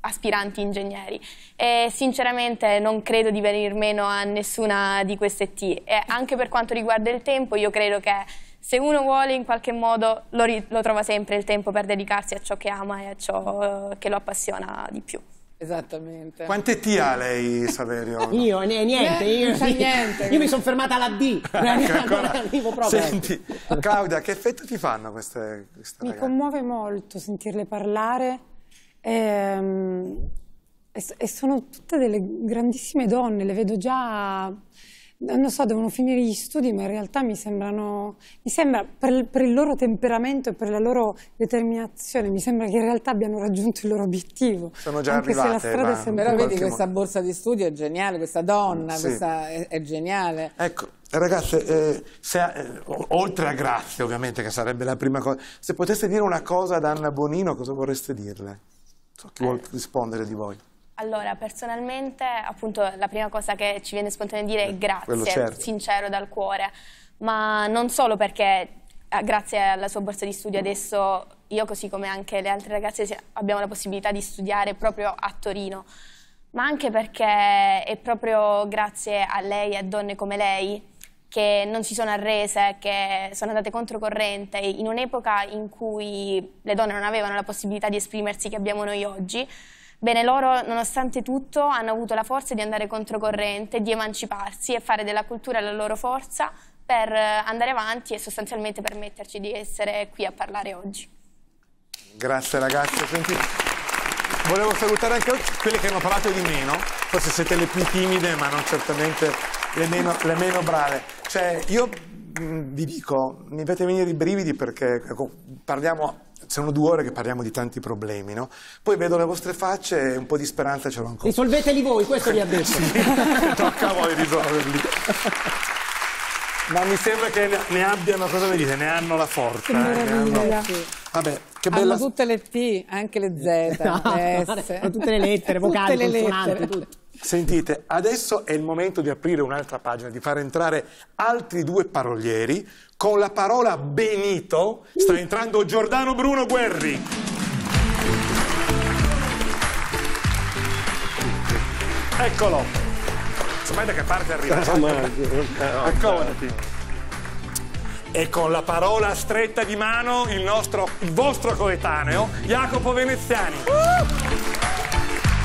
aspiranti ingegneri e sinceramente non credo di venir meno a nessuna di queste T e anche per quanto riguarda il tempo io credo che se uno vuole in qualche modo lo, lo trova sempre il tempo per dedicarsi a ciò che ama e a ciò eh, che lo appassiona di più. Esattamente. Quante T ha lei, Saverio? io, niente, niente, io, niente. Io mi sono fermata alla D. Ecco, ancora... Senti, Claudia, che effetto ti fanno queste, queste Mi ragazze? commuove molto sentirle parlare Ehm, e, e sono tutte delle grandissime donne, le vedo già non so, devono finire gli studi, ma in realtà mi sembrano, mi sembra, per, per, il loro temperamento e per la loro determinazione, mi sembra che in realtà abbiano raggiunto il loro obiettivo. Sono già anche arrivate. Se la strada sembra... Però vedi, questa modo. borsa di studio è geniale, questa donna, sì. questa è, è, geniale. Ecco, ragazze, eh, eh, oltre a grazie ovviamente, che sarebbe la prima cosa, se poteste dire una cosa ad Anna Bonino, cosa vorreste dirle? So, chi eh. vuole rispondere di voi? Allora, personalmente, appunto, la prima cosa che ci viene spontanea dire è eh, grazie, certo. sincero dal cuore, ma non solo perché eh, grazie alla sua borsa di studio adesso io così come anche le altre ragazze abbiamo la possibilità di studiare proprio a Torino, ma anche perché è proprio grazie a lei e a donne come lei che non si sono arrese, che sono andate controcorrente, in un'epoca in cui le donne non avevano la possibilità di esprimersi che abbiamo noi oggi, bene loro nonostante tutto hanno avuto la forza di andare controcorrente, di emanciparsi e fare della cultura la loro forza per eh, andare avanti e sostanzialmente permetterci di essere qui a parlare oggi. Grazie ragazze, sentite. Volevo salutare anche quelle che hanno parlato di meno, forse siete le più timide ma non certamente le meno, le meno brave. Cioè, io mm, vi dico, mi fate venire i brividi perché ecco, parliamo sono due ore che parliamo di tanti problemi, no? Poi vedo le vostre facce e un po' di speranza ce l'ho ancora. Risolveteli voi, questo vi ha detto. sì, tocca a voi risolverli. Ma mi sembra che ne, ne abbiano, cosa vi dite? Ne hanno la forza. Eh, hanno... Vabbè, che bella... Hanno tutte le T, anche le Z, no, le eh, S. tutte le lettere vocali, tutte le lettere. Tutte. Sentite, adesso è il momento di aprire un'altra pagina, di far entrare altri due parolieri. Con la parola benito sta entrando Giordano Bruno Guerri. Eccolo. Insomma, da che parte arriva? Eccolo. Eh, e con la parola stretta di mano il, nostro, il vostro coetaneo, Jacopo Veneziani. Uh!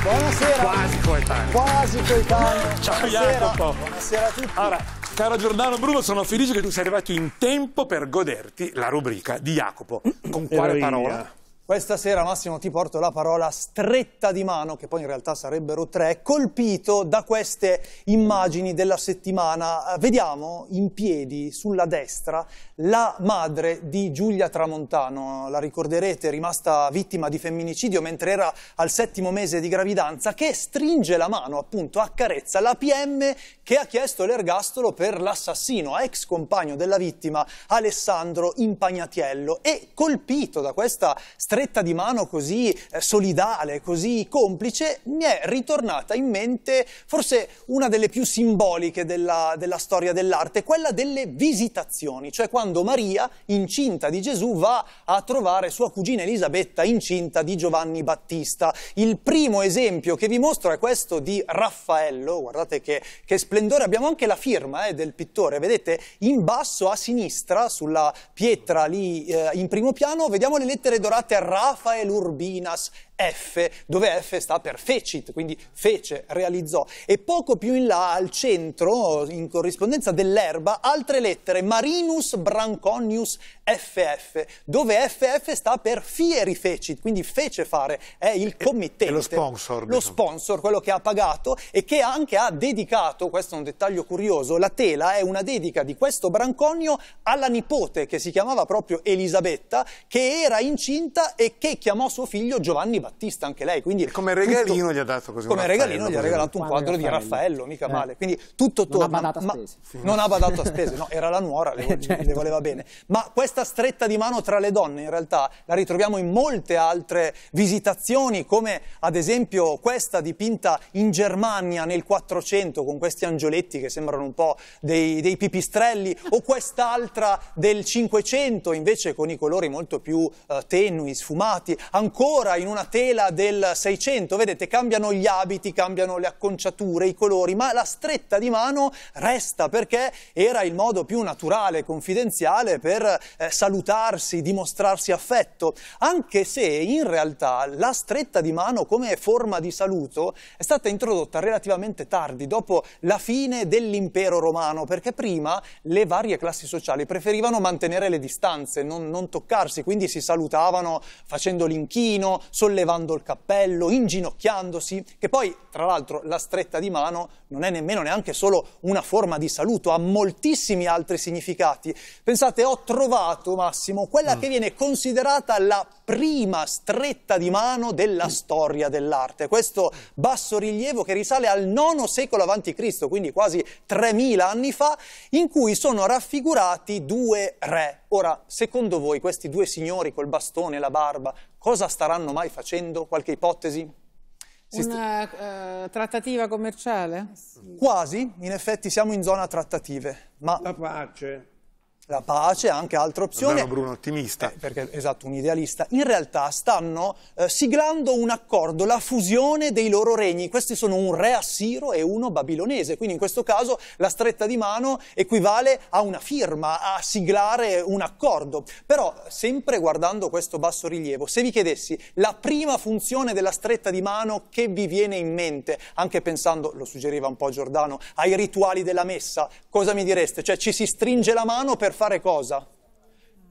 Buonasera. Quasi coetaneo. Quasi coetanei. Ciao Buonasera. Jacopo. Buonasera a tutti. Allora, caro Giordano Bruno, sono felice che tu sei arrivato in tempo per goderti la rubrica di Jacopo. Mm. Con quale parola? Questa sera, Massimo, ti porto la parola stretta di mano, che poi in realtà sarebbero tre, colpito da queste immagini della settimana. Vediamo in piedi, sulla destra, la madre di Giulia Tramontano, la ricorderete, rimasta vittima di femminicidio mentre era al settimo mese di gravidanza, che stringe la mano, appunto, accarezza la PM che ha chiesto l'ergastolo per l'assassino, ex compagno della vittima Alessandro Impagnatiello e colpito da questa stretta di mano così eh, solidale, così complice, mi è ritornata in mente forse una delle più simboliche della, della storia dell'arte, quella delle visitazioni, cioè quando quando Maria, incinta di Gesù, va a trovare sua cugina Elisabetta incinta di Giovanni Battista. Il primo esempio che vi mostro è questo di Raffaello, guardate che, che splendore, abbiamo anche la firma eh, del pittore, vedete in basso a sinistra sulla pietra lì eh, in primo piano vediamo le lettere dorate Rafael Urbinas F, dove F sta per fecit, quindi fece, realizzò. E poco più in là, al centro, in corrispondenza dell'erba, altre lettere, Marinus Branconius FF, dove FF sta per fieri fecit, quindi fece fare, è il committente. È lo sponsor. Lo sponsor, diciamo. quello che ha pagato e che anche ha dedicato, questo è un dettaglio curioso, la tela è una dedica di questo Branconio alla nipote che si chiamava proprio Elisabetta, che era incinta e che chiamò suo figlio Giovanni Branconio. Battista, anche lei. Quindi come regalino tutto, gli ha dato così Come regalino gli ha regalato un quadro Raffaello. di Raffaello, mica eh. male. Quindi tutto torna. Non ha badato a spese. Ma, sì. Non ha badato a spese, no, era la nuora, le, certo. le voleva bene. Ma questa stretta di mano tra le donne in realtà la ritroviamo in molte altre visitazioni, come ad esempio questa dipinta in Germania nel 400 con questi angioletti che sembrano un po' dei, dei pipistrelli, o quest'altra del 500 invece con i colori molto più eh, tenui, sfumati, ancora in una tela del 600, vedete, cambiano gli abiti, cambiano le acconciature, i colori, ma la stretta di mano resta perché era il modo più naturale, confidenziale per eh, salutarsi, dimostrarsi affetto, anche se in realtà la stretta di mano come forma di saluto è stata introdotta relativamente tardi, dopo la fine dell'impero romano, perché prima le varie classi sociali preferivano mantenere le distanze, non, non toccarsi, quindi si salutavano facendo l'inchino, sollevando levando il cappello, inginocchiandosi, che poi tra l'altro la stretta di mano non è nemmeno neanche solo una forma di saluto, ha moltissimi altri significati. Pensate, ho trovato, Massimo, quella mm. che viene considerata la prima stretta di mano della mm. storia dell'arte. Questo bassorilievo che risale al IX secolo a.C., quindi quasi 3.000 anni fa, in cui sono raffigurati due re. Ora, secondo voi questi due signori col bastone e la barba Cosa staranno mai facendo? Qualche ipotesi? Una uh, trattativa commerciale? Quasi, in effetti siamo in zona trattative. Ma... La pace la pace, anche altre opzioni. Almeno Bruno ottimista. Eh, perché, esatto, un idealista. In realtà stanno eh, siglando un accordo, la fusione dei loro regni. Questi sono un re assiro e uno babilonese. Quindi in questo caso la stretta di mano equivale a una firma, a siglare un accordo. Però, sempre guardando questo basso rilievo, se vi chiedessi la prima funzione della stretta di mano che vi viene in mente, anche pensando, lo suggeriva un po' Giordano, ai rituali della messa, cosa mi direste? Cioè ci si stringe la mano per fare cosa?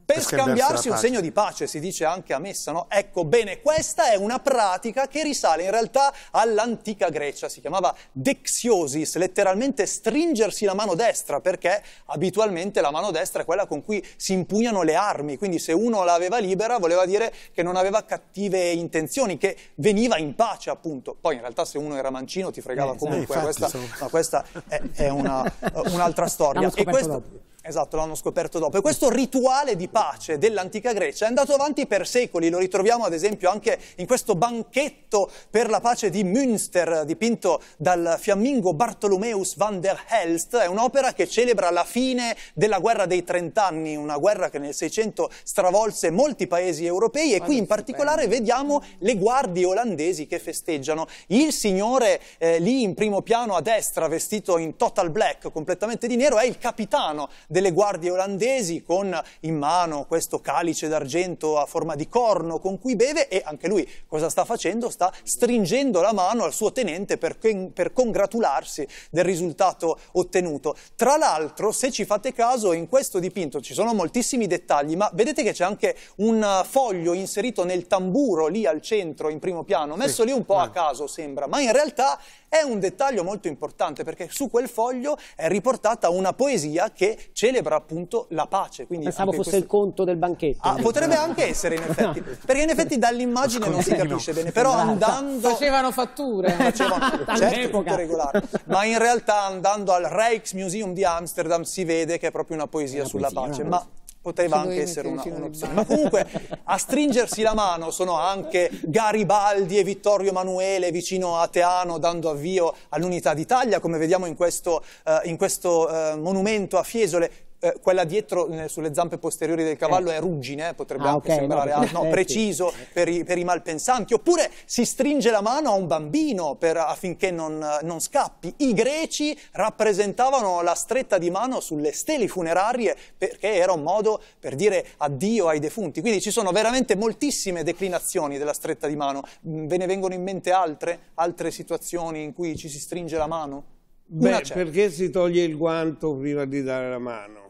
Per, scambiarsi un segno di pace, si dice anche a messa, no? Ecco, bene, questa è una pratica che risale in realtà all'antica Grecia, si chiamava dexiosis, letteralmente stringersi la mano destra, perché abitualmente la mano destra è quella con cui si impugnano le armi, quindi se uno la aveva libera voleva dire che non aveva cattive intenzioni, che veniva in pace appunto. Poi in realtà se uno era mancino ti fregava eh, comunque, eh, eh, infatti, questa, sono... questa, è, è una, un'altra storia. E questo... Dopo. Esatto, l'hanno scoperto dopo. E questo rituale di pace dell'antica Grecia è andato avanti per secoli, lo ritroviamo ad esempio anche in questo banchetto per la pace di Münster, dipinto dal fiammingo Bartolomeus van der Helst, è un'opera che celebra la fine della guerra dei Trent'anni, una guerra che nel 600 stravolse molti paesi europei e qui in particolare vediamo le guardie olandesi che festeggiano. Il signore eh, lì in primo piano a destra, vestito in total black, completamente di nero, è il capitano delle guardie olandesi con in mano questo calice d'argento a forma di corno con cui beve e anche lui cosa sta facendo? Sta stringendo la mano al suo tenente per, per congratularsi del risultato ottenuto. Tra l'altro, se ci fate caso, in questo dipinto ci sono moltissimi dettagli, ma vedete che c'è anche un foglio inserito nel tamburo lì al centro, in primo piano, messo sì, lì un po' no. a eh. caso sembra, ma in realtà è un dettaglio molto importante perché su quel foglio è riportata una poesia che c'è celebra appunto la pace. Quindi Pensavo fosse questo... il conto del banchetto. Ah, potrebbe anche essere in effetti, perché in effetti dall'immagine non si capisce bene, però andando... Facevano fatture. Facevano certo, regolare. Ma in realtà andando al Rijksmuseum di Amsterdam si vede che è proprio una poesia, una sulla poesia, pace. Una Ma poteva anche essere una, un'opzione. Ma comunque a stringersi la mano sono anche Garibaldi e Vittorio Emanuele vicino a Teano dando avvio all'unità d'Italia, come vediamo in questo, uh, in questo uh, monumento a Fiesole eh, quella dietro eh, sulle zampe posteriori del cavallo eh. è ruggine, eh, potrebbe ah, anche okay, sembrare no, no, eh, preciso per i, per i, malpensanti, oppure si stringe la mano a un bambino per, affinché non, non scappi. I greci rappresentavano la stretta di mano sulle steli funerarie perché era un modo per dire addio ai defunti. Quindi ci sono veramente moltissime declinazioni della stretta di mano. Mm, ve ne vengono in mente altre? Altre situazioni in cui ci si stringe la mano? Beh, perché si toglie il guanto prima di dare la mano?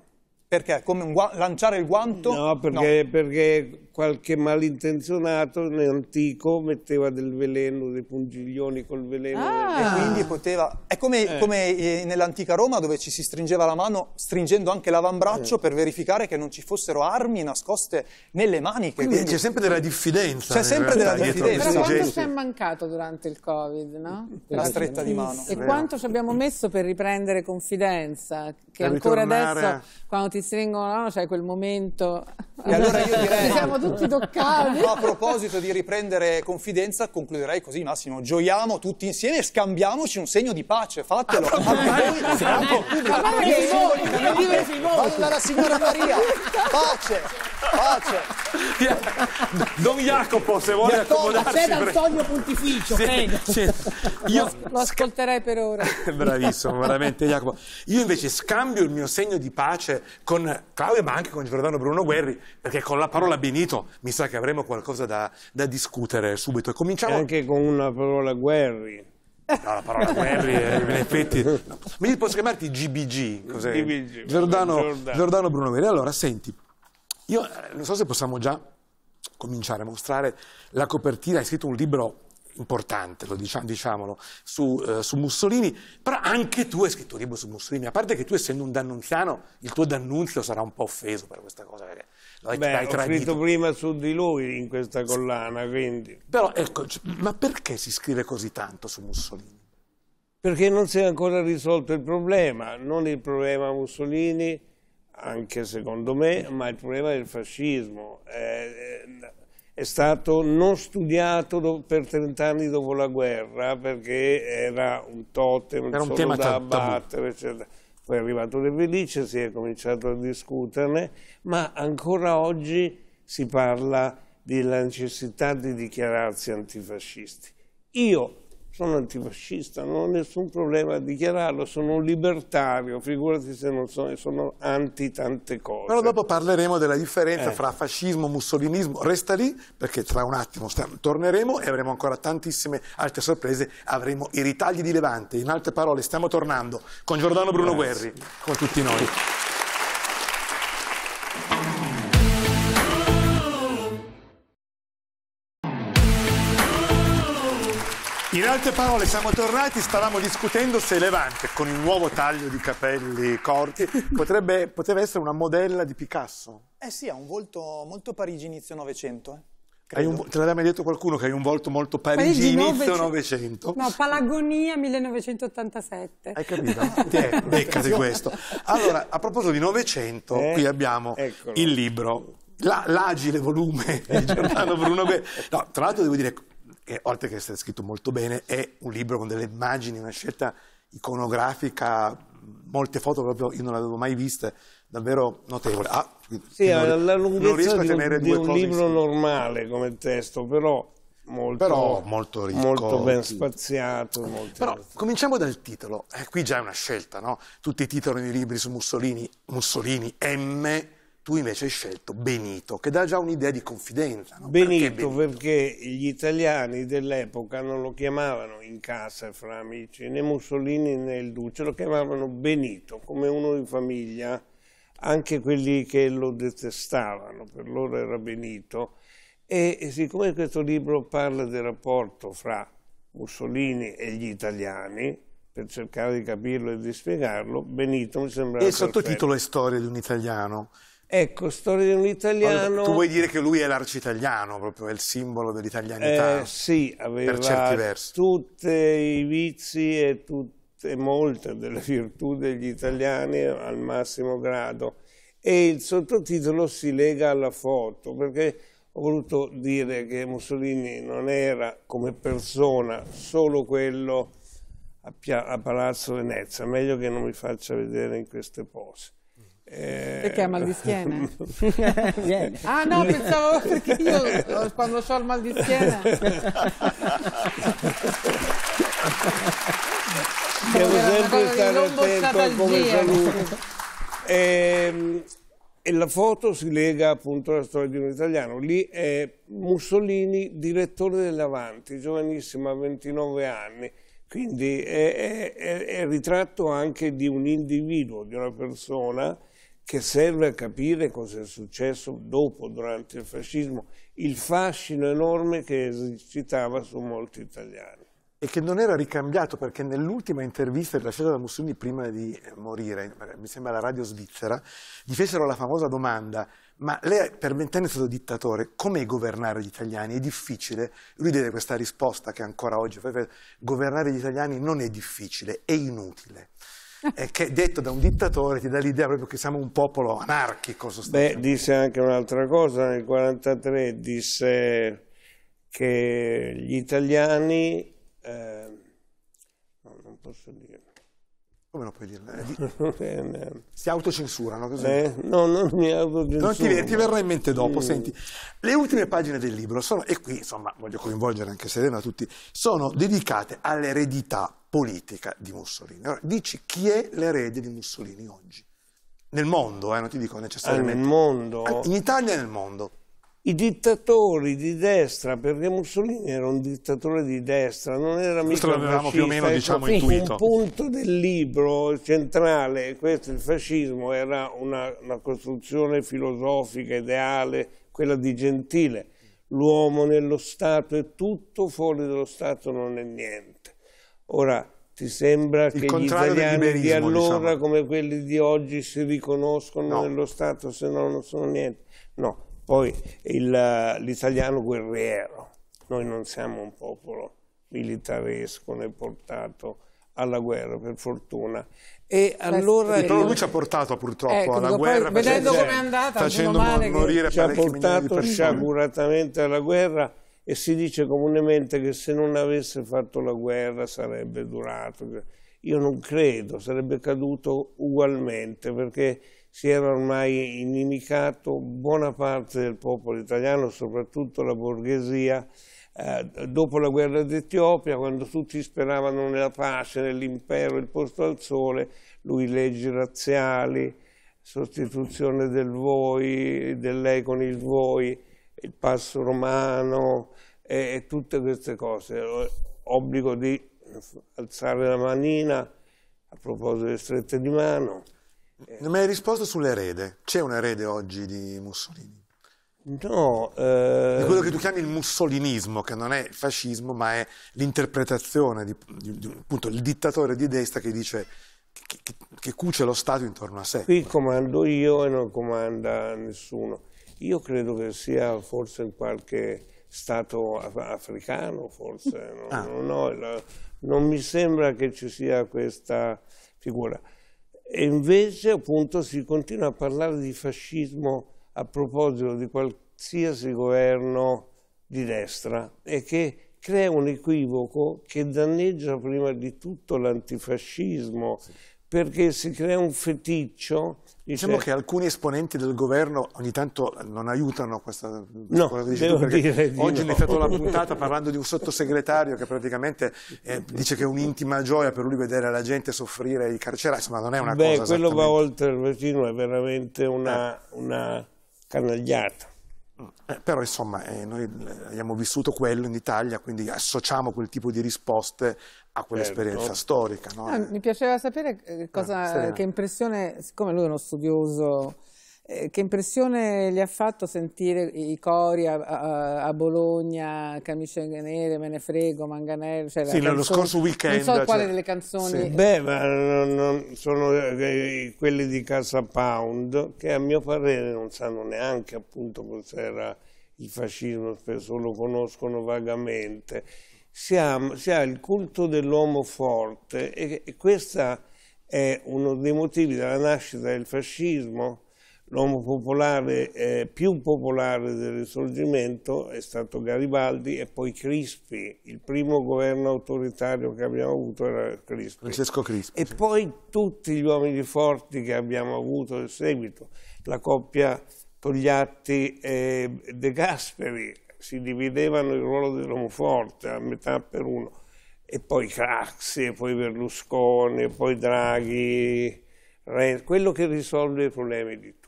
Perché? Come un lanciare il guanto? No, perché, no. perché qualche malintenzionato nell'antico metteva del veleno, dei pungiglioni col veleno. Ah. E quindi poteva... È come, eh. come eh, nell'antica Roma dove ci si stringeva la mano stringendo anche l'avambraccio eh. per verificare che non ci fossero armi nascoste nelle maniche. Quindi, c'è sempre della diffidenza. C'è sempre della diffidenza. Però quanto ci è mancato durante il Covid, no? La stretta di mano. E quanto ci abbiamo messo per riprendere confidenza? Che per ancora ritornare... adesso, quando ti stringono la mano, c'è quel momento... E allora io direi tutti toccati. Ma a proposito di riprendere confidenza, concluderei così, Massimo. Gioiamo tutti insieme e scambiamoci un segno di pace. Fatelo. Ah, ma siamo Vado dalla signora Maria. Pace. Pace. Don Jacopo, se vuole accomodarsi. C'è Antonio Pontificio, credo. Io lo ascolterei per ora. Bravissimo, veramente Jacopo. Io invece scambio il mio segno di pace con Claudio, ma anche con Giordano Bruno Guerri, perché con la parola benito so, mi sa che avremo qualcosa da, da discutere subito. E cominciamo... E anche con una parola guerri. No, la parola guerri, eh, in effetti... No. Mi posso chiamarti GBG? Cos'è? GBG. Giordano, Giordano. Giordano Bruno Veri. Allora, senti, io eh, non so se possiamo già cominciare a mostrare la copertina, hai scritto un libro importante, lo diciamo, diciamolo, su, eh, su, Mussolini, però anche tu hai scritto un libro su Mussolini, a parte che tu essendo un dannunziano, il tuo dannunzio sarà un po' offeso per questa cosa, perché dai, Beh, dai ho scritto prima su di lui in questa collana, quindi... Però, ecco, ma perché si scrive così tanto su Mussolini? Perché non si è ancora risolto il problema, non il problema Mussolini, anche secondo me, ma il problema del fascismo. È, è stato non studiato per 30 anni dopo la guerra perché era un totem, era un solo tema da abbattere, eccetera poi è arrivato De Felice, si è cominciato a discuterne, ma ancora oggi si parla della necessità di dichiararsi antifascisti. Io sono antifascista, non ho nessun problema a dichiararlo, sono un libertario, figurati se non sono, sono anti tante cose. Però dopo parleremo della differenza eh. fra fascismo e mussolinismo, resta lì perché tra un attimo torneremo e avremo ancora tantissime altre sorprese, avremo i ritagli di Levante, in altre parole stiamo tornando con Giordano Bruno Grazie. Guerri, come tutti noi. In altre parole, siamo tornati, stavamo discutendo se Levante, con il nuovo taglio di capelli corti, potrebbe, poteva essere una modella di Picasso. Eh sì, ha un volto molto Parigi inizio Novecento. Eh, te l'aveva mai detto qualcuno che hai un volto molto Parigi, Parigi inizio Novecento? No, Palagonia 1987. Hai capito? Ti è, beccati questo. Allora, a proposito di Novecento, eh, qui abbiamo eccolo. il libro, l'agile volume di eh. Giordano Bruno Guerra. No, tra l'altro devo dire, che oltre che essere scritto molto bene, è un libro con delle immagini, una scelta iconografica, molte foto proprio io non l'avevo mai vista, davvero notevole. Ah, sì, non, la lunghezza non di un, di un libro normale come testo, però molto, però molto ricco. Molto ben spaziato. Molto però ben... cominciamo dal titolo, eh, qui già è una scelta, no? Tutti i titoli dei libri su Mussolini, Mussolini, M, tu invece hai scelto Benito, che dà già un'idea di confidenza. No? Benito, perché Benito perché gli italiani dell'epoca non lo chiamavano in casa fra amici, né Mussolini né il Duce, lo chiamavano Benito, come uno di famiglia, anche quelli che lo detestavano, per loro era Benito. E, e siccome questo libro parla del rapporto fra Mussolini e gli italiani, per cercare di capirlo e di spiegarlo, Benito mi sembra... E il sottotitolo è Storia di un italiano. Ecco, storia di un italiano... tu vuoi dire che lui è l'arcitaliano, proprio è il simbolo dell'italianità? Eh, sì, aveva tutti i vizi e tutte, molte delle virtù degli italiani al massimo grado. E il sottotitolo si lega alla foto, perché ho voluto dire che Mussolini non era come persona solo quello a, Pia a Palazzo Venezia, meglio che non mi faccia vedere in queste pose. Eh... Perché ha mal di schiena? ah no, pensavo perché io eh, quando ho il mal di schiena... Devo sempre stare attento come saluto. E, ehm, e la foto si lega appunto alla storia di un italiano. Lì è Mussolini, direttore dell'Avanti, giovanissimo, a 29 anni. Quindi è, è, è, è, ritratto anche di un individuo, di una persona che serve a capire cosa è successo dopo, durante il fascismo, il fascino enorme che esercitava su molti italiani. E che non era ricambiato perché nell'ultima intervista rilasciata da Mussolini prima di morire, mi sembra la radio svizzera, gli fecero la famosa domanda ma lei per vent'anni è stato dittatore, com'è governare gli italiani? È difficile? Lui deve questa risposta che ancora oggi, fa, cioè, governare gli italiani non è difficile, è inutile eh, che detto da un dittatore ti dà l'idea proprio che siamo un popolo anarchico. Beh, disse anche un'altra cosa, nel 1943 disse che gli italiani, eh, no, non posso dire, come eh, non puoi dirlo? si autocensurano così? Eh, no, non mi autocensuro. Ti, ti, verrà in mente dopo. Mm. Senti, le ultime pagine del libro sono, e qui insomma voglio coinvolgere anche Serena tutti, sono dedicate all'eredità politica di Mussolini. Allora, dici chi è l'erede di Mussolini oggi? Nel mondo, eh, non ti dico necessariamente. Nel mondo? In Italia e nel mondo i dittatori di destra, perché Mussolini era un dittatore di destra, non era mica un fascista, più o meno, diciamo, ecco. intuito. un punto del libro centrale, questo il fascismo era una, una costruzione filosofica, ideale, quella di Gentile, l'uomo nello Stato è tutto, fuori dallo Stato non è niente. Ora, ti sembra il che gli italiani di diciamo. allora diciamo. come quelli di oggi si riconoscono no. nello Stato, se no non sono niente? No poi l'italiano guerriero. Noi non siamo un popolo militaresco né portato alla guerra, per fortuna. E allora... Però lui ci ha portato purtroppo ecco, alla guerra, poi, vedendo come è andata, facendo male morire Ci ha portato sciaguratamente alla guerra e si dice comunemente che se non avesse fatto la guerra sarebbe durato. Io non credo, sarebbe caduto ugualmente, perché si era ormai inimicato buona parte del popolo italiano, soprattutto la borghesia, eh, dopo la guerra d'Etiopia, quando tutti speravano nella pace, nell'impero, il posto al sole, lui leggi razziali, sostituzione del voi, del lei con il voi, il passo romano e, e tutte queste cose. Obbligo di alzare la manina a proposito delle strette di mano. Non mi hai risposto sull'erede. C'è un erede oggi di Mussolini? No. Eh... quello che tu chiami il mussolinismo, che non è il fascismo, ma è l'interpretazione di, di, di appunto, il dittatore di destra che dice che, che, che, cuce lo Stato intorno a sé. Qui comando io e non comanda nessuno. Io credo che sia forse in qualche Stato africano, forse. No? Ah. No, no, non mi sembra che ci sia questa figura. E invece appunto si continua a parlare di fascismo a proposito di qualsiasi governo di destra e che crea un equivoco che danneggia prima di tutto l'antifascismo, sì perché si crea un feticcio. Diciamo che alcuni esponenti del governo ogni tanto non aiutano questa no, cosa dici tu, dire oggi no. iniziato la puntata parlando di un sottosegretario che praticamente eh, dice che è un'intima gioia per lui vedere la gente soffrire i carcerati, insomma non è una Beh, cosa Beh, quello va oltre il vecino, è veramente una, una canagliata. Eh, però insomma eh, noi eh, abbiamo vissuto quello in Italia, quindi associamo quel tipo di risposte a quell'esperienza certo. storica. No? Ah, mi piaceva sapere eh, eh, cosa, che impressione, siccome lui è uno studioso eh, che impressione gli ha fatto sentire i cori a, a, a Bologna, Camicie Nere, Me ne frego, Manganello? Cioè sì, lo scorso weekend. Non so quale cioè, delle canzoni. Sì. Beh, ma non, non, sono eh, quelli di Casa Pound che a mio parere non sanno neanche appunto cos'era il fascismo, spesso lo conoscono vagamente. Si ha, si ha il culto dell'uomo forte e, e questo è uno dei motivi della nascita del fascismo l'uomo popolare eh, più popolare del risorgimento è stato Garibaldi e poi Crispi. Il primo governo autoritario che abbiamo avuto era Crispi. Francesco Crispi. E sì. poi tutti gli uomini forti che abbiamo avuto in seguito, la coppia Togliatti e De Gasperi, si dividevano il ruolo dell'uomo forte a metà per uno. E poi Craxi, e poi Berlusconi, e poi Draghi, Ren quello che risolve i problemi di tutti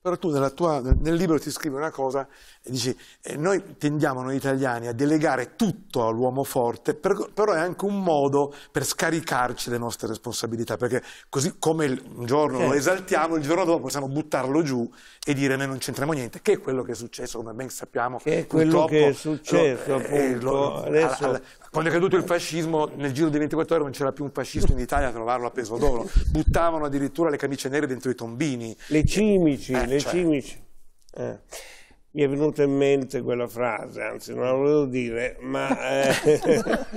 però tu tua, nel libro ti scrivi una cosa Dice, eh, noi tendiamo noi italiani a delegare tutto all'uomo forte, però è anche un modo per scaricarci le nostre responsabilità, perché così come un giorno lo certo. esaltiamo, il giorno dopo possiamo buttarlo giù e dire noi non c'entriamo niente, che è quello che è successo, come ben sappiamo. Che è quello che è successo, lo, eh, eh, appunto. Lo, Adesso... alla, alla, quando è caduto il fascismo, nel giro di 24 ore non c'era più un fascista in Italia a trovarlo a peso d'oro. Buttavano addirittura le camicie nere dentro i tombini. Le cimici, eh, le cioè. cimici. Eh mi è venuta in mente quella frase, anzi non la volevo dire, ma eh,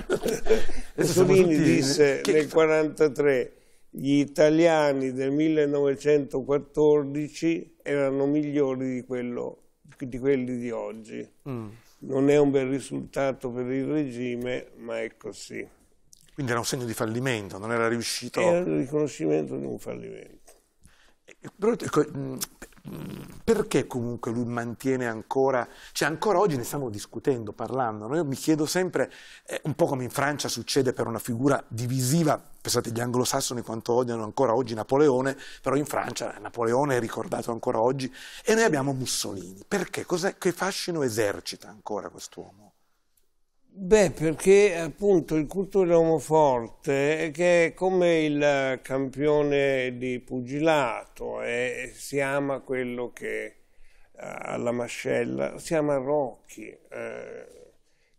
Mussolini disse che... nel 1943 gli italiani del 1914 erano migliori di, quello, di quelli di oggi. Mm. Non è un bel risultato per il regime, ma è così. Quindi era un segno di fallimento, non era riuscito... Era il riconoscimento di un fallimento. Però, ecco, mm, perché comunque lui mantiene ancora, cioè ancora oggi ne stiamo discutendo, parlando, no? io mi chiedo sempre, eh, un po' come in Francia succede per una figura divisiva, pensate gli anglosassoni quanto odiano ancora oggi Napoleone, però in Francia Napoleone è ricordato ancora oggi e noi abbiamo Mussolini, perché? che fascino esercita ancora quest'uomo? Beh, perché appunto il culto dell'uomo forte, eh, che è come il campione di pugilato, è, eh, si ama quello che eh, ha la mascella, si ama Rocchi, eh,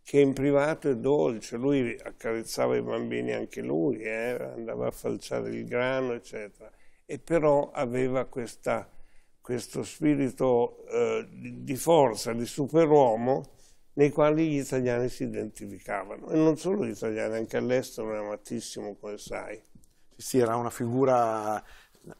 che in privato è dolce, lui accarezzava i bambini anche lui, eh, andava a falciare il grano, eccetera, e però aveva questa, questo spirito eh, di forza, di superuomo, nei quali gli italiani si identificavano. E non solo gli italiani, anche all'estero era amatissimo, come sai. Sì, era una figura eh,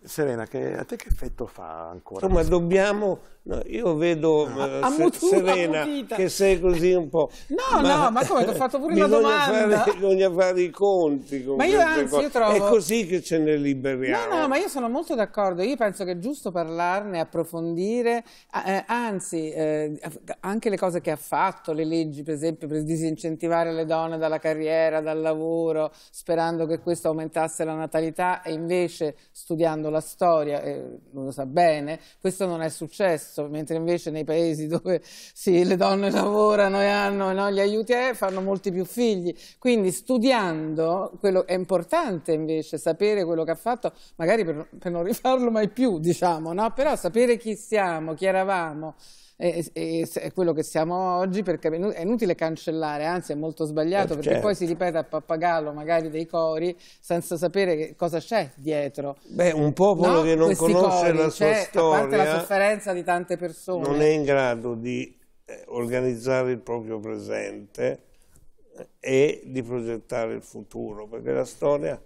Serena, che, a te che effetto fa ancora? Insomma, dobbiamo No, io vedo ah, eh, se, mutura, Serena ammutita. che sei così un po'. No, ma, no, ma come ti ho fatto pure una domanda? Fare, bisogna fare i conti. Con ma io anzi, cose. io trovo. È così che ce ne liberiamo. No, no, ma io sono molto d'accordo. Io penso che è giusto parlarne, approfondire, eh, anzi, eh, anche le cose che ha fatto, le leggi, per esempio, per disincentivare le donne dalla carriera, dal lavoro, sperando che questo aumentasse la natalità, e invece, studiando la storia, eh, lo sa bene, questo non è successo spesso, mentre invece nei paesi dove sì, le donne lavorano e hanno no, gli aiuti a eh, fanno molti più figli. Quindi studiando, quello, è importante invece sapere quello che ha fatto, magari per, per non rifarlo mai più, diciamo, no? però sapere chi siamo, chi eravamo, e, e, quello che siamo oggi, perché è inutile cancellare, anzi è molto sbagliato, certo. perché poi certo. si ripete a pappagallo magari dei cori senza sapere che cosa c'è dietro. Beh, un popolo no, che non conosce cori, la sua storia, cioè, a parte la sofferenza di tante persone, non è in grado di eh, organizzare il proprio presente eh, e di progettare il futuro, perché la storia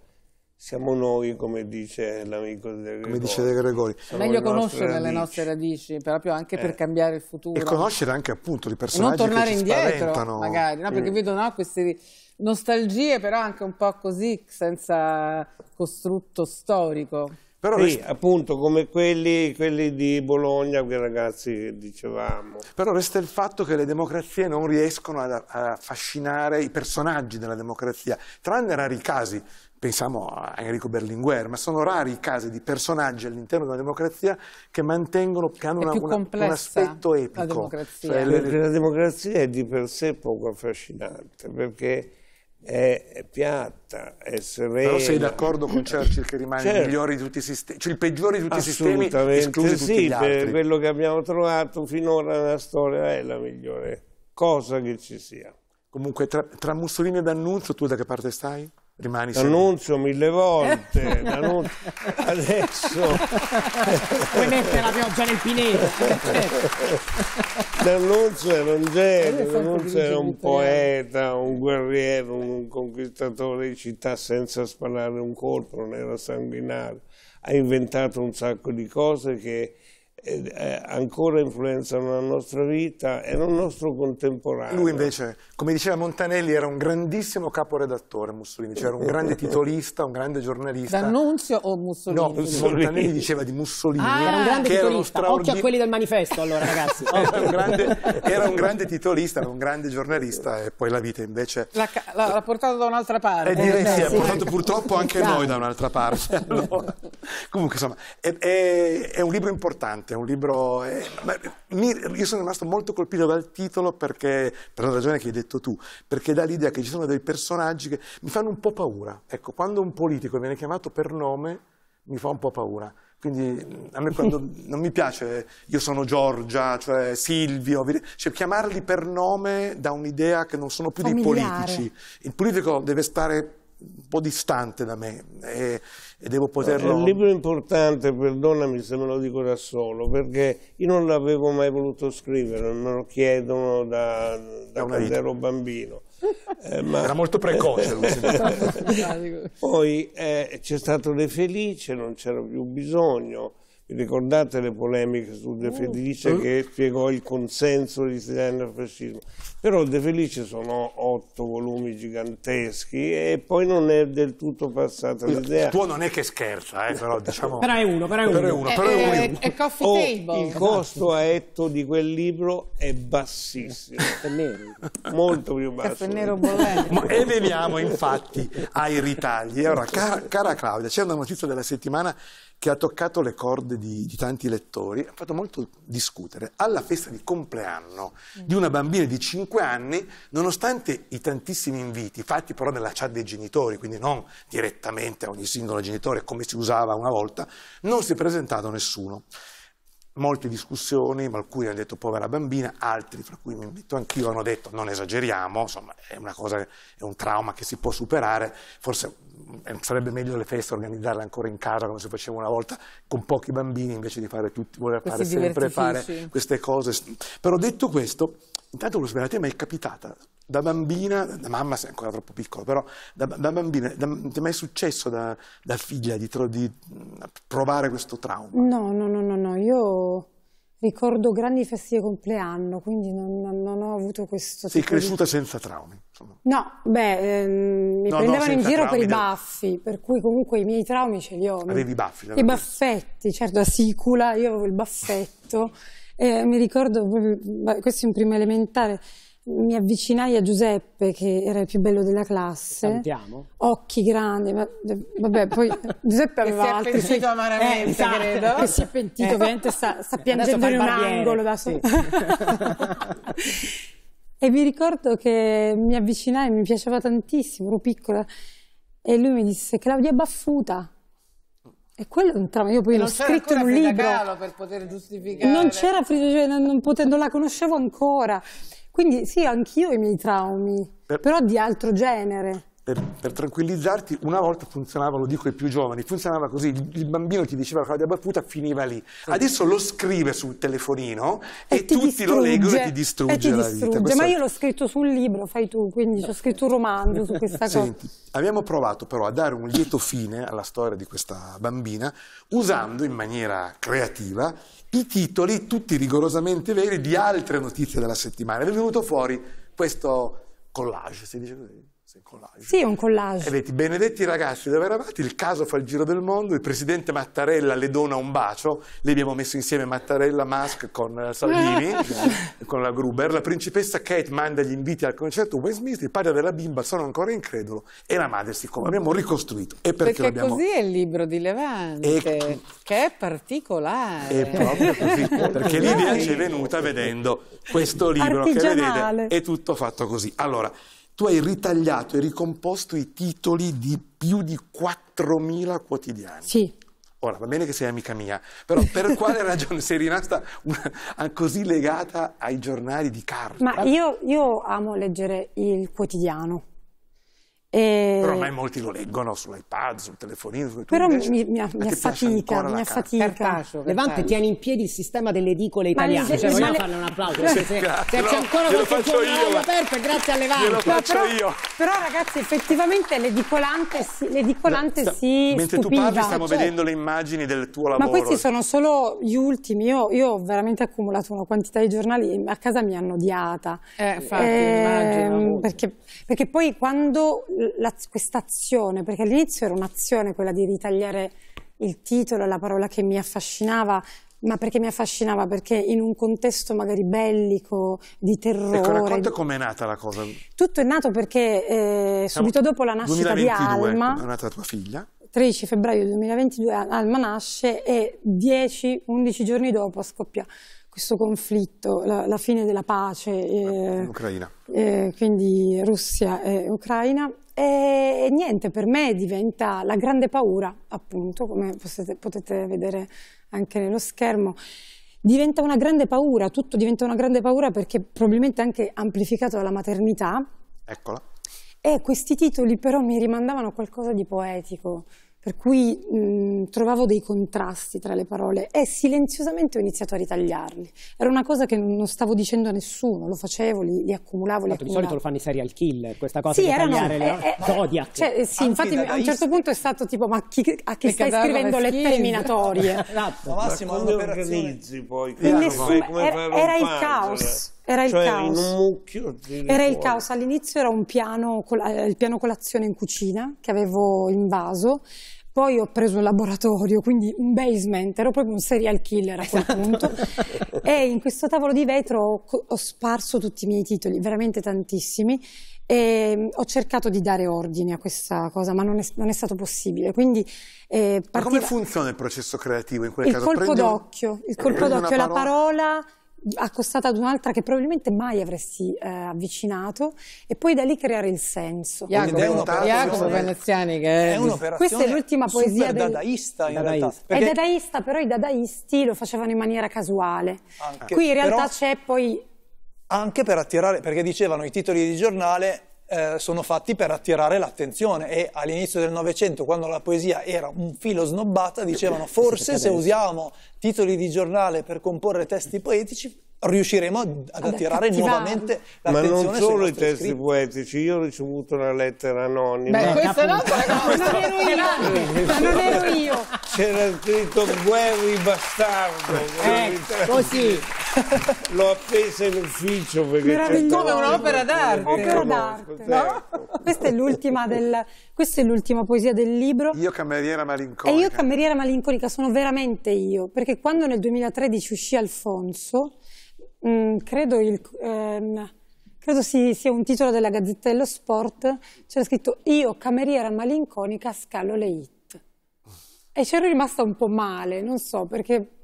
siamo noi, come dice l'amico De Gregori. Come dice De Gregori. È meglio conoscere nostre le nostre radici, proprio anche eh. per cambiare il futuro. E conoscere anche appunto i personaggi che e non tornare indietro, spaventano. magari, no? Perché mm. vedo no, queste nostalgie, però anche un po' così, senza costrutto storico. Però sì, rest... appunto, come quelli, quelli, di Bologna, quei ragazzi che dicevamo. Però resta il fatto che le democrazie non riescono ad affascinare i personaggi della democrazia, tranne rari casi pensiamo a Enrico Berlinguer, ma sono rari i casi di personaggi all'interno della democrazia che mantengono, che hanno una, una, un aspetto epico. La democrazia. Cioè, la democrazia è di per sé poco affascinante, perché è piatta, è serena. Però sei d'accordo con Churchill che rimane certo. il migliore di tutti i sistemi, cioè il peggiore di tutti i sistemi, esclusi sì, tutti gli altri. quello che abbiamo trovato finora nella storia è la migliore cosa che ci sia. Comunque tra, tra Mussolini e D'Annunzio tu da che parte stai? Rimani L'annuncio mille volte, l'annuncio... adesso... Puoi mettere la pioggia nel pineto. l'annuncio era un genio, l'annuncio era un poeta, un guerriero, un conquistatore di città senza sparare un colpo, non era sanguinario. Ha inventato un sacco di cose che eh, ancora influenzano la nostra vita, era un nostro contemporaneo. Lui invece, come diceva Montanelli, era un grandissimo caporedattore Mussolini, cioè era un grande titolista, un grande giornalista. D'Annunzio o Mussolini? No, Mussolini. Montanelli diceva di Mussolini, ah, era un grande che titolista. Era Occhio a quelli del manifesto allora ragazzi. era, un grande, era, un grande, titolista, un grande giornalista e poi la vita invece... L'ha, portato da un'altra parte. Eh, direi eh, sì, ha portato purtroppo anche noi da un'altra parte. Allora. Comunque insomma, è, è, è un libro importante è un libro... È, eh, mi, io sono rimasto molto colpito dal titolo perché, per una ragione che hai detto tu, perché dà l'idea che ci sono dei personaggi che mi fanno un po' paura. Ecco, quando un politico viene chiamato per nome mi fa un po' paura. Quindi mm, a me quando non mi piace, io sono Giorgia, cioè Silvio, cioè chiamarli per nome dà un'idea che non sono più Familiare. dei politici. Il politico deve stare un po' distante da me. E, eh, e devo poterlo... È un libro importante, perdonami se me lo dico da solo, perché io non l'avevo mai voluto scrivere, me lo chiedono da, da, da quando ero bambino. Eh, ma... Era molto precoce. Poi eh, c'è stato De Felice, non c'era più bisogno, Ricordate le polemiche su De mm. Felice eh. che spiegò il consenso degli italiani al fascismo. Però De Felice sono otto volumi giganteschi e poi non è del tutto passata l'idea. Il tuo non è che scherza, eh, però diciamo... però è uno, però è uno. Però è uno, eh, però è eh, uno. È, è, coffee oh, table. il esatto. costo a etto di quel libro è bassissimo. Molto più basso. Ma, e veniamo infatti ai ritagli. Allora, cara, cara Claudia, c'è una notizia della settimana che ha toccato le corde di, di tanti lettori, ha fatto molto discutere. Alla festa di compleanno di una bambina di 5 anni, nonostante i tantissimi inviti, fatti però nella chat dei genitori, quindi non direttamente a ogni singolo genitore come si usava una volta, non si è presentato nessuno molte discussioni, alcuni hanno detto povera bambina, altri, fra cui mi metto anch'io, hanno detto non esageriamo, insomma è una cosa, è un trauma che si può superare, forse eh, sarebbe meglio le feste organizzarle ancora in casa come si faceva una volta con pochi bambini invece di fare tutti, voler fare sempre fare queste cose. Però detto questo, intanto quello sbagliato mi è capitata da bambina, da mamma sei ancora troppo piccola, però da, da bambina, da, ti è mai successo da, da figlia di, di, provare questo trauma? No, no, no, no, no, io ricordo grandi festi di compleanno, quindi non, non ho avuto questo Sei cresciuta di... senza traumi? Insomma. No, beh, ehm, mi no, prendevano no, in giro per i baffi, da... per cui comunque i miei traumi ce li ho. Avevi i baffi? I baffetti, certo, la sicula, io avevo il baffetto. eh, mi ricordo, questo è un primo elementare, mi avvicinai a Giuseppe, che era il più bello della classe. Salutiamo. Occhi grandi, ma, vabbè, poi Giuseppe aveva si altri... Si è pentito eh, amaramente, eh, credo. Che si è pentito, eh. ovviamente sta, sta piangendo in un angolo da solo. Sì. e mi ricordo che mi avvicinai, mi piaceva tantissimo, ero piccola, e lui mi disse, Claudia Baffuta. E quello entrava, io poi l'ho scritto in un libro. Non c'era Frida Kahlo per poter giustificare. Non c'era Frida Kahlo, non, non non la conoscevo ancora. Quindi sì, anch'io ho i miei traumi, per, però di altro genere. Per, per, tranquillizzarti, una volta funzionava, lo dico ai più giovani, funzionava così, il, il bambino ti diceva la battuta, finiva lì. Adesso lo scrive sul telefonino e, e tutti lo leggono e ti distrugge, e ti distrugge Questa... Ma io l'ho scritto su un libro, fai tu, quindi ho scritto un romanzo su questa cosa. Senti, abbiamo provato però a dare un lieto fine alla storia di questa bambina usando in maniera creativa i titoli, tutti rigorosamente veri, di altre notizie della settimana. Ed è venuto fuori questo collage, si dice così un collage. Sì, un collage. E vedi, benedetti ragazzi dove eravate, il caso fa il giro del mondo, il presidente Mattarella le dona un bacio, lì abbiamo messo insieme Mattarella Musk con eh, Salvini, con la Gruber, la principessa Kate manda gli inviti al concerto Westminster, il padre della bimba sono ancora incredulo e la madre siccome abbiamo ricostruito. E perché, perché abbiamo... così è il libro di Levante, e... che è particolare. È proprio così, perché lì ci è venuta vedendo questo libro che vedete è tutto fatto così. Allora, tu hai ritagliato e ricomposto i titoli di più di 4.000 quotidiani. Sì. Ora, va bene che sei amica mia, però per quale ragione sei rimasta una, così legata ai giornali di carta? Ma io, io amo leggere il quotidiano e... Però ormai molti lo leggono sull'iPad, sul telefonino, sul Però mi, mi, mi affatica, mi affatica. Cartaceo, Levante tieni in piedi il sistema delle edicole italiane, Se, le, cioè vogliamo le... farle un applauso. Se, se, no, se c'è ancora qualche giornale aperto, grazie a Levante. però, io. Però ragazzi, effettivamente l'edicolante si, l'edicolante no, si Mentre stupiva. tu parli stiamo cioè, vedendo le immagini del tuo lavoro. Ma questi sono solo gli ultimi, io, io ho veramente accumulato una quantità di giornali e a casa mi hanno odiata. Eh, infatti, eh, immagino. Ehm, perché perché poi quando questa azione, perché all'inizio era un'azione quella di ritagliare il titolo, la parola che mi affascinava, ma perché mi affascinava? Perché in un contesto magari bellico, di terrore... Ecco, racconta com'è nata la cosa. Tutto è nato perché eh, subito dopo la nascita 2022, di Alma... è nata tua figlia. 13 febbraio 2022 Alma nasce e 10-11 giorni dopo scoppia questo conflitto, la, la fine della pace. Eh, eh Ucraina. Eh, quindi Russia e Ucraina. E niente, per me diventa la grande paura, appunto, come potete, potete vedere anche nello schermo diventa una grande paura, tutto diventa una grande paura perché probabilmente anche amplificato dalla maternità. Eccola. E questi titoli però mi rimandavano a qualcosa di poetico, per cui mh, trovavo dei contrasti tra le parole e silenziosamente ho iniziato a ritagliarli. Era una cosa che non stavo dicendo a nessuno, lo facevo, li, li accumulavo, li Tanto, accumulavo. Di solito lo fanno i serial killer, questa cosa sì, di erano, tagliare eh, le... Eh, Zodiac. Cioè, sì, infatti a un certo punto è stato tipo, ma chi, a chi stai scrivendo le terminatorie? esatto. Ma Massimo, ma come organizzi poi? Nessun, era, era il caos. Era il cioè, caos. In un mucchio era il caos. All'inizio era piano, eh, il piano colazione in cucina che avevo invaso. Poi ho preso un laboratorio, quindi un basement, ero proprio un serial killer a quel esatto. punto. e in questo tavolo di vetro ho, ho sparso tutti i miei titoli, veramente tantissimi. E mm, ho cercato di dare ordine a questa cosa, ma non è, non è stato possibile. Quindi, eh, partiva... Ma come funziona il processo creativo in quel il caso? Colpo Prendi... d'occhio, il colpo d'occhio è la parola accostata ad un'altra che probabilmente mai avresti eh, avvicinato e poi da lì creare il senso. Jacopo, Veneziani che è, è Questa è l'ultima poesia del dadaista in dadaista. realtà. Perché... È dadaista, però i dadaisti lo facevano in maniera casuale. Anche, Qui in realtà però... c'è poi anche per attirare, perché dicevano i titoli di giornale eh, sono fatti per attirare l'attenzione e all'inizio del Novecento, quando la poesia era un filo snobbata, dicevano forse se usiamo titoli di giornale per comporre testi poetici riusciremo ad, attirare attivare. nuovamente l'attenzione Ma non solo i testi scritti. poetici, io ho ricevuto una lettera anonima. Beh, questa è un'altra non ero io, ma non ero io. C'era scritto Guerri bastardo. Eh, così. L'ho appesa in ufficio perché come un'opera d'arte. Opera d'arte. No? Questa è l'ultima del questa è l'ultima poesia del libro. Io cameriera malinconica. E io cameriera malinconica sono veramente io, perché quando nel 2013 uscì Alfonso mh, mm, credo, il, ehm, credo si, sia un titolo della Gazzetta dello Sport, c'era scritto Io, cameriera malinconica, scalo le hit. E c'ero rimasta un po' male, non so, perché...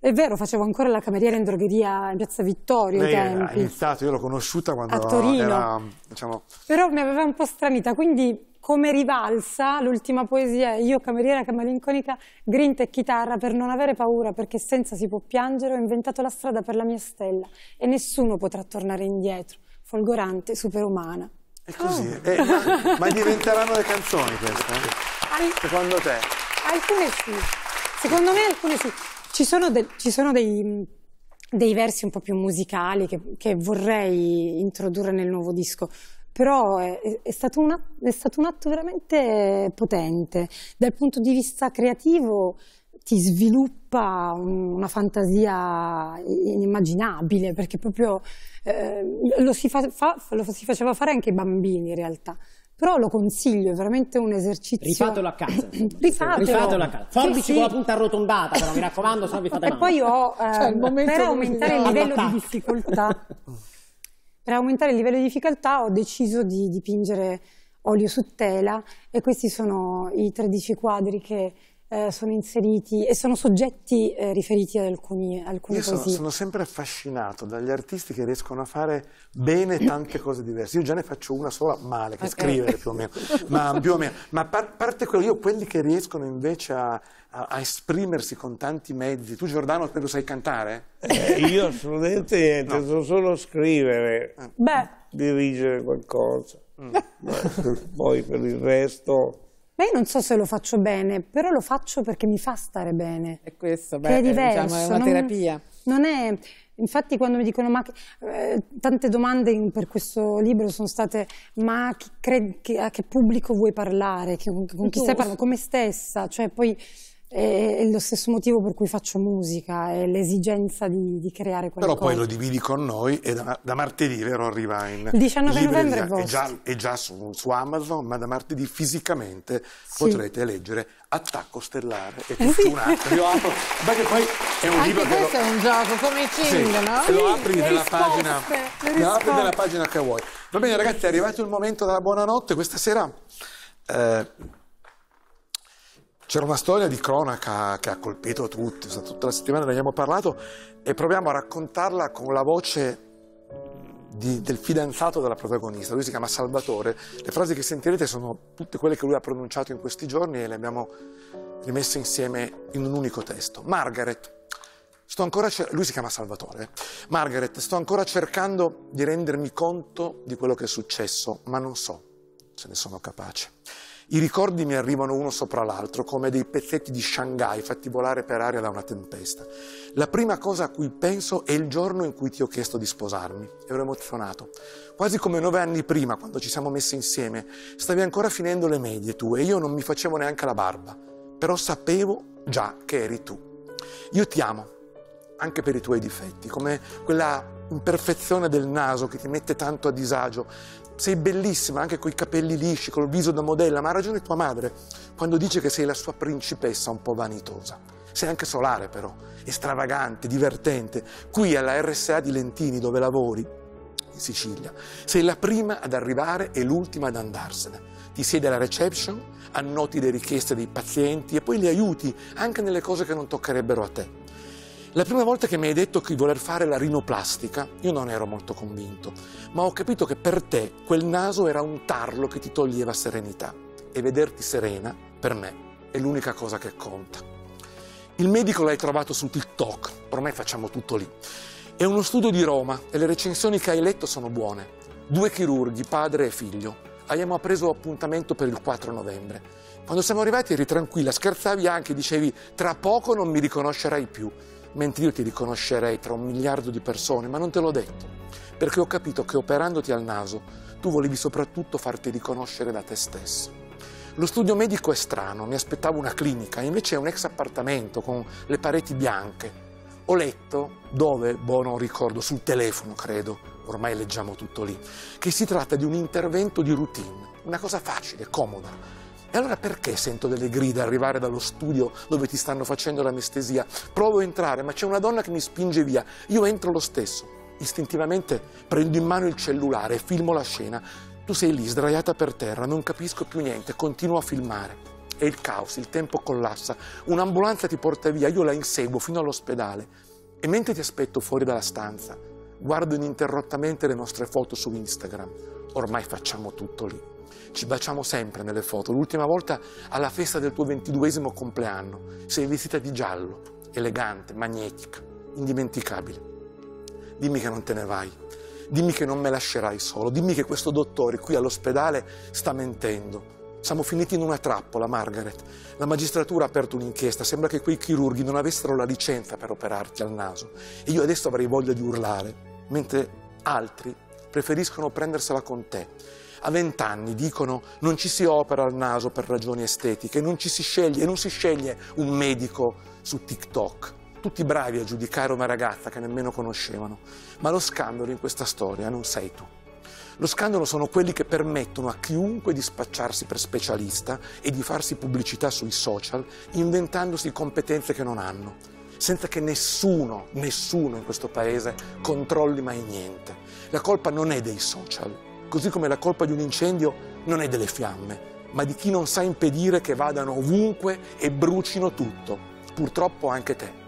È vero, facevo ancora la cameriera in drogheria in Piazza Vittorio. Lei ha iniziato, io l'ho conosciuta quando a Torino. Era, diciamo... Però mi aveva un po' stranita, quindi come rivalsa l'ultima poesia, io cameriera che malinconica, grinta e chitarra per non avere paura perché senza si può piangere ho inventato la strada per la mia stella e nessuno potrà tornare indietro, folgorante, superumana. È così, oh. eh, ma, ma, diventeranno le canzoni queste? Eh? Al... Secondo te? Alcune sì, secondo me alcune sì. Ci sono, de... Ci sono dei, dei, versi un po' più musicali che, che vorrei introdurre nel nuovo disco però è, è, stato un, è, stato un atto veramente potente. Dal punto di vista creativo ti sviluppa un, una fantasia inimmaginabile, perché proprio eh, lo, si fa, fa, lo si faceva fare anche ai bambini in realtà però lo consiglio, è veramente un esercizio. Rifatelo a casa. Rifatelo. Rifatelo a casa. Forbici sì, sì. con la punta arrotondata, però mi raccomando, se no vi fate male. E poi ho, eh, cioè, per aumentare il livello di difficoltà, Per aumentare il livello di difficoltà ho deciso di dipingere olio su tela e questi sono i 13 quadri che eh, sono inseriti e sono soggetti eh, riferiti ad alcuni, alcune Io sono, sono, sempre affascinato dagli artisti che riescono a fare bene tante cose diverse. Io già ne faccio una sola male, che okay. scrivere più o meno, ma, più o meno. ma par parte quello, io quelli che riescono invece a, a, a, esprimersi con tanti mezzi. Tu Giordano te lo sai cantare? Eh, io assolutamente niente, no. so solo scrivere, Beh. dirigere qualcosa. Mm. Poi per il resto ma io non so se lo faccio bene, però lo faccio perché mi fa stare bene. E questo, beh, diciamo, è, diverso, diciamo, è una non, terapia. Non è... Infatti quando mi dicono ma... eh, tante domande per questo libro sono state ma che, che, a che pubblico vuoi parlare? con chi tu, stai parlando? Come stessa? Cioè poi è, lo stesso motivo per cui faccio musica, è l'esigenza di, di creare qualcosa. Però poi lo dividi con noi e da, da martedì, vero, arriva in Il 19 novembre è, già, è già su, su, Amazon, ma da martedì fisicamente sì. potrete leggere Attacco Stellare e tutto sì. un attimo. Io apro, perché poi è un Anche libro questo lo... è un gioco come il Kindle, sì, no? Se lo apri nella risposte, pagina, lo apri nella pagina che vuoi. Va bene ragazzi, è arrivato il momento della buonanotte, questa sera... Eh, c'era una storia di cronaca che ha colpito tutti, tutta la settimana ne abbiamo parlato e proviamo a raccontarla con la voce di, del fidanzato della protagonista, lui si chiama Salvatore. Le frasi che sentirete sono tutte quelle che lui ha pronunciato in questi giorni e le abbiamo rimesse insieme in un unico testo. Margaret, sto ancora lui si chiama Salvatore. Margaret, sto ancora cercando di rendermi conto di quello che è successo, ma non so se ne sono capace. I ricordi mi arrivano uno sopra l'altro, come dei pezzetti di Shanghai fatti volare per aria da una tempesta. La prima cosa a cui penso è il giorno in cui ti ho chiesto di sposarmi. Ero emozionato. Quasi come nove anni prima, quando ci siamo messi insieme, stavi ancora finendo le medie tu e io non mi facevo neanche la barba. Però sapevo già che eri tu. Io ti amo, anche per i tuoi difetti, come quella imperfezione del naso che ti mette tanto a disagio, sei bellissima anche con i capelli lisci, col viso da modella, ma ha ragione tua madre quando dice che sei la sua principessa un po' vanitosa. Sei anche solare però, stravagante, divertente. Qui alla RSA di Lentini dove lavori, in Sicilia, sei la prima ad arrivare e l'ultima ad andarsene. Ti siedi alla reception, annoti le richieste dei pazienti e poi li aiuti anche nelle cose che non toccherebbero a te. La prima volta che mi hai detto di voler fare la rinoplastica, io non ero molto convinto, ma ho capito che per te quel naso era un tarlo che ti toglieva serenità e vederti serena, per me, è l'unica cosa che conta. Il medico l'hai trovato su TikTok, ormai facciamo tutto lì. È uno studio di Roma e le recensioni che hai letto sono buone. Due chirurghi, padre e figlio. Abbiamo preso appuntamento per il 4 novembre. Quando siamo arrivati eri tranquilla, scherzavi anche, dicevi tra poco non mi riconoscerai più mentre io ti riconoscerei tra un miliardo di persone, ma non te l'ho detto, perché ho capito che operandoti al naso tu volevi soprattutto farti riconoscere da te stesso. Lo studio medico è strano, mi aspettavo una clinica, invece è un ex appartamento con le pareti bianche. Ho letto dove, boh, non ricordo, sul telefono credo, ormai leggiamo tutto lì, che si tratta di un intervento di routine, una cosa facile, comoda, e allora perché sento delle grida arrivare dallo studio dove ti stanno facendo l'anestesia? Provo a entrare, ma c'è una donna che mi spinge via. Io entro lo stesso. Istintivamente prendo in mano il cellulare e filmo la scena. Tu sei lì, sdraiata per terra, non capisco più niente, continuo a filmare. È il caos, il tempo collassa. Un'ambulanza ti porta via, io la inseguo fino all'ospedale. E mentre ti aspetto fuori dalla stanza, guardo ininterrottamente le nostre foto su Instagram. Ormai facciamo tutto lì. Ci baciamo sempre nelle foto. L'ultima volta alla festa del tuo ventiduesimo compleanno. Sei vestita di giallo, elegante, magnetica, indimenticabile. Dimmi che non te ne vai. Dimmi che non me lascerai solo. Dimmi che questo dottore qui all'ospedale sta mentendo. Siamo finiti in una trappola, Margaret. La magistratura ha aperto un'inchiesta. Sembra che quei chirurghi non avessero la licenza per operarti al naso. E io adesso avrei voglia di urlare, mentre altri preferiscono prendersela con te a vent'anni dicono non ci si opera al naso per ragioni estetiche, non ci si sceglie, non si sceglie un medico su TikTok. Tutti bravi a giudicare una ragazza che nemmeno conoscevano, ma lo scandalo in questa storia non sei tu. Lo scandalo sono quelli che permettono a chiunque di spacciarsi per specialista e di farsi pubblicità sui social inventandosi competenze che non hanno, senza che nessuno, nessuno in questo paese controlli mai niente. La colpa non è dei social, così come la colpa di un incendio non è delle fiamme, ma di chi non sa impedire che vadano ovunque e brucino tutto, purtroppo anche te.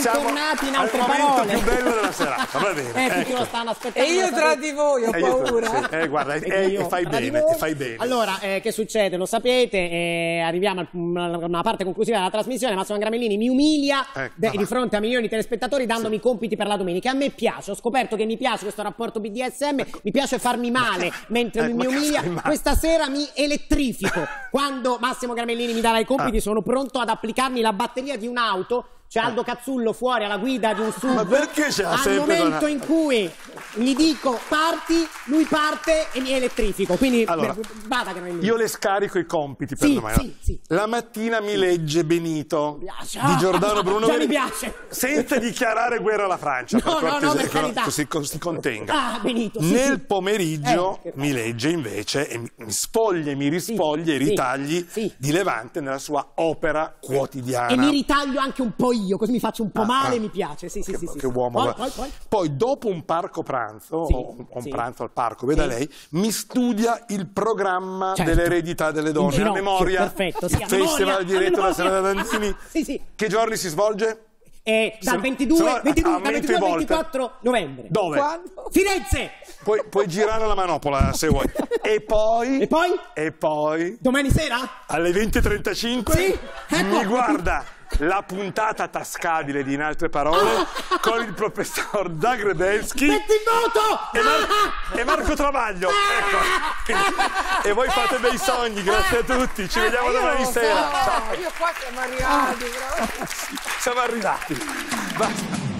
Pensiamo tornati in altre al parole. momento più bello della serata, va bene. Eh, ecco. stanno aspettando. E io tra di voi ho E eh, io- paura. sì, eh, guarda, e, e- eh, e eh, fai bene, fai bene. Allora, eh, che succede? Lo sapete, eh, arriviamo al- mm, alla parte conclusiva della trasmissione. Massimo Gramellini mi umilia Ecco, de- di fronte a milioni di telespettatori dandomi compiti per la domenica. A me piace, ho scoperto che mi piace questo rapporto BDSM, ecco. mi piace farmi male ecco, mentre Ecco, mi ma umilia. Questa sera mi elettrifico. Quando Massimo Gramellini mi darà i compiti, ah. sono pronto ad applicarmi la batteria di un'auto c'è Aldo Cazzullo fuori alla guida di un sub. Ma perché c'è Al momento una... in cui gli dico parti, lui parte e mi elettrifico. Quindi allora, bada che non è lui. Io le scarico i compiti per sì, domani. Sì, sì. La mattina mi legge Benito di Giordano ah, Bruno. Già mi piace. Senza dichiarare guerra alla Francia. No, per no, no, per carità. Si, si contenga. Ah, Benito. Nel pomeriggio eh, mi legge invece e mi spoglie, mi rispoglie i ritagli di Levante nella sua opera quotidiana. E mi ritaglio anche un po' io io, così mi faccio un po' ah, male e ah, mi piace. Sì, sì, che, sì, che sì, uomo. Poi, poi, poi. poi, dopo un parco pranzo, sì, o un, un pranzo al parco, veda lei, mi studia il programma certo. dell'eredità delle donne, Ginocchio, a memoria. Perfetto, sì, il festival diretto da Serena Danzini. sì, sì. Che giorni si svolge? Eh, dal 22, sono, 22, 22 al 24 novembre. Dove? Quando? Firenze! Puoi, puoi, girare la manopola se vuoi. E poi? E poi? E poi? Domani sera? Alle 20.35? Sì? Ecco. Mi guarda la puntata tascabile di In altre parole con il professor Zagrebelsky Metti in moto! E, Mar- e Marco Travaglio. Ecco. E voi fate dei sogni, grazie a tutti. Ci vediamo domani sera. Ciao. Io qua siamo arrivati. Siamo arrivati. Basta.